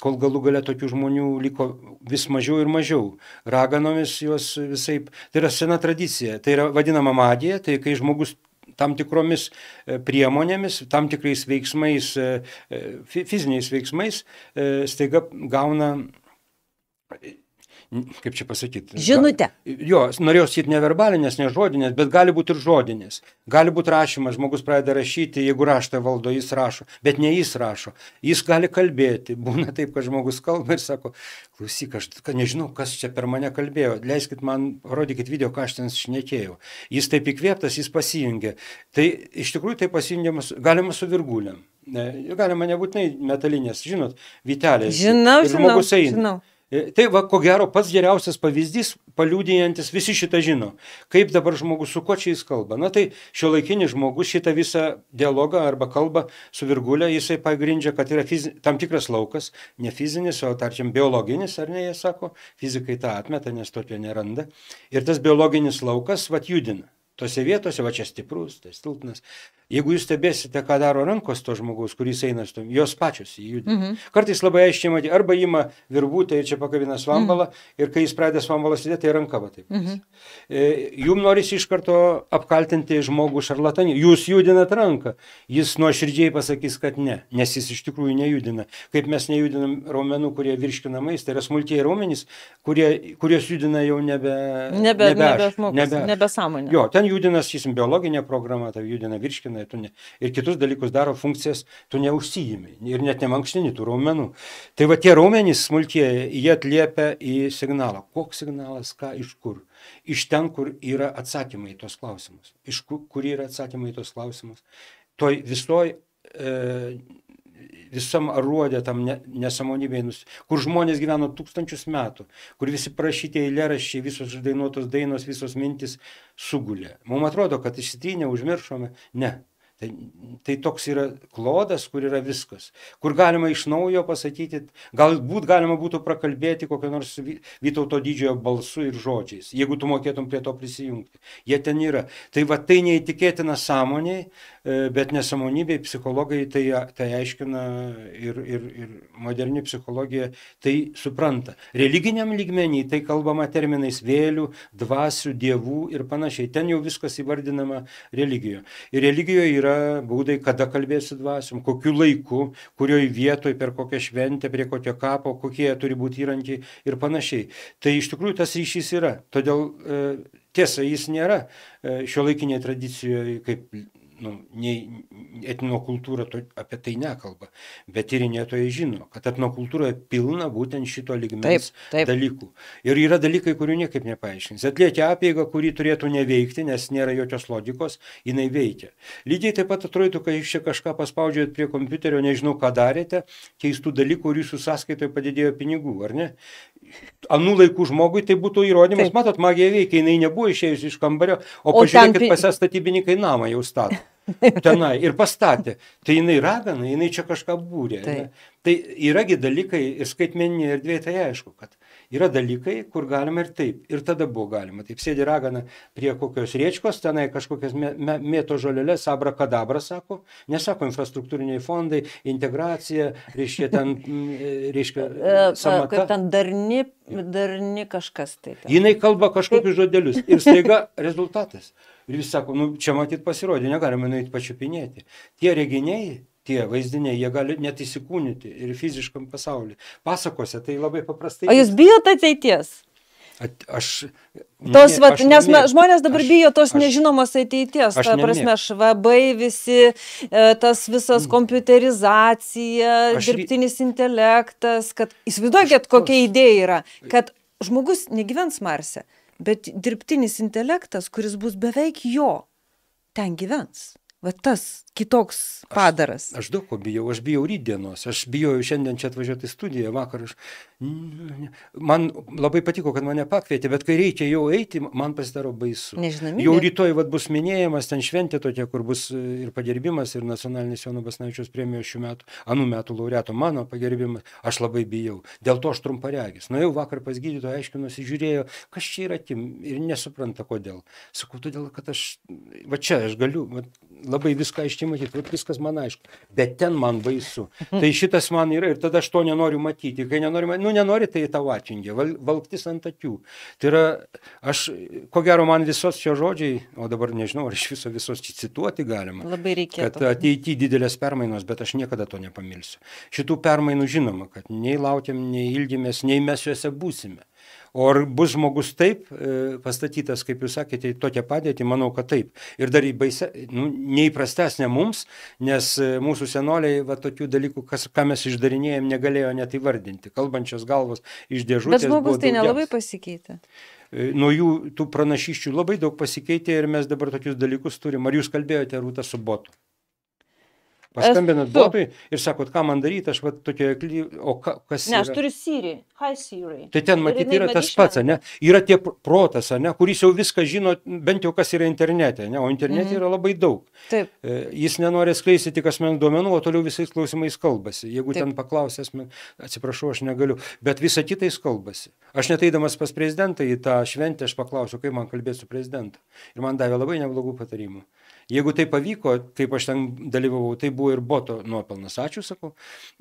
kol galų gale tokių žmonių liko vis mažiau ir mažiau. Raganomis juos visai. Tai yra sena tradicija, tai yra vadinama magija, tai kai žmogus tam tikromis e, priemonėmis, tam tikrais veiksmais, e, e, fiziniais veiksmais staiga gauna kaip čia pasakyti? Žinutė. Jo, norėjau sakyti neverbalinės, nežodinės, bet gali būti ir žodinės. Gali būti rašymas, žmogus pradeda rašyti, jeigu raštą valdo, jis rašo, bet ne jis rašo. Jis gali kalbėti. Būna taip, kad žmogus kalba ir sako, klausyk, aš nežinau, kas čia per mane kalbėjo, leiskit man, rodykit video, ką aš ten šnekėjau. Jis taip įkvėptas, jis pasijungia. Tai iš tikrųjų tai pasijungiamas, galima su virgulėm. Galima nebūtinai metalinės, žinot, vitelės. Žinau, žinau. Žmogus eina. Žinau. E, tai va, ko gero, pats geriausias pavyzdys, paliūdėjantis, visi šitą žino. Kaip dabar žmogus, su ko čia jis kalba? Na tai šio laikinis žmogus šitą visą dialogą arba kalbą su virgulė, jisai pagrindžia, kad yra fizi, tam tikras laukas, ne fizinis, o tarkim biologinis, ar ne, jie sako, fizikai tą atmeta, nes tokio neranda. Ir tas biologinis laukas, vad, judina tose vietose, va čia stiprus, tai silpnas. Jeigu jūs stebėsite, ką daro rankos to žmogaus, kuris eina stum, jos pačios įjudina. Mm -hmm. Kartais labai aiškiai matyti, arba ima virbutę ir čia pakabina svambalą mm -hmm. ir kai jis pradės svambalą sėdėti, tai ranka va taip. Mm -hmm. e, jum norisi iš karto apkaltinti žmogų šarlatanį, jūs judinat ranką, jis nuoširdžiai pasakys, kad ne, nes jis iš tikrųjų nejudina. Kaip mes nejudinam raumenų, kurie virškina maistą, tai yra smulkiai raumenys, kurie, kurios judina jau nebe, nebe, nebe, aš, nebe, nebe, nebe sąmonė. Jo, ten judina, sakysim, biologinė programa, tau judina virškina ne, ir kitus dalykus daro funkcijas, tu neužsijimi ir net nemankštini tų raumenų. Tai va tie raumenys smulkieji, jie atliepia į signalą. Koks signalas, ką, iš kur. Iš ten, kur yra atsakymai į tos klausimus. Iš kur, kur yra atsakymai į tos klausimus. Toj visoj e, visam aruodė, tam ne, nesąmonybėje, kur žmonės gyveno tūkstančius metų, kur visi prašyti eilėraščiai, visos uždainuotos dainos, visos mintis sugulė. Mums atrodo, kad išsitrynę, užmiršome. Ne. Tai, tai toks yra klodas, kur yra viskas, kur galima iš naujo pasakyti, galbūt galima būtų prakalbėti kokio nors Vytauto didžiojo balsu ir žodžiais, jeigu tu mokėtum prie to prisijungti. Jie ten yra. Tai va tai neįtikėtina sąmoniai, E, bet nesąmonybei psichologai tai, tai aiškina ir, ir, ir moderni psichologija tai supranta. Religiniam lygmenį tai kalbama terminais vėlių, dvasių, dievų ir panašiai. Ten jau viskas įvardinama religijoje. Ir religijoje yra būdai, kada kalbėsi dvasiom, kokiu laiku, kurioje vietoje, per kokią šventę, prie kokio kapo, kokie turi būti įrankiai ir panašiai. Tai iš tikrųjų tas ryšys yra. Todėl e, Tiesa, jis nėra e, šio laikinėje tradicijoje kaip nu, nei etnokultūra to, apie tai nekalba, bet tyrinėtojai žino, kad etnokultūroje pilna būtent šito ligmens taip, taip. dalykų. Ir yra dalykai, kurių niekaip nepaaiškins. Atliekia apėga, kuri turėtų neveikti, nes nėra jokios logikos, jinai veikia. Lygiai taip pat atrodytų, kai jūs čia kažką paspaudžiat prie kompiuterio, nežinau, ką darėte, keistų dalykų, kurių jūsų sąskaitoje padidėjo pinigų, ar ne? Anų laikų žmogui tai būtų įrodymas, taip. matot, magija veikia, jinai nebuvo išėjusi iš kambario, o, o pažiūrėkit, ten... pas ją statybininkai namą jau stato tenai ir pastatė. Tai jinai ragana, jinai čia kažką būrė. Tai, ne? tai yragi dalykai ir skaitmeninėje erdvėje tai aišku, kad yra dalykai, kur galima ir taip. Ir tada buvo galima. Taip sėdi ragana prie kokios riečkos, tenai kažkokias mėto žolelės, abra kadabra sako, nesako infrastruktūriniai fondai, integracija, reiškia ten, reiškia, e, samata. kaip ten darni, darni kažkas tai. Jinai kalba kažkokius žodelius ir staiga rezultatas. Ir jis sako, nu, čia matyt pasirodė, negalime nueiti pačiupinėti. Tie reginiai, tie vaizdiniai, jie gali net įsikūnyti ir fiziškam pasauliu. Pasakose tai labai paprastai. O jūs bijote ateities? At, aš. Tos, ne, vat, aš nes nemėgstu, žmonės dabar aš, bijo tos aš, nežinomos ateities, aš ta prasme, švabai visi, e, tas visas mm. kompiuterizacija, aš, dirbtinis intelektas, kad įsivaizduokit, kokia idėja yra, kad žmogus negyvens Marse. Bet dirbtinis intelektas, kuris bus beveik jo, ten gyvens. Va tas kitoks padaras. Aš, aš daug ko bijau, aš bijau rydienos, aš bijau šiandien čia atvažiuoti į studiją, vakar aš Man labai patiko, kad mane pakvietė, bet kai reikia jau eiti, man pasidaro baisu. Nežinomybė. Jau rytoj vat, bus minėjimas, ten šventė tokia, kur bus e, ir pagerbimas, ir nacionalinis Jono Basnavičiaus premijos šių metų, anų metų laureato mano pagerbimas. Aš labai bijau. Dėl to aš trumparegis. Nuėjau vakar pas gydytoją, aiškinuosi, žiūrėjau, kas čia yra tim ir nesupranta kodėl. Sakau, todėl, kad aš, va čia aš galiu, va, labai viską ištimati, viskas man aišku, bet ten man baisu. Tai šitas man yra ir tada aš to nenoriu matyti, kai nenoriu matyti. Nu, nu nenori, tai tau atjungia, val, valktis ant akių. Tai yra, aš, ko gero, man visos šio žodžiai, o dabar nežinau, ar iš viso visos cituoti galima. Labai reikia. Kad ateityje didelės permainos, bet aš niekada to nepamilsiu. Šitų permainų žinoma, kad nei laukiam, nei ilgimės, nei mes juose būsime. O ar bus žmogus taip e, pastatytas, kaip jūs sakėte, į tokią padėtį, manau, kad taip. Ir dar baise, nu, neįprastesnė mums, nes e, mūsų senoliai va, tokių dalykų, kas, ką mes išdarinėjom, negalėjo net įvardinti. Kalbančios galvos iš dėžutės. Bet žmogus tai nelabai pasikeitė e, nuo jų tų pranašyščių labai daug pasikeitė ir mes dabar tokius dalykus turim. Ar jūs kalbėjote, Rūta, su botu? Paskambinat botui ir sakot, ką man daryti, aš va tokioje kly... O ka, kas... Ne, aš yra? turiu Siri, Hi Siri. Tai ten matyti yra tas pats, ne? Yra tie protas, ne, kuris jau viską žino, bent jau kas yra internete, ne? O internete mhm. yra labai daug. Taip. E, jis nenori skleisti tik asmenų duomenų, o toliau visais klausimais kalbasi. Jeigu Taip. ten paklausęs, atsiprašau, aš negaliu, bet visą kitą jis kalbasi. Aš neteidamas pas prezidentą į tą šventę, aš paklausiu, kaip man kalbėti su prezidentu. Ir man davė labai neblogų patarimų. Jeigu tai pavyko, kaip aš ten dalyvavau, tai buvo ir boto nuopelnas, ačiū sakau.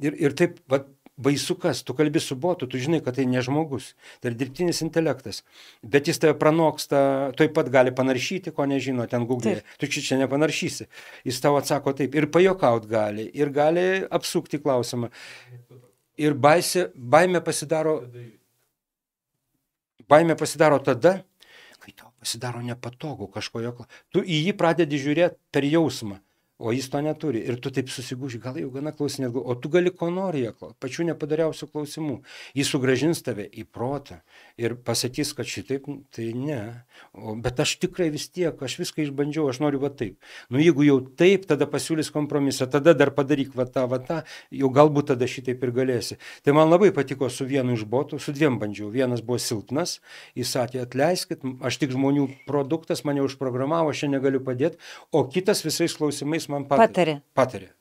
Ir, ir taip, va, baisu kas, tu kalbi su botu, tu žinai, kad tai ne žmogus, tai dirbtinis intelektas, bet jis tave pranoksta, taip pat gali panaršyti, ko nežino ten Google, taip. tu čia čia nepanaršysi. Jis tau atsako taip, ir pajokaut gali, ir gali apsukti klausimą. Ir baisė, baime pasidaro, baime pasidaro tada, pasidaro nepatogu kažkojo. Tu į jį pradedi žiūrėti per jausmą o jis to neturi. Ir tu taip susigūži, gal jau gana klausinėt, o tu gali ko nori, jėklo, pačių nepadariausių klausimų. Jis sugražins tave į protą ir pasakys, kad šitaip, nu, tai ne. O, bet aš tikrai vis tiek, aš viską išbandžiau, aš noriu va taip. Nu jeigu jau taip, tada pasiūlys kompromisą, tada dar padaryk va tą, va tą, jau galbūt tada šitaip ir galėsi. Tai man labai patiko su vienu iš botų, su dviem bandžiau. Vienas buvo silpnas, jis sakė, atleiskit, aš tik žmonių produktas, mane užprogramavo, aš čia negaliu padėti, o kitas visais klausimais man patarė. Patarė. patarė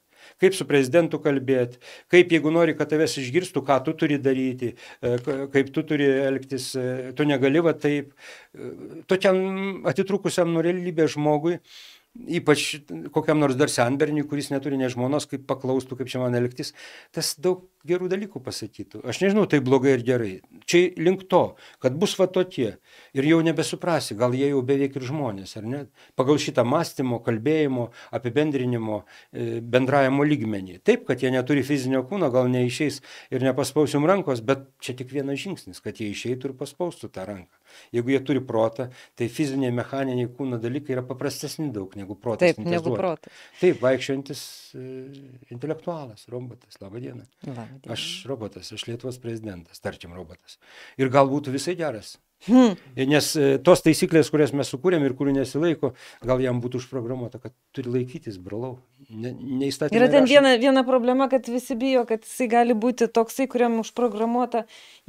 kaip su prezidentu kalbėti, kaip jeigu nori, kad tavęs išgirstų, ką tu turi daryti, e, kaip tu turi elgtis, e, tu negali va taip. E, Tokiam atitrukusiam nuo realybės žmogui Ypač kokiam nors dar senberniui, kuris neturi ne žmonos, kaip paklaustų, kaip čia man elgtis, tas daug gerų dalykų pasakytų. Aš nežinau, tai blogai ir gerai. Čia link to, kad bus va tokie ir jau nebesuprasi, gal jie jau beveik ir žmonės, ar ne? Pagal šitą mąstymo, kalbėjimo, apibendrinimo, e, bendravimo lygmenį. Taip, kad jie neturi fizinio kūno, gal neišeis ir nepaspausim rankos, bet čia tik vienas žingsnis, kad jie išeitų ir paspaustų tą ranką. Jeigu jie turi protą, tai fiziniai, mechaniniai kūno dalykai yra paprastesni daug negu protas. Taip, negu protas. Taip, vaikščiantis e, intelektualas, robotas. Labadiena. Labadiena. Aš robotas, aš Lietuvos prezidentas, tarkim robotas. Ir gal būtų visai geras. Hmm. E, nes e, tos taisyklės, kurias mes sukūrėm ir kurių nesilaiko, gal jam būtų užprogramuota, kad turi laikytis, brolau. Ne, neįstatymai. Yra ten rašo. viena, viena problema, kad visi bijo, kad jisai gali būti toksai, kuriam užprogramuota,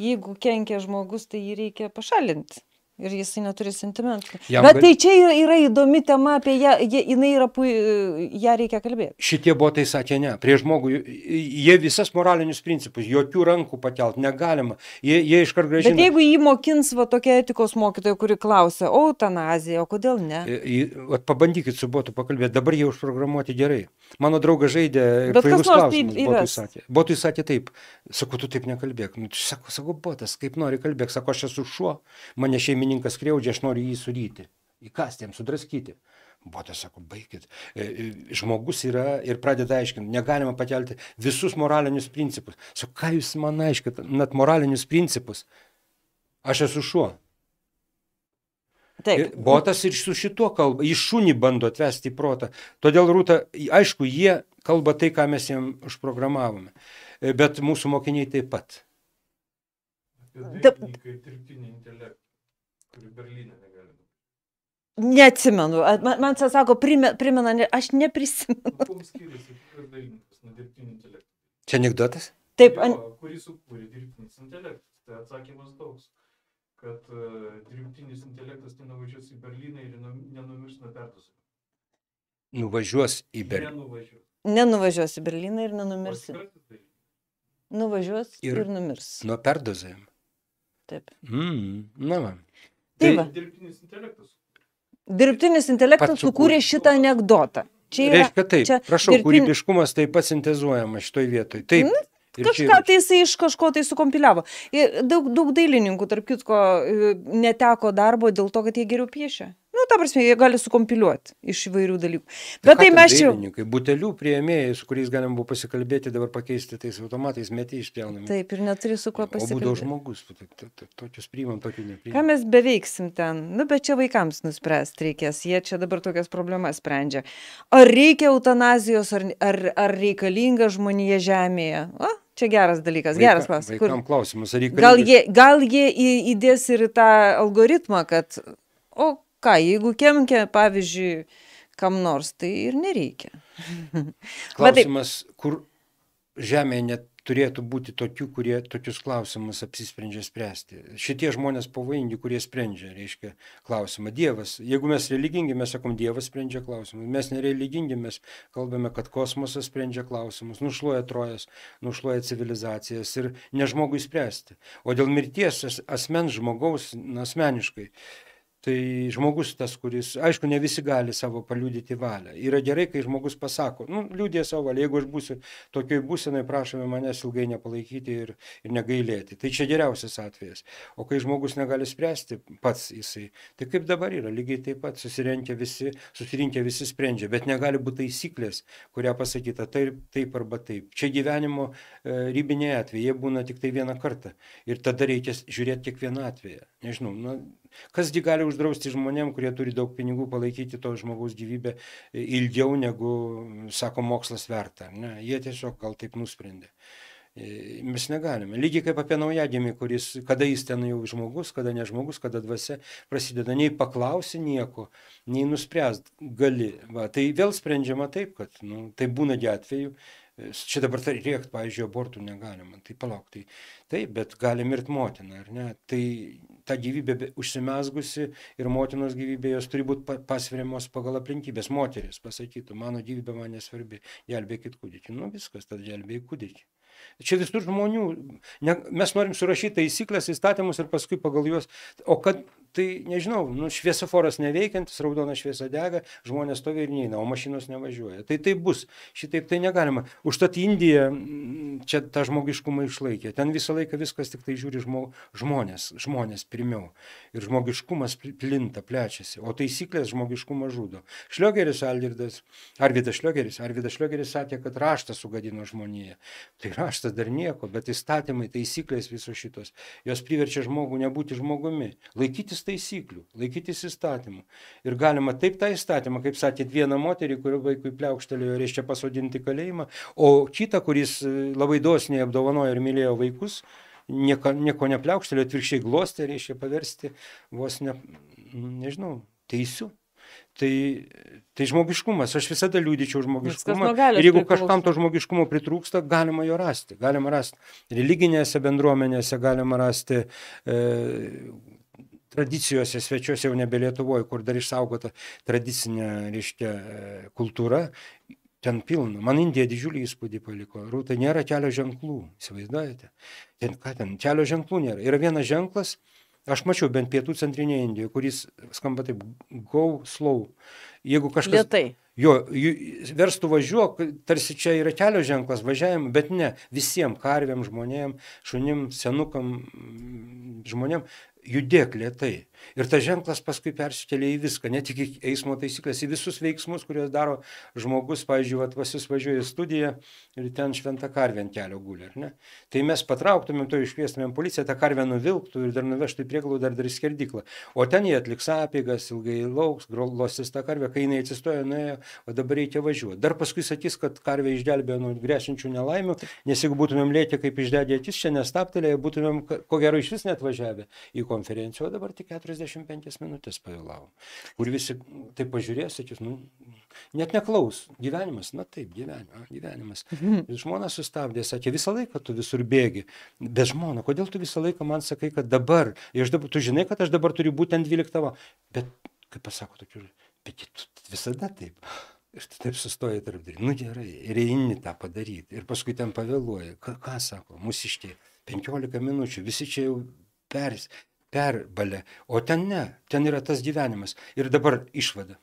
jeigu kenkia žmogus, tai jį reikia pašalinti ir jisai neturi sentimentų. Jam Bet gal... tai čia yra, yra įdomi tema, apie ją, jinai yra, pui, ją reikia kalbėti. Šitie botai sakė ne, prie žmogų, jie visas moralinius principus, jokių rankų patelt negalima, jie, jie iškart gražiai. Bet jeigu jį mokins va tokia etikos mokytoja, kuri klausia, o eutanazija, o kodėl ne? I, e, vat, pabandykit su botu pakalbėti, dabar jie užprogramuoti gerai. Mano draugas žaidė, bet kas nors taip botui sakė. Botui sakė taip, sakau, tu taip nekalbėk. Nu, sako, sako, botas, kaip nori kalbėk, sako, aš esu šuo, mane šeiminė kaltininkas skriaudžia, aš noriu jį suryti, įkasti jam, sudraskyti. Botas sako, baigit. E, e, žmogus yra ir pradeda aiškinti, negalima pakelti visus moralinius principus. Sako, ką jūs man aiškinat, net moralinius principus? Aš esu šuo. Taip. Ir e, botas ir su šituo kalba, į šunį bando atvesti į protą. Todėl, Rūta, aišku, jie kalba tai, ką mes jiem užprogramavome. Bet mūsų mokiniai taip pat. Apie dirbtinį intelektą. Kuri Berlyne negali būti. Neatsimenu. Man, man čia sako, primena, primena ne, aš neprisimenu. Kuo skiriasi tikras dalykas nuo dirbtinio intelekto? Čia anegdotas? Taip. An... Jo, kurį sukūrė dirbtinis intelektas? Tai atsakymas toks, kad uh, dirbtinis intelektas nenuvažiuos tai į Berliną ir nenumirs nuo pertusų. Nuvažiuos į Berliną. Nenuvažiuos. Nenuvažiuos į Berliną ir nenumirs. Nuvažiuos ir, ir numirs. Nuo perdozavimo. Taip. Mm, na, man. Tai va. dirbtinis intelektas. Dirbtinis intelektas Pats sukūrė šitą anegdotą. Čia yra, reiškia taip, čia prašau, dirbtin... kūrybiškumas taip pat sintezuojama šitoj vietoj. Taip. Na, nu, Kažką tai jisai iš kažko tai sukompiliavo. Ir daug, daug dailininkų, tarp kitko, neteko darbo dėl to, kad jie geriau piešia nu, ta prasme, jie gali sukompiliuoti iš įvairių dalykų. Tai bet tai, tai mes čia... Dailininkai, butelių prieimėjai, su kuriais galim buvo pasikalbėti, dabar pakeisti tais automatais, metį išpjaunami. Taip, ir neturi su kuo pasikalbėti. O būdo žmogus, tokius priimam, tokius nepriimam. Ką mes beveiksim ten? Nu, bet čia vaikams nuspręsti reikės, jie čia dabar tokias problemas sprendžia. Ar reikia eutanazijos, ar, ar, ar reikalinga žmonija žemėje? O? Čia geras dalykas, Vaika, geras klausimas. Kur... klausimas gal jie, gal jie įdės ir tą algoritmą, kad, o ką, jeigu kemkia, pavyzdžiui, kam nors, tai ir nereikia. Klausimas, kur žemė net turėtų būti tokių, kurie tokius klausimus apsisprendžia spręsti. Šitie žmonės pavojingi, kurie sprendžia, reiškia, klausimą. Dievas, jeigu mes religingi, mes sakom, Dievas sprendžia klausimus. Mes nereligingi, mes kalbame, kad kosmosas sprendžia klausimus, nušluoja trojas, nušluoja civilizacijas ir nežmogui spręsti. O dėl mirties asmens žmogaus na, asmeniškai. Uh, Tai žmogus tas, kuris, aišku, ne visi gali savo paliūdyti valią. Yra gerai, kai žmogus pasako, nu, liūdė savo valią, jeigu aš būsiu tokioj būsenai, prašome manęs ilgai nepalaikyti ir, ir negailėti. Tai čia geriausias atvejas. O kai žmogus negali spręsti pats jisai, tai kaip dabar yra, lygiai taip pat susirinkę visi, susirinkę visi sprendžia, bet negali būti taisyklės, kurią pasakyta taip, taip arba taip. Čia gyvenimo e, rybiniai atvejai, jie būna tik tai vieną kartą. Ir tada reikia žiūrėti kiekvieną atveją. Nežinau, na, nu, kasgi gali uždrausti žmonėm, kurie turi daug pinigų palaikyti to žmogaus gyvybę e, ilgiau negu, sako, mokslas verta. Ne? Jie tiesiog gal taip nusprendė. E, mes negalime. Lygiai kaip apie naujagimį, kuris, kada jis ten jau žmogus, kada ne žmogus, kada dvasia prasideda, nei paklausi nieko, nei nuspręs gali. Va, tai vėl sprendžiama taip, kad nu, tai būna atveju, čia dabar tai rėkt, pavyzdžiui, abortų negalima, tai palauk, tai taip, bet gali mirti motina, ar ne? Tai ta gyvybė užsimesgusi ir motinos gyvybė, jos turi būti pasveriamos pagal aplinkybės. Moteris pasakytų, mano gyvybė man nesvarbi, gelbėkit kūdikį. Nu viskas, tada gelbėjai kūdikį. Čia visur žmonių, ne, mes norim surašyti taisyklės, įstatymus ir paskui pagal juos, o kad tai nežinau nu šviesoforas neveikiantis raudona šviesa dega žmonės stovi ir neina o mašinos nevažiuoja tai taip bus šitaip tai negalima užtat indija mm, čia tą žmogiškumą išlaikė ten visą laiką viskas tiktai žiūri žmo žmonės žmonės pirmiau ir žmogiškumas plinta plečiasi o taisyklės žmogiškumą žudo šliogeris algirdas arvydas šliogeris arvydas šliogeris sakė kad raštas sugadino žmoniją tai raštas dar nieko bet įstatymai taisyklės visos šitos jos priverčia žmogų nebūti žmogumi laikytis laikytis taisyklių, laikytis įstatymų. Ir galima taip tą įstatymą, kaip sakėt, vieną moterį, kurio vaikui pliaukštelėjo, reiškia pasodinti kalėjimą, o kitą, kuris e, labai dosniai apdovanojo ir mylėjo vaikus, nieko, nieko nepliaukštelėjo, atvirkščiai glostė, reiškia paversti vos ne, nu, nežinau, teisiu. Tai, tai žmogiškumas, aš visada liūdičiau žmogiškumą. Ir jeigu kažkam to žmogiškumo pritrūksta, galima jo rasti. Galima rasti religinėse bendruomenėse, galima rasti e, tradicijose svečiuose jau nebe Lietuvoje, kur dar išsaugota tradicinė, reiškia, e, kultūra, ten pilna. Man Indija didžiulį įspūdį paliko. Rūtai nėra kelio ženklų, įsivaizduojate? Ten, ką ten, kelio ženklų nėra. Yra vienas ženklas, aš mačiau bent pietų centrinėje Indijoje, kuris skamba taip go slow jeigu kažkas... Lietai. Jo, verstų važiuok, tarsi čia yra kelio ženklas važiavim, bet ne, visiems karviam, žmonėm, šunim, senukam, žmonėm judėk lietai. Ir tas ženklas paskui persikėlė į viską, ne tik į eismo taisyklės, į visus veiksmus, kuriuos daro žmogus, pavyzdžiui, vat, vasis važiuoja į studiją ir ten šventą karvę ant kelio gulė, ar ne? Tai mes patrauktumėm to, iškviestumėm policiją, tą karvę nuvilktų ir dar nuvežtų į prieglaudą, dar dar į skerdyklą. O ten jie atliks apėgas, ilgai lauks, glosis tą karvę, kai jinai atsistojo, nuėjo, o dabar reikia važiuoti. Dar paskui sakys, kad karvė išgelbėjo nuo grėsinčių nelaimių, nes jeigu būtumėm lėti kaip išdedė akis, čia nestaptelėję, būtumėm ko gero iš vis net važiavę į konferenciją, o dabar tik 45 minutės pavėlavom. Kur visi tai pažiūrės, sakys, nu, net neklaus, gyvenimas, na taip, gyvenimas. gyvenimas. Mhm. Žmona sustabdė, sakė, visą laiką tu visur bėgi, bet žmona, kodėl tu visą laiką man sakai, kad dabar, dabar, tu žinai, kad aš dabar turiu būtent 12 val. Bet, kaip pasako, tokiu, taigi tu visada taip. Ir tu taip sustoji tarp durų. Nu gerai, ir eini tą padaryti. Ir paskui ten pavėluoji. Ką, ką sako, mūsiškiai, 15 minučių, visi čia jau peris, perbalė. O ten ne, ten yra tas gyvenimas. Ir dabar išvada.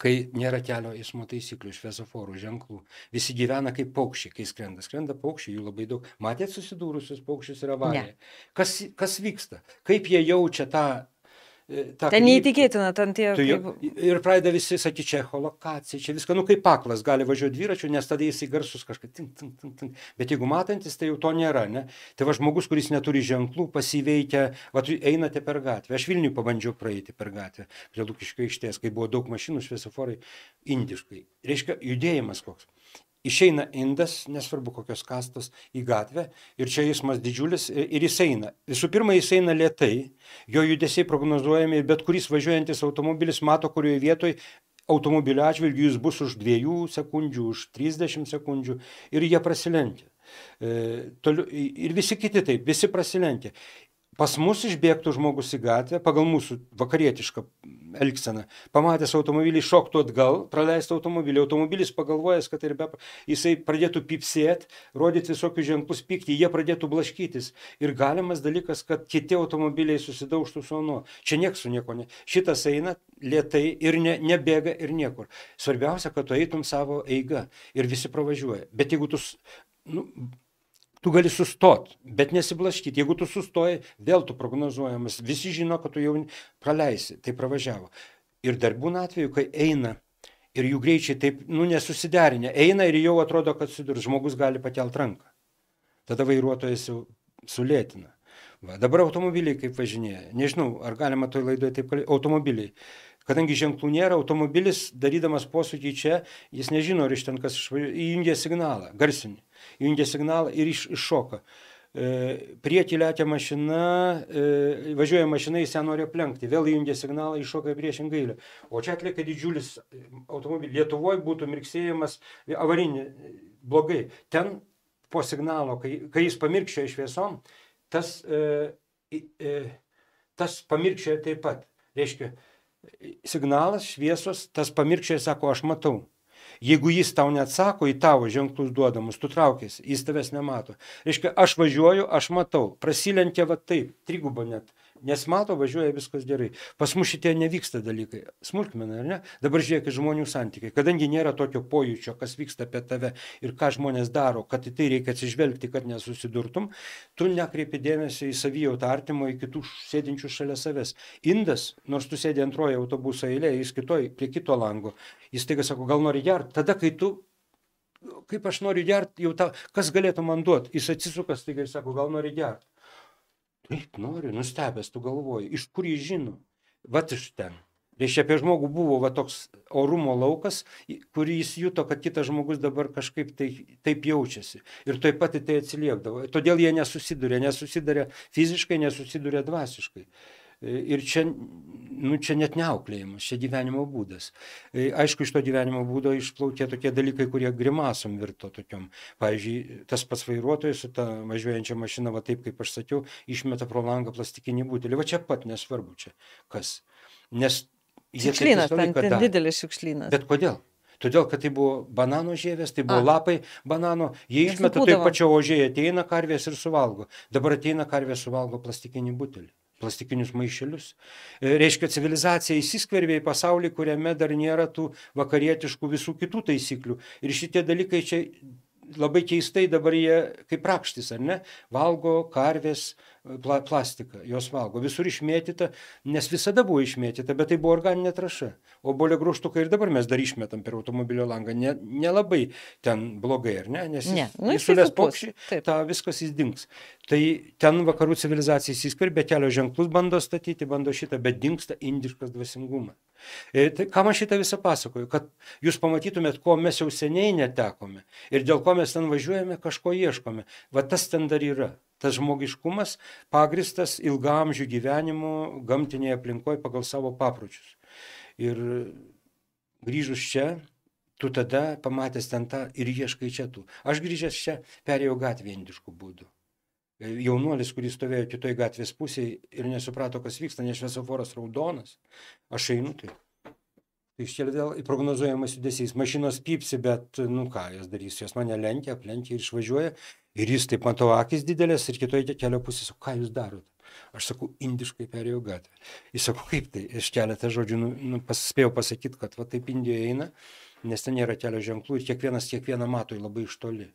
Kai nėra kelio eismo taisyklių, šviesoforų, ženklų, visi gyvena kaip paukščiai, kai skrenda. Skrenda paukščiai, jų labai daug. Matėt susidūrusius paukščius ir avariją. Kas, kas vyksta? Kaip jie jaučia tą Ta, ten neįtikėtina, ten tie. Tu, kaip... Ir pradeda visi sakyti, čia holokacija, čia viską, nu kaip paklas gali važiuoti dviračiu, nes tada jis į garsus kažkaip, tink, tink, tink, tink. bet jeigu matantis, tai jau to nėra. Ne? Tai va žmogus, kuris neturi ženklų, pasiveikia, va tu einate per gatvę. Aš Vilnių pabandžiau praeiti per gatvę, prie Lukiškio aikštės, kai buvo daug mašinų šviesoforai, indiškai. Reiškia, judėjimas koks išeina indas, nesvarbu kokios kastos, į gatvę ir čia eismas didžiulis ir jis eina. Visų pirma, jis eina lėtai, jo judesiai prognozuojami, bet kuris važiuojantis automobilis mato, kurioje vietoje automobilio atžvilgiu jis bus už dviejų sekundžių, už 30 sekundžių ir jie prasilenkia. E, toliu, ir visi kiti taip, visi prasilenkia. Pas mus išbėgtų žmogus į gatvę, pagal mūsų vakarietišką elgseną, pamatęs automobilį šoktų atgal, praleistų automobilį, automobilis pagalvojęs, kad ir be, jisai pradėtų pipsėti, rodyti visokius ženklus pykti, jie pradėtų blaškytis. Ir galimas dalykas, kad kiti automobiliai susidauštų su onu. Čia niekas su nieko ne. Šitas eina lietai ir ne, nebėga ir niekur. Svarbiausia, kad tu eitum savo eigą ir visi pravažiuoja. Bet jeigu tu nu, tu gali sustot, bet nesiblaškyti. Jeigu tu sustoji, vėl tu prognozuojamas, visi žino, kad tu jau praleisi, tai pravažiavo. Ir dar būna atveju, kai eina ir jų greičiai taip, nu, nesusiderinę, eina ir jau atrodo, kad sudur, žmogus gali pakelt ranką. Tada vairuotojas jau sulėtina. Va, dabar automobiliai kaip važinėja, nežinau, ar galima toj laidoje taip kalbėti, automobiliai. Kadangi ženklų nėra, automobilis, darydamas posūkį čia, jis nežino, ar iš ten kas išvažiuoja, įjungia signalą, garsinį jungia signalą ir iš, iššoka. E, prieki lekia mašina, e, važiuoja mašina, jis ją nori aplenkti, vėl jungia signalą, iššoka į priešingą eilę. O čia atlieka didžiulis e, automobilis. Lietuvoje būtų mirksėjimas avarinį blogai. Ten po signalo, kai, kai jis pamirkščia šviesom, tas, e, e, tas pamirkščia taip pat. Reiškia, signalas, šviesos, tas pamirkščia, sako, aš matau. Jeigu jis tau neatsako į tavo ženklus duodamus, tu traukėsi, jis tavęs nemato. Reiškia, aš važiuoju, aš matau, prasilenkia va taip, triguba net Nes mato, važiuoja viskas gerai. Pas mus šitie nevyksta dalykai. Smulkmena, ar ne? Dabar žiūrėkit žmonių santykiai. Kadangi nėra tokio pojūčio, kas vyksta apie tave ir ką žmonės daro, kad į tai reikia atsižvelgti, kad nesusidurtum, tu nekreipi dėmesio į savijautą artimo, į kitų sėdinčių šalia savęs. Indas, nors tu sėdi antroje autobuso eilėje, jis kitoj, prie kito lango, jis taiga sako, gal nori gerti, tada kai tu kaip aš noriu gerti, jau tą, kas galėtų man duoti. Jis atsisuka, taigi sako, gal nori gerti. Taip nori, nustebęs, tu galvoji, iš kur jį žino. Vat iš ten. Reiškia, apie žmogų buvo va, toks orumo laukas, kurį jis juto, kad kitas žmogus dabar kažkaip tai, taip jaučiasi. Ir taip pat į tai atsiliepdavo. Todėl jie nesusiduria, nesusiduria fiziškai, nesusiduria dvasiškai. Ir čia, nu, čia net neauklėjimas, čia gyvenimo būdas. E, aišku, iš to gyvenimo būdo išplaukė tokie dalykai, kurie grimasom virto tokiam. Pavyzdžiui, tas pats vairuotojas su ta važiuojančia mašina, va taip kaip aš sakiau, išmeta pro langą plastikinį butelį. Va čia pat nesvarbu čia kas. Nes Šiukšlynas, ten, ten didelis šiukšlynas. Bet kodėl? Todėl, kad tai buvo banano žievės, tai buvo A. lapai banano, jie išmeta taip pačio ožėje, ateina karvės ir suvalgo. Dabar ateina karvės suvalgo plastikinį butelį plastikinius maišelius. E, reiškia, civilizacija įsiskverbė į pasaulį, kuriame dar nėra tų vakarietiškų visų kitų taisyklių. Ir šitie dalykai čia labai keistai dabar jie kaip rakštis, ar ne? Valgo karvės, pla plastiką, jos valgo. Visur išmėtyta, nes visada buvo išmėtyta, bet tai buvo organinė traša. O bolio grūštuką ir dabar mes dar išmetam per automobilio langą. Ne, nelabai ten blogai, ar ne? Nes ne. Jis, nu, jis sulės paukščiai, ta viskas jis dings. Tai ten vakarų civilizacija įsiskverbė, kelio ženklus bando statyti, bando šitą, bet dinksta indiškas dvasingumas. E, tai kam aš šitą visą pasakoju? Kad jūs pamatytumėt, ko mes jau seniai netekome ir dėl ko mes ten važiuojame, kažko ieškome. Va tas ten dar yra tas žmogiškumas pagristas ilgamžių gyvenimu gamtinėje aplinkoje pagal savo papročius. Ir grįžus čia, tu tada pamatęs ten tą ir ieškai čia tu. Aš grįžęs čia perėjau gatvę indiškų būdų. Jaunuolis, kuris stovėjo kitoje gatvės pusėje ir nesuprato, kas vyksta, nes šviesoforas raudonas, aš einu tai. Iš tai čia vėl prognozuojamas judesys. Mašinos pipsi, bet, nu ką, jos darys, jos mane lenkia, aplenkia ir išvažiuoja. Ir jis taip matau akis didelės ir kitoje kelio pusėje, ką jūs darote? Aš sakau, indiškai perėjau gatvę. Jis sako, kaip tai? Aš keletą žodžių nu, nu, paspėjau pasakyti, kad va taip Indijoje eina, nes ten nėra kelio ženklų ir kiekvienas kiekvieną mato labai iš toli.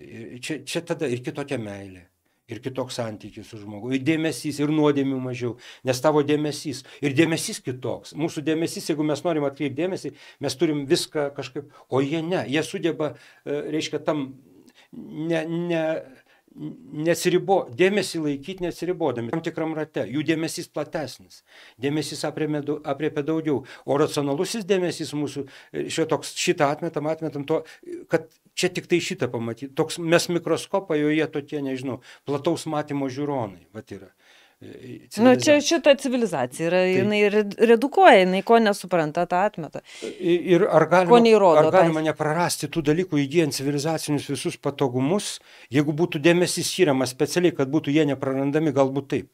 Ir čia, čia tada ir kitokia meilė. Ir kitoks santykis su žmogu. Ir dėmesys, ir nuodėmių mažiau. Nes tavo dėmesys. Ir dėmesys kitoks. Mūsų dėmesys, jeigu mes norim atkreipti dėmesį, mes turim viską kažkaip. O jie ne. Jie sugeba, e, reiškia, tam ne, ne, nesiribo, dėmesį laikyti nesiribodami tam tikram rate. Jų dėmesys platesnis, dėmesys apriepia daugiau. O racionalusis dėmesys mūsų, toks, šitą atmetam, atmetam to, kad čia tik tai šitą pamatyti. Toks mes mikroskopą joje tokie, nežinau, plataus matymo žiūronai. Vat yra. Civilizacija. E, e, nu, čia šita civilizacija yra, tai, jinai redukuoja, jinai ko nesupranta, tą atmeta. Ir ar galima, neįrodo, ar tai- galima tai... neprarasti tų dalykų įgyjant civilizacinius visus patogumus, jeigu būtų dėmesys skiriamas specialiai, kad būtų jie neprarandami, galbūt taip.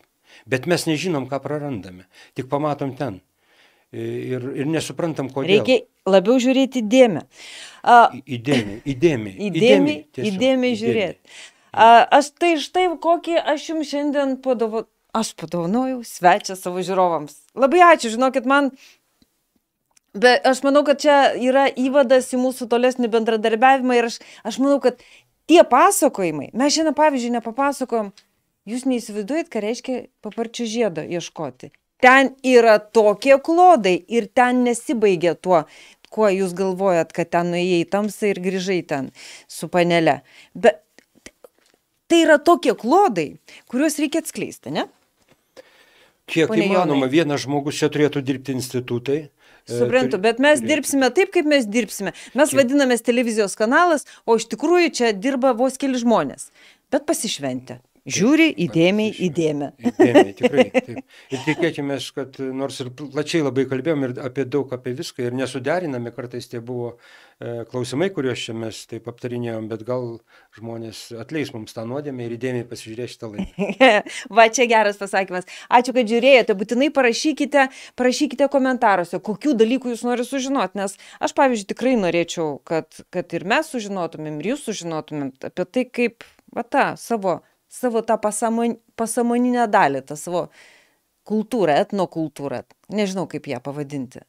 Bet mes nežinom, ką prarandame, tik pamatom ten. E, ir, ir nesuprantam, kodėl. Reikia labiau žiūrėti dėmę. A... Įdėmiai, įdėmiai. Įdėmiai, įdėmiai žiūrėti. Įdėmė. A, aš tai štai kokį aš jums šiandien padovau aš padovanojau svečią savo žiūrovams. Labai ačiū, žinokit, man. Bet aš manau, kad čia yra įvadas į mūsų tolesnį bendradarbiavimą ir aš, aš manau, kad tie pasakojimai, mes šiandien pavyzdžiui nepapasakojom, jūs neįsivaizduojat, ką reiškia paparčių žiedo ieškoti. Ten yra tokie klodai ir ten nesibaigia tuo, kuo jūs galvojat, kad ten nuėjai tamsą ir grįžai ten su panele. Bet tai yra tokie klodai, kuriuos reikia atskleisti, ne? Kiek Pone įmanoma, Jonai. vienas žmogus čia turėtų dirbti institutai. E, Suprantu, bet mes dirbsime taip, kaip mes dirbsime. Mes vadinamės televizijos kanalas, o iš tikrųjų čia dirba vos keli žmonės. Bet pasišventę. Žiūri įdėmiai į dėmę. Įdėmiai, tikrai. Taip. Ir tikėkime, kad nors ir plačiai labai kalbėjom ir apie daug, apie viską, ir nesuderinami kartais tie buvo e, klausimai, kuriuos čia mes taip aptarinėjom, bet gal žmonės atleis mums tą nuodėmę ir įdėmiai pasižiūrės šitą laidą. Va čia geras pasakymas. Ačiū, kad žiūrėjote. Būtinai parašykite, parašykite komentaruose, kokių dalykų jūs norite sužinoti, nes aš, pavyzdžiui, tikrai norėčiau, kad, kad ir mes sužinotumėm, ir jūs sužinotumėm apie tai, kaip, va tą, savo savo tą pasamon, pasamoninę dalį, tą savo kultūrą, etnokultūrą, nežinau kaip ją pavadinti.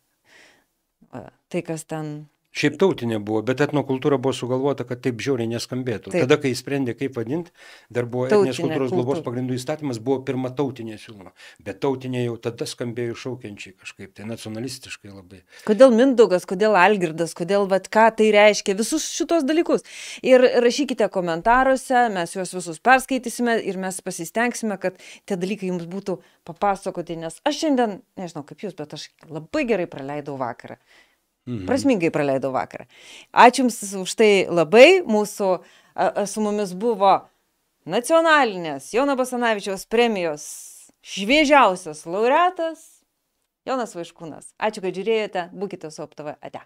Tai, kas ten Šiaip tautinė buvo, bet etnokultūra buvo sugalvota, kad taip žiauriai neskambėtų. Taip. Tada, kai sprendė, kaip vadinti, dar buvo tautinė, etninės kultūros kultūra. globos pagrindų įstatymas, buvo pirma tautinė siūloma. Bet tautinė jau tada skambėjo šaukiančiai kažkaip, tai nacionalistiškai labai. Kodėl Mindaugas, kodėl Algirdas, kodėl vad ką tai reiškia, visus šitos dalykus. Ir rašykite komentaruose, mes juos visus perskaitysime ir mes pasistengsime, kad tie dalykai jums būtų papasakoti, nes aš šiandien, nežinau kaip jūs, bet aš labai gerai praleidau vakarą. Mhm. Prasmingai praleidau vakarą. Ačiū Jums už tai labai. Mūsų a, a, su mumis buvo nacionalinės Jono Basanavičiaus premijos šviežiausias laureatas Jonas Vaiškūnas. Ačiū, kad žiūrėjote. Būkite su OpTV. Ate.